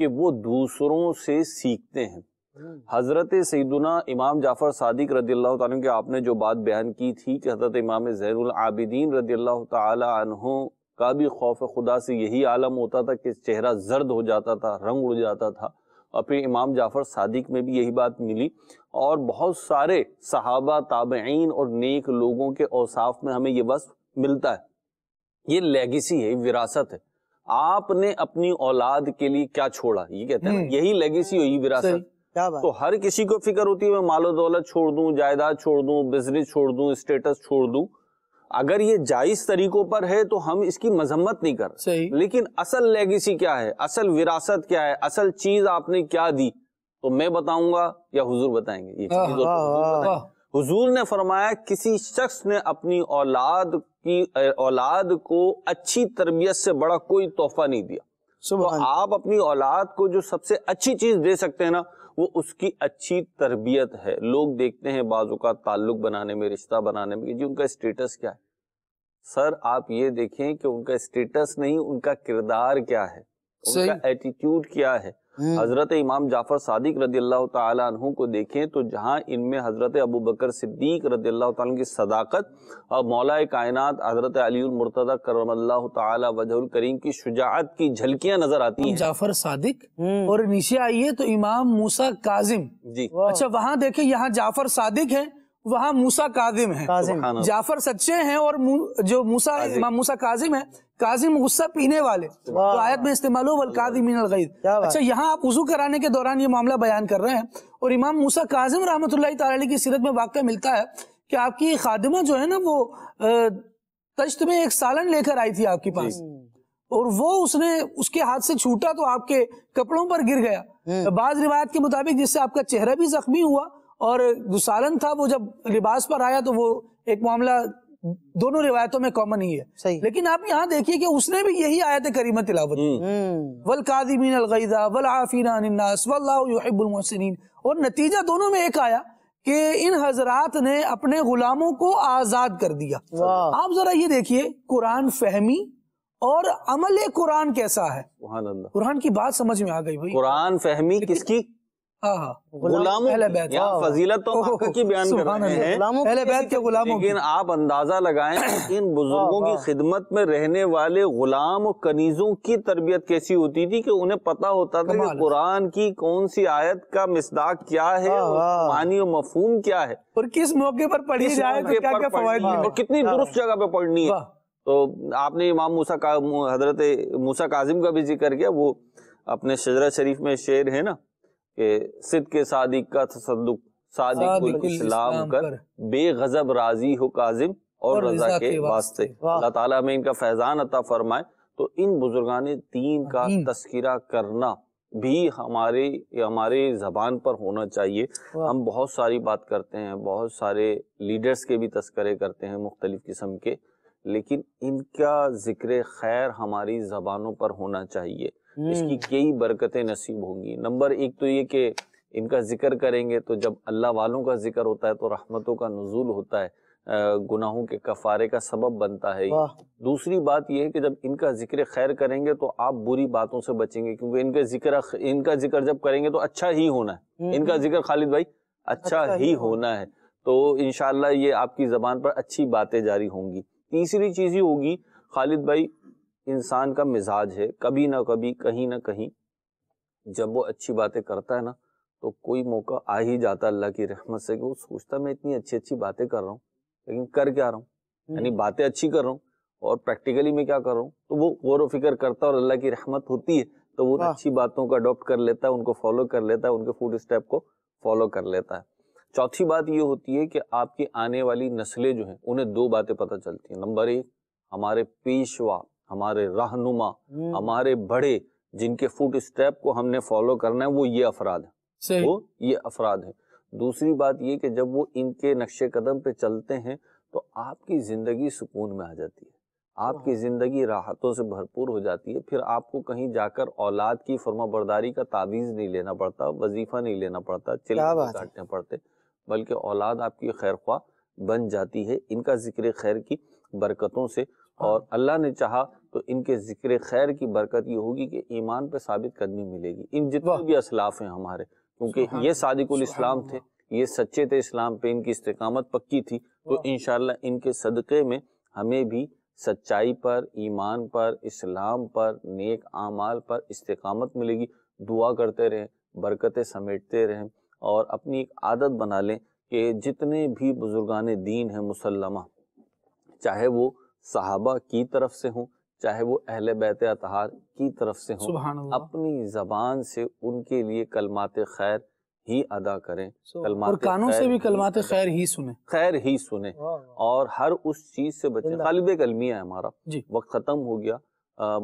कि वो दूसरों से सीखते हैं हम्म। हज़रत सईदना इमाम जाफ़र सादिक रदी अल्लाह तुम आपने जो बात बयान की थी कि हज़रत इमाम आबिदीन रदी अल्लाह तहों का भी खौफ खुदा से यही आलम होता था कि चेहरा जर्द हो जाता था रंग उड़ जाता था और फिर इमाम जाफ़र सादिक में भी यही बात मिली और बहुत सारे सहाबा ताबेन और नेक लोगों के औसाफ में हमें ये वस मिलता है ये लेगेसी है विरासत है आपने अपनी औलाद के लिए क्या छोड़ा ये कहते हैं हम्म। यही लेगेसी हुई विरासत तो हर किसी को फिक्र होती है मैं मालो दौलत छोड़ दूं जायदाद छोड़ दूं बिजनेस छोड़ दूं स्टेटस छोड़ दूं अगर ये जायज तरीकों पर है तो हम इसकी मजम्मत नहीं कर सही लेकिन असल लेगेसी क्या है असल विरासत क्या है असल चीज आपने क्या दी तो मैं बताऊंगा या हुजूर बताएंगे ये चीज हुजूर ने फरमाया किसी शख्स ने अपनी औलाद की औलाद को अच्छी तरबियत से बड़ा कोई तोहफा नहीं दिया तो आप अपनी औलाद को जो सबसे अच्छी चीज दे सकते हैं ना वो उसकी अच्छी तरबियत है लोग देखते हैं बाजू का ताल्लुक बनाने में रिश्ता बनाने में जी उनका स्टेटस क्या है सर आप ये देखें कि उनका स्टेटस नहीं उनका किरदार क्या है उनका एटीट्यूड क्या है हम्म। हजरत इमाम जाफर सादिक रदी अल्लाह तु को देखें तो जहाँ इनमें हजरत अबू बकर सिद्दीक रदी अल्लाह की सदाकत और मौलाए कायनात हजरत अलीमरतदा करमल्ला तजहुल करीम की शुजात की झलकियाँ नजर आती हैं जाफर सादिक हम्म। और नीचे आइए तो इमाम मूसा काजिम जी अच्छा वहाँ देखे यहाँ जाफर सादिक है वहाँ मूसा काजिम है काजिम। जाफर सच्चे हैं और जो मूसा मूसा काजिम है काजिम गुस्सा पीने वाले तो आयत में इस्तेमाल हो वल काजिम मिनल गैज अच्छा यहाँ आप वजू कराने के दौरान ये मामला बयान कर रहे हैं और इमाम मूसा काजिम रहमत ताली की सीरत में वाक़ मिलता है कि आपकी खादिमा जो है ना वो तश्त में एक सालन लेकर आई थी आपके पास और वो उसने उसके हाथ से छूटा तो आपके कपड़ों पर गिर गया हम्म। तो बाज रिवायत के मुताबिक जिससे आपका चेहरा भी जख्मी हुआ और जो सालन था वो जब लिबास पर आया तो वो एक मामला दोनों रिवायतों में कॉमन ही है सही। लेकिन आप यहाँ देखिए कि उसने भी यही आयत करीमा तिलावत हम्म। हम्म। वल कादिमीन अलगैदा वल आफीनास वल्लाबुलमसिन और नतीजा दोनों में एक आया कि इन हजरात ने अपने गुलामों को आजाद कर दिया आप जरा ये देखिए कुरान फहमी और अमल कुरान कैसा है कुरान की बात समझ में आ गई भाई कुरान फहमी किसकी हाँ, हाँ। गुलामों यहाँ हाँ। तो बयान कर लेकिन आप अंदाजा लगाएं इन [CLEARS THROAT] बुजुर्गों की खिदमत में रहने वाले गुलाम और कनीजों की तरबियत कैसी होती थी कि उन्हें पता होता था कि कुरान की कौन सी आयत का मिसदाक क्या है मानी और मफहम क्या है और किस मौके पर पढ़ी जाए तो और कितनी दुरुस्त जगह पे पढ़नी है तो आपने इमाम मूसा का हजरत मूसा काजिम का भी जिक्र किया वो अपने शजरा शरीफ में शेर है ना कि सिद के सादिक का तसदुक सादिक इस्लाम कर बेगजब राजी हो काजिम और, और रजा के वास्ते अल्लाह ताला में इनका फैजान अता फरमाए तो इन बुजुर्गान दीन का तस्करा करना भी हमारे हमारे जबान पर होना चाहिए हम बहुत सारी बात करते हैं बहुत सारे लीडर्स के भी तस्करे करते हैं मुख्तलिफ़ किस्म के लेकिन इनका ज़िक्र खैर हमारी ज़बानों पर होना चाहिए इसकी हम्म। कई बरकतें नसीब होंगी नंबर एक तो ये कि इनका जिक्र करेंगे तो जब अल्लाह वालों का जिक्र होता है तो रहमतों का नजूल होता है गुनाहों के कफारे का सबब बनता है दूसरी बात यह है कि जब इनका जिक्र खैर करेंगे तो आप बुरी बातों से बचेंगे क्योंकि इनके जिक्र इनका जिक्र जब करेंगे तो अच्छा ही होना है हम्म, इनका हम्म। जिक्र खालिद भाई अच्छा, अच्छा ही, ही होना है तो इनशाला ये आपकी जबान पर अच्छी बातें जारी होंगी तीसरी चीज ये होगी खालिद भाई इंसान का मिजाज है कभी ना कभी कहीं ना कहीं जब वो अच्छी बातें करता है ना तो कोई मौका आ ही जाता अल्लाह की रहमत से कि वो सोचता मैं इतनी अच्छी अच्छी बातें कर रहा हूँ लेकिन कर क्या रहा हूँ हम्म। यानी बातें अच्छी कर रहा हूँ और प्रैक्टिकली मैं क्या कर रहा हूँ तो वो गौर फिक्र करता और अल्लाह की रहमत होती है तो वो अच्छी बातों को अडोप्ट कर लेता है उनको फॉलो कर लेता है उनके फूड स्टेप को फॉलो कर लेता है चौथी बात ये होती है कि आपकी आने वाली नस्लें जो हैं उन्हें दो बातें पता चलती हैं नंबर एक हमारे पेशवा हमारे रहनुमा हम्म। हमारे बड़े जिनके फुट स्टेप को हमने फॉलो करना है वो ये अफराद है वो ये अफराद है दूसरी बात ये कि जब वो इनके नक्शे कदम पे चलते हैं तो आपकी ज़िंदगी सुकून में आ जाती है आपकी ज़िंदगी राहतों से भरपूर हो जाती है फिर आपको कहीं जाकर औलाद की फर्मा बर्दारी का तावीज़ नहीं लेना पड़ता वजीफ़ा नहीं लेना पड़ता चिल्ला पड़ते बल्कि औलाद आपकी खैर बन जाती है इनका जिक्र खैर की बरकतों से और अल्लाह ने चाहा तो इनके जिक्र खैर की बरकत ये होगी कि ईमान पे साबित करनी मिलेगी इन जितने भी असलाफ हैं हमारे क्योंकि ये सादिकुल इस्लाम थे ये सच्चे थे इस्लाम पे इनकी इस्तकामत पक्की थी तो इन इनके सदक़े में हमें भी सच्चाई पर ईमान पर इस्लाम पर नेक आमाल पर इस्तेकामत मिलेगी दुआ करते रहें बरकतें समेटते रहें और अपनी एक आदत बना लें कि जितने भी बुजुर्गान दीन हैं मुसलमा चाहे वो सहाबा की तरफ से हों चाहे वो अहल बैत अतहार की तरफ से हों अपनी जबान से उनके लिए कलमात खैर ही अदा करें और कानों से भी कलमात खैर ही सुने खैर ही सुने और हर उस चीज से बचे खालिद कलमिया है हमारा वक्त ख़त्म हो गया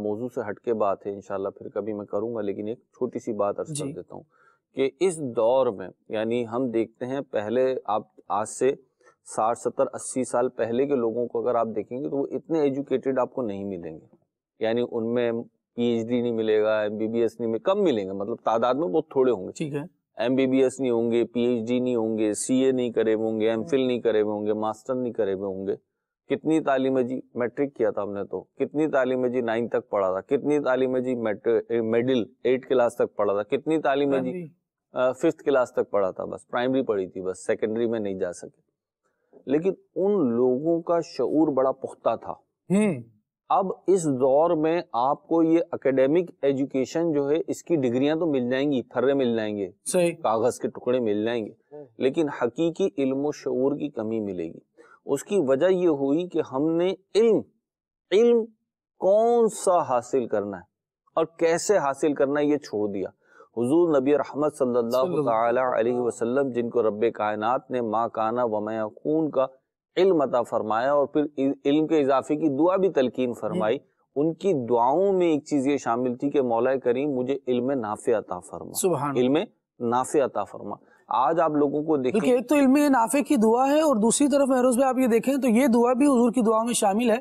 मौजू से हटके बात है इनशाला फिर कभी मैं करूंगा लेकिन एक छोटी सी बात अर्ज कर देता हूँ कि इस दौर में यानी हम देखते हैं पहले आप आज से साठ सत्तर अस्सी साल पहले के लोगों को अगर आप देखेंगे तो वो इतने एजुकेटेड आपको नहीं मिलेंगे यानी उनमें पीएचडी नहीं मिलेगा एमबीबीएस नहीं मिले, कम मिलेंगे मतलब तादाद में बहुत थोड़े होंगे ठीक है एमबीबीएस नहीं होंगे पीएचडी नहीं होंगे सीए नहीं करे हुए होंगे एमफिल नहीं करे हुए होंगे मास्टर नहीं करे हुए होंगे कितनी तालीम है जी मैट्रिक किया था हमने तो कितनी तालीम है जी नाइन तक पढ़ा था कितनी तालीम है जी मेडिल एट क्लास तक पढ़ा था कितनी तालीम है जी फिफ्थ क्लास तक पढ़ा था बस प्राइमरी पढ़ी थी बस सेकेंडरी में नहीं जा सके लेकिन उन लोगों का शूर बड़ा पुख्ता था हम्म। अब इस दौर में आपको ये एकेडमिक एजुकेशन जो है इसकी डिग्रियां तो मिल जाएंगी थर्रे मिल जाएंगे कागज के टुकड़े मिल जाएंगे हम्म। लेकिन हकीकी इल्म शूर की कमी मिलेगी उसकी वजह यह हुई कि हमने इल्म इल्म कौन सा हासिल करना है और कैसे हासिल करना है ये छोड़ दिया हुजूर नबी रहमत सल्लल्लाहु अलैहि हाँ। वसल्लम जिनको रब कायनात ने माँ काना वमयकून का इल्म अता फरमाया और फिर इल्म के इजाफे की दुआ भी तलकीन फरमाई हाँ। उनकी दुआओं में एक चीज़ ये शामिल थी कि मौला करीम मुझे इल्म नाफे अता फरमा इल्म नाफे अता फरमा आज आप लोगों को देखिए एक तो इल्म नाफे की दुआ है और दूसरी तरफ महरूज भाई आप ये देखें तो ये दुआ भी हजूर की दुआ में शामिल है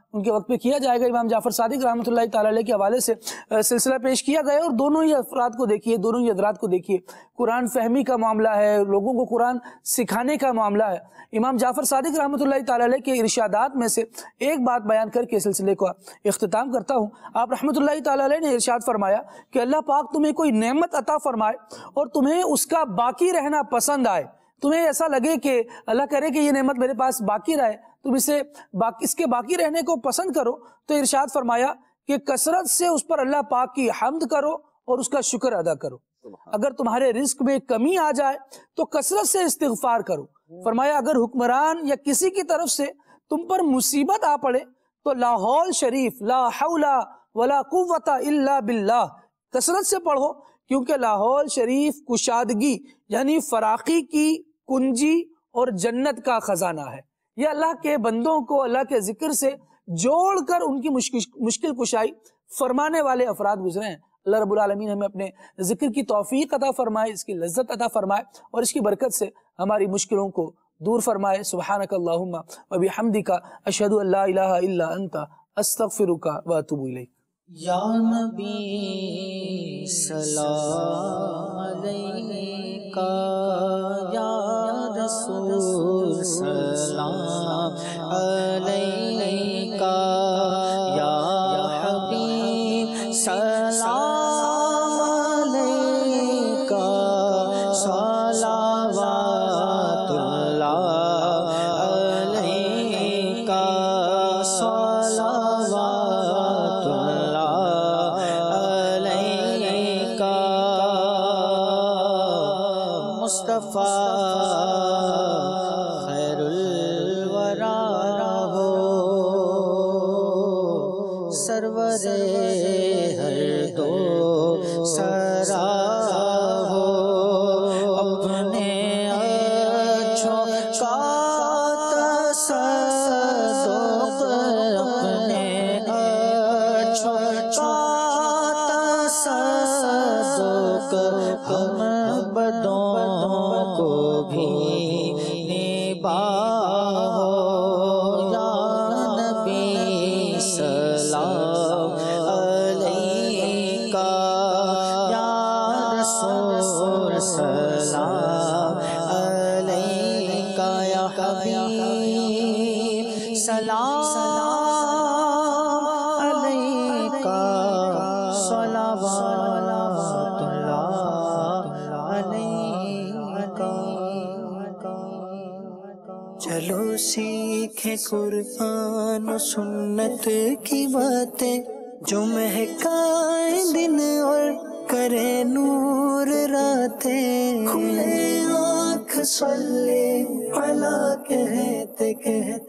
उनके वक्त पे किया जाएगा इमाम जाफर सादिक रहमत ताली के हवाले से सिलसिला पेश किया गया और दोनों ही अफराद को देखिए दोनों ही अदरात को देखिए कुरान फहमी का मामला है लोगों को कुरान सिखाने का मामला है इमाम जाफर सादिक रहमत ताली के इर्शादात में से एक बात बयान करके सिलसिले का अख्ताम करता हूँ आप रहमत ताली ने इर्शाद फरमाया कि अल्लाह पाक तुम्हें कोई नमत अता फरमाए और तुम्हें उसका बाकी रहना पसंद आए तुम्हें ऐसा लगे कि अल्लाह करे कि ये नमत मेरे पास बाकी रहे तुम इसे बाकी इसके बाकी रहने को पसंद करो तो इरशाद फरमाया कि कसरत से उस पर अल्लाह पाक की हमद करो और उसका शुक्र अदा करो अगर तुम्हारे रिस्क में कमी आ जाए तो कसरत से इस्तफार करो फरमाया अगर हुक्मरान या किसी की तरफ से तुम पर मुसीबत आ पड़े तो लाहौल शरीफ ला हौला वला कुवता इल्ला बिल्ला कसरत से पढ़ो क्योंकि लाहौल शरीफ कुशादगी यानी फराकी की कुंजी और जन्नत का खजाना है या अल्लाह के बंदों को अल्लाह के जिक्र से जोड़ कर उनकी मुश्किल कुशाई फरमाने वाले अफराद गुजरे हैं अल्लाह रब्बुल रबालमीन हमें अपने जिक्र की तोफ़ी अता फ़रमाए इसकी लज्जत अता फ़रमाए और इसकी बरकत से हमारी मुश्किलों को दूर फरमाए सुबह वबी हमदी का अशहदु अल्ला इलाहा इल्ला अंता अस्तगफिरुका व अतूबु इलैक या नबी सलाम अलैका या रसूल सलाम अलैका दिल की बातें जो महकाए दिन और करे नूर रातें खुले आँख सल्ले अला कहते कहते